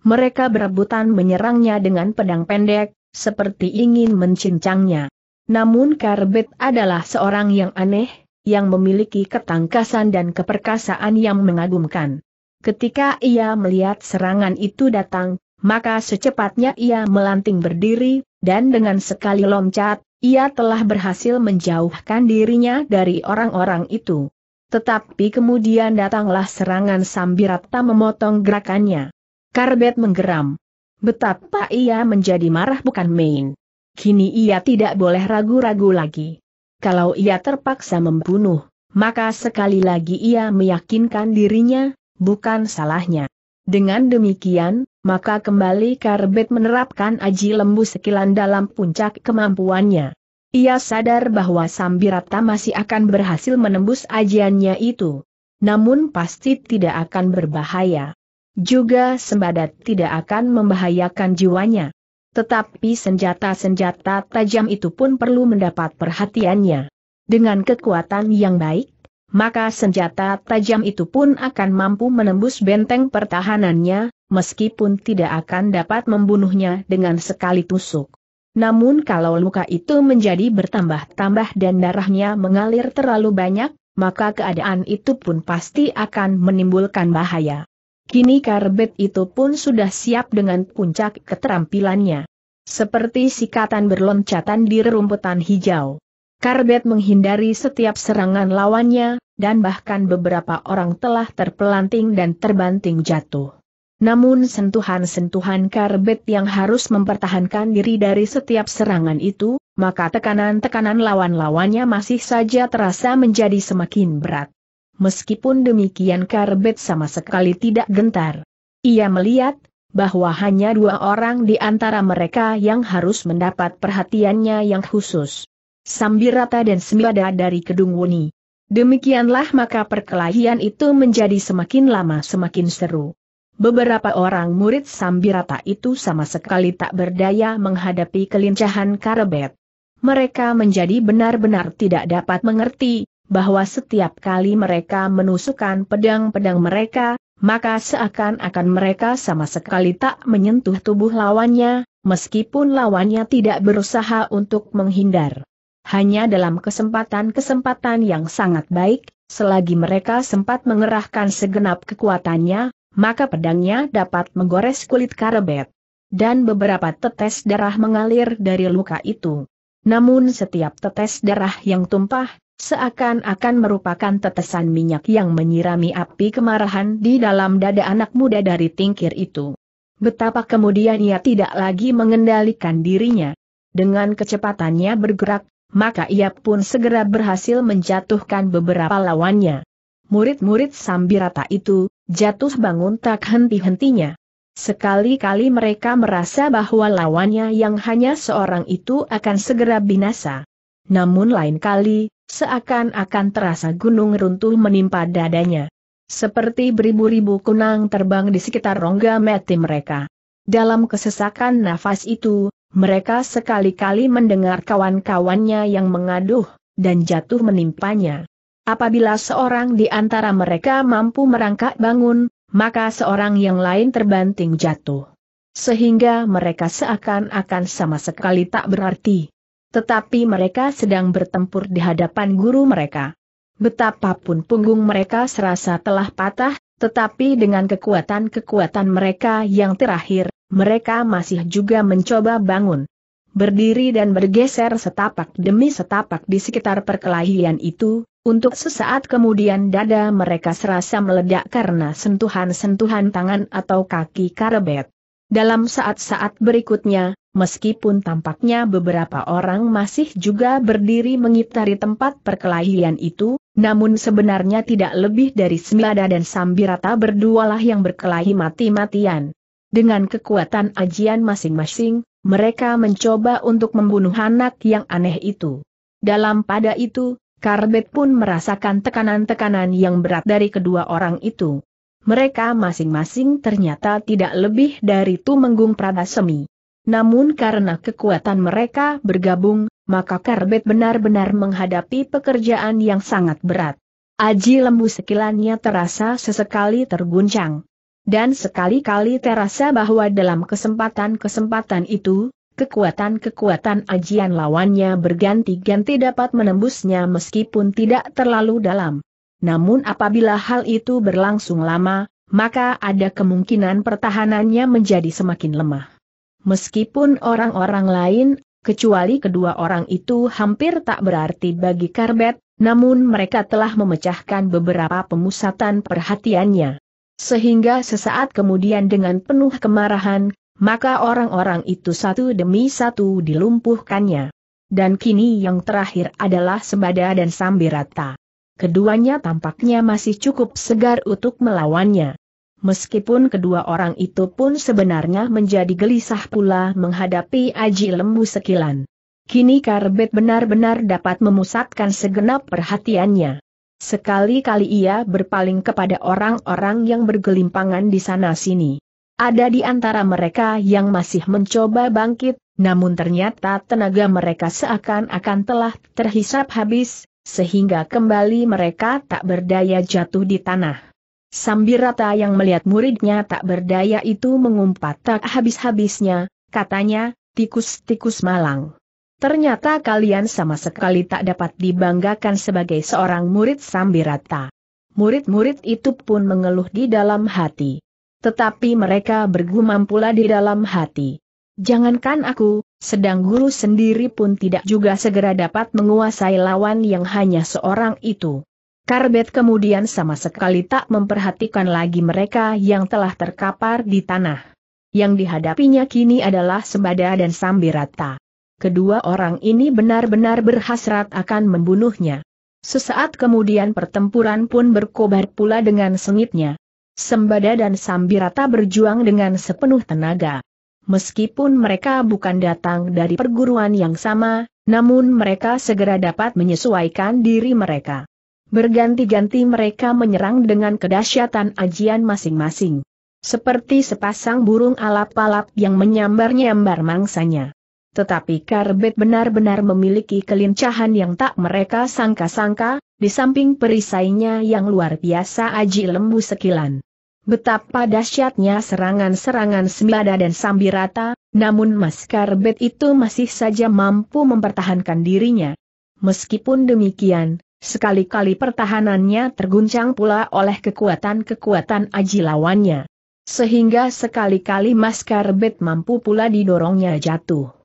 Speaker 1: Mereka berebutan menyerangnya dengan pedang pendek, seperti ingin mencincangnya. Namun Karbet adalah seorang yang aneh, yang memiliki ketangkasan dan keperkasaan yang mengagumkan. Ketika ia melihat serangan itu datang, maka secepatnya ia melanting berdiri, dan dengan sekali loncat, ia telah berhasil menjauhkan dirinya dari orang-orang itu. Tetapi kemudian datanglah serangan Sambirata memotong gerakannya. Karbet menggeram. Betapa ia menjadi marah bukan main. Kini ia tidak boleh ragu-ragu lagi. Kalau ia terpaksa membunuh, maka sekali lagi ia meyakinkan dirinya, bukan salahnya. Dengan demikian, maka kembali Karbet menerapkan aji lembu sekilan dalam puncak kemampuannya. Ia sadar bahwa Sambirata masih akan berhasil menembus ajiannya itu. Namun pasti tidak akan berbahaya. Juga sembadat tidak akan membahayakan jiwanya. Tetapi senjata-senjata tajam itu pun perlu mendapat perhatiannya. Dengan kekuatan yang baik, maka senjata tajam itu pun akan mampu menembus benteng pertahanannya, meskipun tidak akan dapat membunuhnya dengan sekali tusuk. Namun kalau luka itu menjadi bertambah-tambah dan darahnya mengalir terlalu banyak, maka keadaan itu pun pasti akan menimbulkan bahaya. Kini karbet itu pun sudah siap dengan puncak keterampilannya. Seperti sikatan berloncatan di rerumputan hijau. Karbet menghindari setiap serangan lawannya, dan bahkan beberapa orang telah terpelanting dan terbanting jatuh. Namun sentuhan-sentuhan Karbet yang harus mempertahankan diri dari setiap serangan itu, maka tekanan-tekanan lawan-lawannya masih saja terasa menjadi semakin berat. Meskipun demikian Karbet sama sekali tidak gentar. Ia melihat, bahwa hanya dua orang di antara mereka yang harus mendapat perhatiannya yang khusus. Sambirata dan Sembada dari Kedung Wuni. Demikianlah maka perkelahian itu menjadi semakin lama semakin seru. Beberapa orang murid Sambirata itu sama sekali tak berdaya menghadapi kelincahan Karebet. Mereka menjadi benar-benar tidak dapat mengerti, bahwa setiap kali mereka menusukkan pedang-pedang mereka, maka seakan-akan mereka sama sekali tak menyentuh tubuh lawannya, meskipun lawannya tidak berusaha untuk menghindar hanya dalam kesempatan-kesempatan yang sangat baik, selagi mereka sempat mengerahkan segenap kekuatannya, maka pedangnya dapat menggores kulit karebet. Dan beberapa tetes darah mengalir dari luka itu. Namun setiap tetes darah yang tumpah, seakan-akan merupakan tetesan minyak yang menyirami api kemarahan di dalam dada anak muda dari tingkir itu. Betapa kemudian ia tidak lagi mengendalikan dirinya. Dengan kecepatannya bergerak, maka ia pun segera berhasil menjatuhkan beberapa lawannya. Murid-murid Sambirata itu, jatuh bangun tak henti-hentinya. Sekali-kali mereka merasa bahwa lawannya yang hanya seorang itu akan segera binasa. Namun lain kali, seakan-akan terasa gunung runtuh menimpa dadanya. Seperti beribu-ribu kunang terbang di sekitar rongga mati mereka. Dalam kesesakan nafas itu, mereka sekali-kali mendengar kawan-kawannya yang mengaduh, dan jatuh menimpanya. Apabila seorang di antara mereka mampu merangkak bangun, maka seorang yang lain terbanting jatuh. Sehingga mereka seakan-akan sama sekali tak berarti. Tetapi mereka sedang bertempur di hadapan guru mereka. Betapapun punggung mereka serasa telah patah, tetapi dengan kekuatan-kekuatan mereka yang terakhir, mereka masih juga mencoba bangun. Berdiri dan bergeser setapak demi setapak di sekitar perkelahian itu, untuk sesaat kemudian dada mereka serasa meledak karena sentuhan-sentuhan tangan atau kaki karebet. Dalam saat-saat berikutnya, meskipun tampaknya beberapa orang masih juga berdiri mengitari tempat perkelahian itu, namun sebenarnya tidak lebih dari Semilada dan Sambirata berdualah yang berkelahi mati-matian. Dengan kekuatan ajian masing-masing, mereka mencoba untuk membunuh anak yang aneh itu. Dalam pada itu, Karbet pun merasakan tekanan-tekanan yang berat dari kedua orang itu. Mereka masing-masing ternyata tidak lebih dari itu Tumenggung Pradasemi. Namun karena kekuatan mereka bergabung, maka Karbet benar-benar menghadapi pekerjaan yang sangat berat. Aji lembu sekilannya terasa sesekali terguncang dan sekali-kali terasa bahwa dalam kesempatan-kesempatan itu, kekuatan-kekuatan ajian lawannya berganti-ganti dapat menembusnya meskipun tidak terlalu dalam. Namun apabila hal itu berlangsung lama, maka ada kemungkinan pertahanannya menjadi semakin lemah. Meskipun orang-orang lain, kecuali kedua orang itu hampir tak berarti bagi Karbet, namun mereka telah memecahkan beberapa pemusatan perhatiannya. Sehingga sesaat kemudian dengan penuh kemarahan, maka orang-orang itu satu demi satu dilumpuhkannya. Dan kini yang terakhir adalah Sembada dan Sambirata. Keduanya tampaknya masih cukup segar untuk melawannya. Meskipun kedua orang itu pun sebenarnya menjadi gelisah pula menghadapi Aji Lembu Sekilan. Kini Karbet benar-benar dapat memusatkan segenap perhatiannya. Sekali-kali ia berpaling kepada orang-orang yang bergelimpangan di sana-sini. Ada di antara mereka yang masih mencoba bangkit, namun ternyata tenaga mereka seakan-akan telah terhisap habis, sehingga kembali mereka tak berdaya jatuh di tanah. Sambirata yang melihat muridnya tak berdaya itu mengumpat tak habis-habisnya, katanya, tikus-tikus malang. Ternyata kalian sama sekali tak dapat dibanggakan sebagai seorang murid Sambirata. Murid-murid itu pun mengeluh di dalam hati. Tetapi mereka bergumam pula di dalam hati. Jangankan aku, sedang guru sendiri pun tidak juga segera dapat menguasai lawan yang hanya seorang itu. Karbet kemudian sama sekali tak memperhatikan lagi mereka yang telah terkapar di tanah. Yang dihadapinya kini adalah Sembada dan Sambirata kedua orang ini benar-benar berhasrat akan membunuhnya. Sesaat kemudian pertempuran pun berkobar pula dengan sengitnya. Sembada dan Sambirata berjuang dengan sepenuh tenaga. Meskipun mereka bukan datang dari perguruan yang sama, namun mereka segera dapat menyesuaikan diri mereka. Berganti-ganti mereka menyerang dengan kedahsyatan ajian masing-masing. Seperti sepasang burung alap-alap yang menyambar-nyambar mangsanya. Tetapi Karbet benar-benar memiliki kelincahan yang tak mereka sangka-sangka, di samping perisainya yang luar biasa aji lembu sekilan. Betapa dahsyatnya serangan-serangan sembada dan sambirata, namun Mas Karbet itu masih saja mampu mempertahankan dirinya. Meskipun demikian, sekali-kali pertahanannya terguncang pula oleh kekuatan-kekuatan aji lawannya. Sehingga sekali-kali Mas Karbet mampu pula didorongnya jatuh.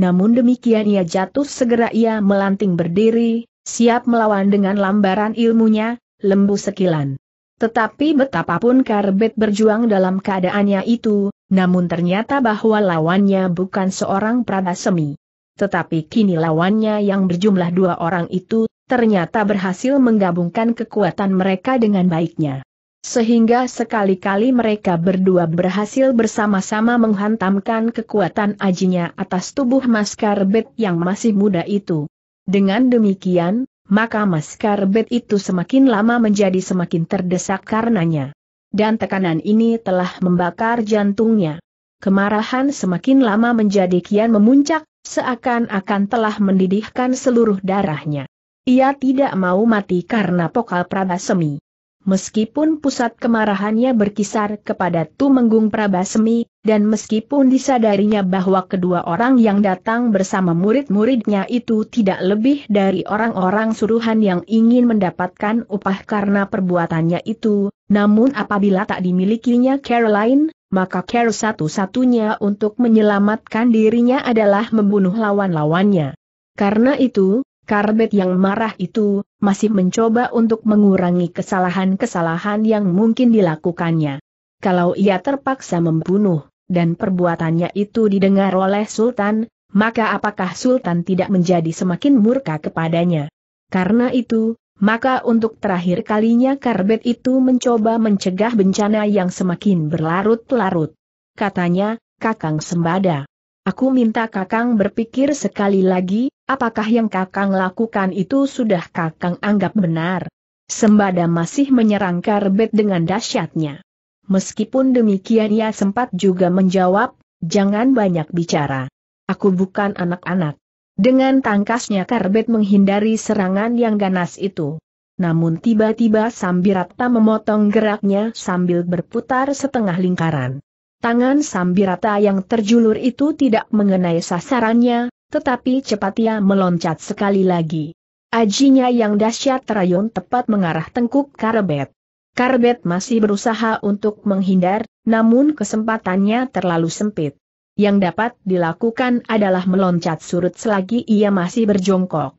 Speaker 1: Namun demikian ia jatuh segera ia melanting berdiri, siap melawan dengan lambaran ilmunya, lembu sekilan. Tetapi betapapun Karbet berjuang dalam keadaannya itu, namun ternyata bahwa lawannya bukan seorang Pradasemi. Tetapi kini lawannya yang berjumlah dua orang itu, ternyata berhasil menggabungkan kekuatan mereka dengan baiknya. Sehingga sekali-kali mereka berdua berhasil bersama-sama menghantamkan kekuatan ajinya atas tubuh Maskar Bet yang masih muda itu. Dengan demikian, maka Maskar Bet itu semakin lama menjadi semakin terdesak karenanya. Dan tekanan ini telah membakar jantungnya. Kemarahan semakin lama menjadi kian memuncak, seakan-akan telah mendidihkan seluruh darahnya. Ia tidak mau mati karena pokal Prabasemi. Meskipun pusat kemarahannya berkisar kepada Tumenggung Prabasmi, dan meskipun disadarinya bahwa kedua orang yang datang bersama murid-muridnya itu tidak lebih dari orang-orang suruhan yang ingin mendapatkan upah karena perbuatannya itu, namun apabila tak dimilikinya Caroline, maka Carol satu-satunya untuk menyelamatkan dirinya adalah membunuh lawan-lawannya. Karena itu, Karbet yang marah itu, masih mencoba untuk mengurangi kesalahan-kesalahan yang mungkin dilakukannya. Kalau ia terpaksa membunuh, dan perbuatannya itu didengar oleh Sultan, maka apakah Sultan tidak menjadi semakin murka kepadanya? Karena itu, maka untuk terakhir kalinya Karbet itu mencoba mencegah bencana yang semakin berlarut-larut. Katanya, Kakang Sembada. Aku minta Kakang berpikir sekali lagi, apakah yang Kakang lakukan itu sudah Kakang anggap benar? Sembada masih menyerang Karbet dengan dahsyatnya. Meskipun demikian ia sempat juga menjawab, jangan banyak bicara. Aku bukan anak-anak. Dengan tangkasnya Karbet menghindari serangan yang ganas itu. Namun tiba-tiba Sambiratta memotong geraknya sambil berputar setengah lingkaran. Tangan Sambirata yang terjulur itu tidak mengenai sasarannya, tetapi cepat ia meloncat sekali lagi. Ajinya yang dahsyat terayun tepat mengarah tengkuk Karbet. Karbet masih berusaha untuk menghindar, namun kesempatannya terlalu sempit. Yang dapat dilakukan adalah meloncat surut selagi ia masih berjongkok.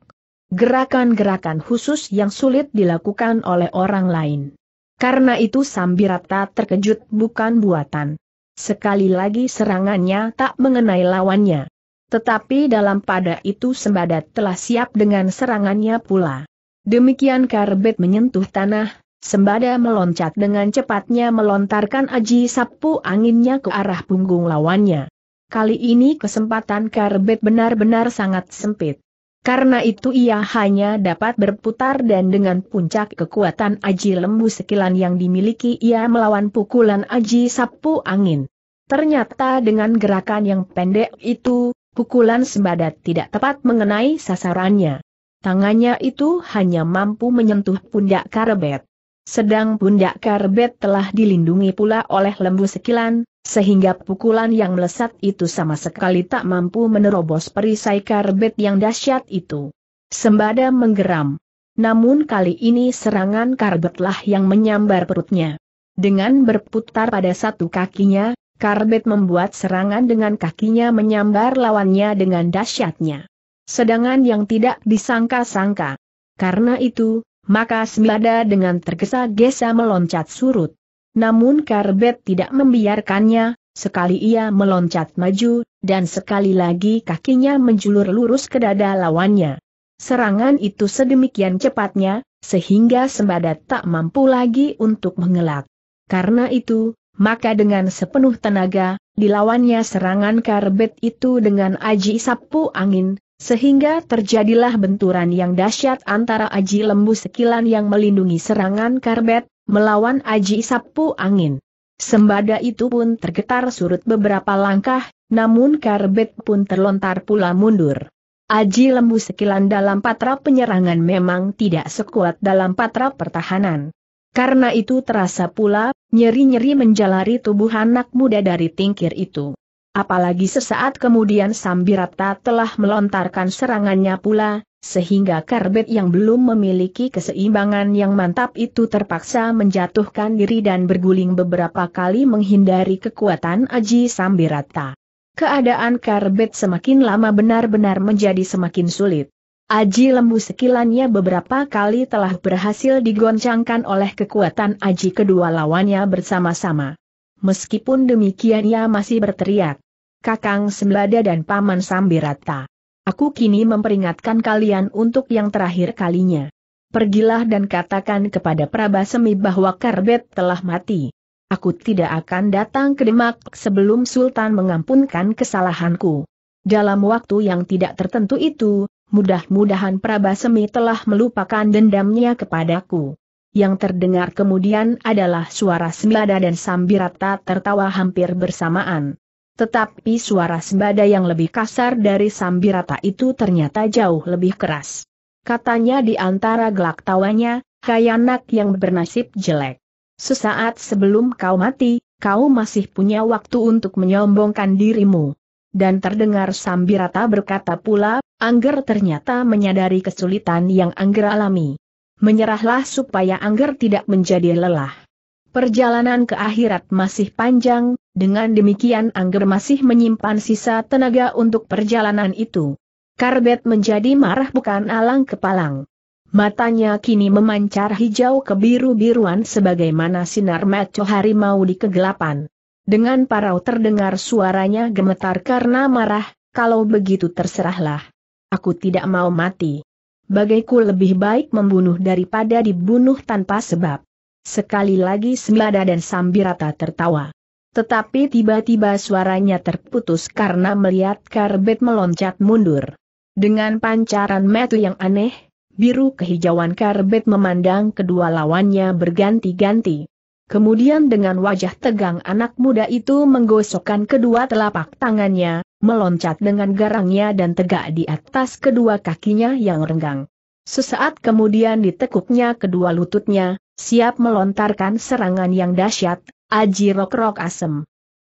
Speaker 1: Gerakan-gerakan khusus yang sulit dilakukan oleh orang lain. Karena itu Sambirata terkejut bukan buatan. Sekali lagi serangannya tak mengenai lawannya. Tetapi dalam pada itu Sembadat telah siap dengan serangannya pula. Demikian Karbet menyentuh tanah, Sembada meloncat dengan cepatnya melontarkan aji sapu anginnya ke arah punggung lawannya. Kali ini kesempatan Karbet benar-benar sangat sempit. Karena itu ia hanya dapat berputar dan dengan puncak kekuatan aji lembu sekilan yang dimiliki ia melawan pukulan aji sapu angin. Ternyata dengan gerakan yang pendek itu, pukulan sembada tidak tepat mengenai sasarannya. Tangannya itu hanya mampu menyentuh pundak karebet. Sedang pundak karebet telah dilindungi pula oleh lembu sekilan, sehingga pukulan yang melesat itu sama sekali tak mampu menerobos perisai karebet yang dahsyat itu. Sembada menggeram. Namun kali ini serangan karebetlah yang menyambar perutnya. Dengan berputar pada satu kakinya, Karbet membuat serangan dengan kakinya menyambar lawannya dengan dahsyatnya. Sedangkan yang tidak disangka-sangka. Karena itu, maka Semilada dengan tergesa-gesa meloncat surut. Namun Karbet tidak membiarkannya, sekali ia meloncat maju, dan sekali lagi kakinya menjulur lurus ke dada lawannya. Serangan itu sedemikian cepatnya, sehingga Sembada tak mampu lagi untuk mengelak. Karena itu, maka dengan sepenuh tenaga, dilawannya serangan karbet itu dengan aji sapu angin, sehingga terjadilah benturan yang dahsyat antara aji lembu sekilan yang melindungi serangan karbet, melawan aji sapu angin. Sembada itu pun tergetar surut beberapa langkah, namun karbet pun terlontar pula mundur. Aji lembu sekilan dalam patra penyerangan memang tidak sekuat dalam patra pertahanan. Karena itu terasa pula Nyeri-nyeri menjalari tubuh anak muda dari tingkir itu. Apalagi sesaat kemudian Sambirata telah melontarkan serangannya pula, sehingga Karbet yang belum memiliki keseimbangan yang mantap itu terpaksa menjatuhkan diri dan berguling beberapa kali menghindari kekuatan Aji Sambirata. Keadaan Karbet semakin lama benar-benar menjadi semakin sulit. Aji lembu sekilannya beberapa kali telah berhasil digoncangkan oleh kekuatan Aji kedua lawannya bersama-sama. Meskipun demikian ia masih berteriak. Kakang Semlada dan Paman Sambirata. Aku kini memperingatkan kalian untuk yang terakhir kalinya. Pergilah dan katakan kepada Prabasemi bahwa Karbet telah mati. Aku tidak akan datang ke Demak sebelum Sultan mengampunkan kesalahanku. Dalam waktu yang tidak tertentu itu, mudah-mudahan Prabasemi telah melupakan dendamnya kepadaku. Yang terdengar kemudian adalah suara Sembada dan Sambirata tertawa hampir bersamaan. Tetapi suara Sembada yang lebih kasar dari Sambirata itu ternyata jauh lebih keras. Katanya di antara gelak tawanya, kayanak yang bernasib jelek. Sesaat sebelum kau mati, kau masih punya waktu untuk menyombongkan dirimu. Dan terdengar Sambirata berkata pula Angger ternyata menyadari kesulitan yang Angger alami. Menyerahlah supaya Angger tidak menjadi lelah. Perjalanan ke akhirat masih panjang, dengan demikian Angger masih menyimpan sisa tenaga untuk perjalanan itu. Karbet menjadi marah bukan alang kepalang. Matanya kini memancar hijau kebiru-biruan sebagaimana sinar maco harimau di kegelapan. Dengan parau terdengar suaranya gemetar karena marah, kalau begitu terserahlah. Aku tidak mau mati. Bagaiku lebih baik membunuh daripada dibunuh tanpa sebab. Sekali lagi Sembada dan Sambirata tertawa. Tetapi tiba-tiba suaranya terputus karena melihat karbet meloncat mundur. Dengan pancaran mata yang aneh, biru kehijauan karbet memandang kedua lawannya berganti-ganti. Kemudian dengan wajah tegang anak muda itu menggosokkan kedua telapak tangannya, meloncat dengan garangnya dan tegak di atas kedua kakinya yang renggang. Sesaat kemudian ditekuknya kedua lututnya, siap melontarkan serangan yang dahsyat, aji rok-rok asem.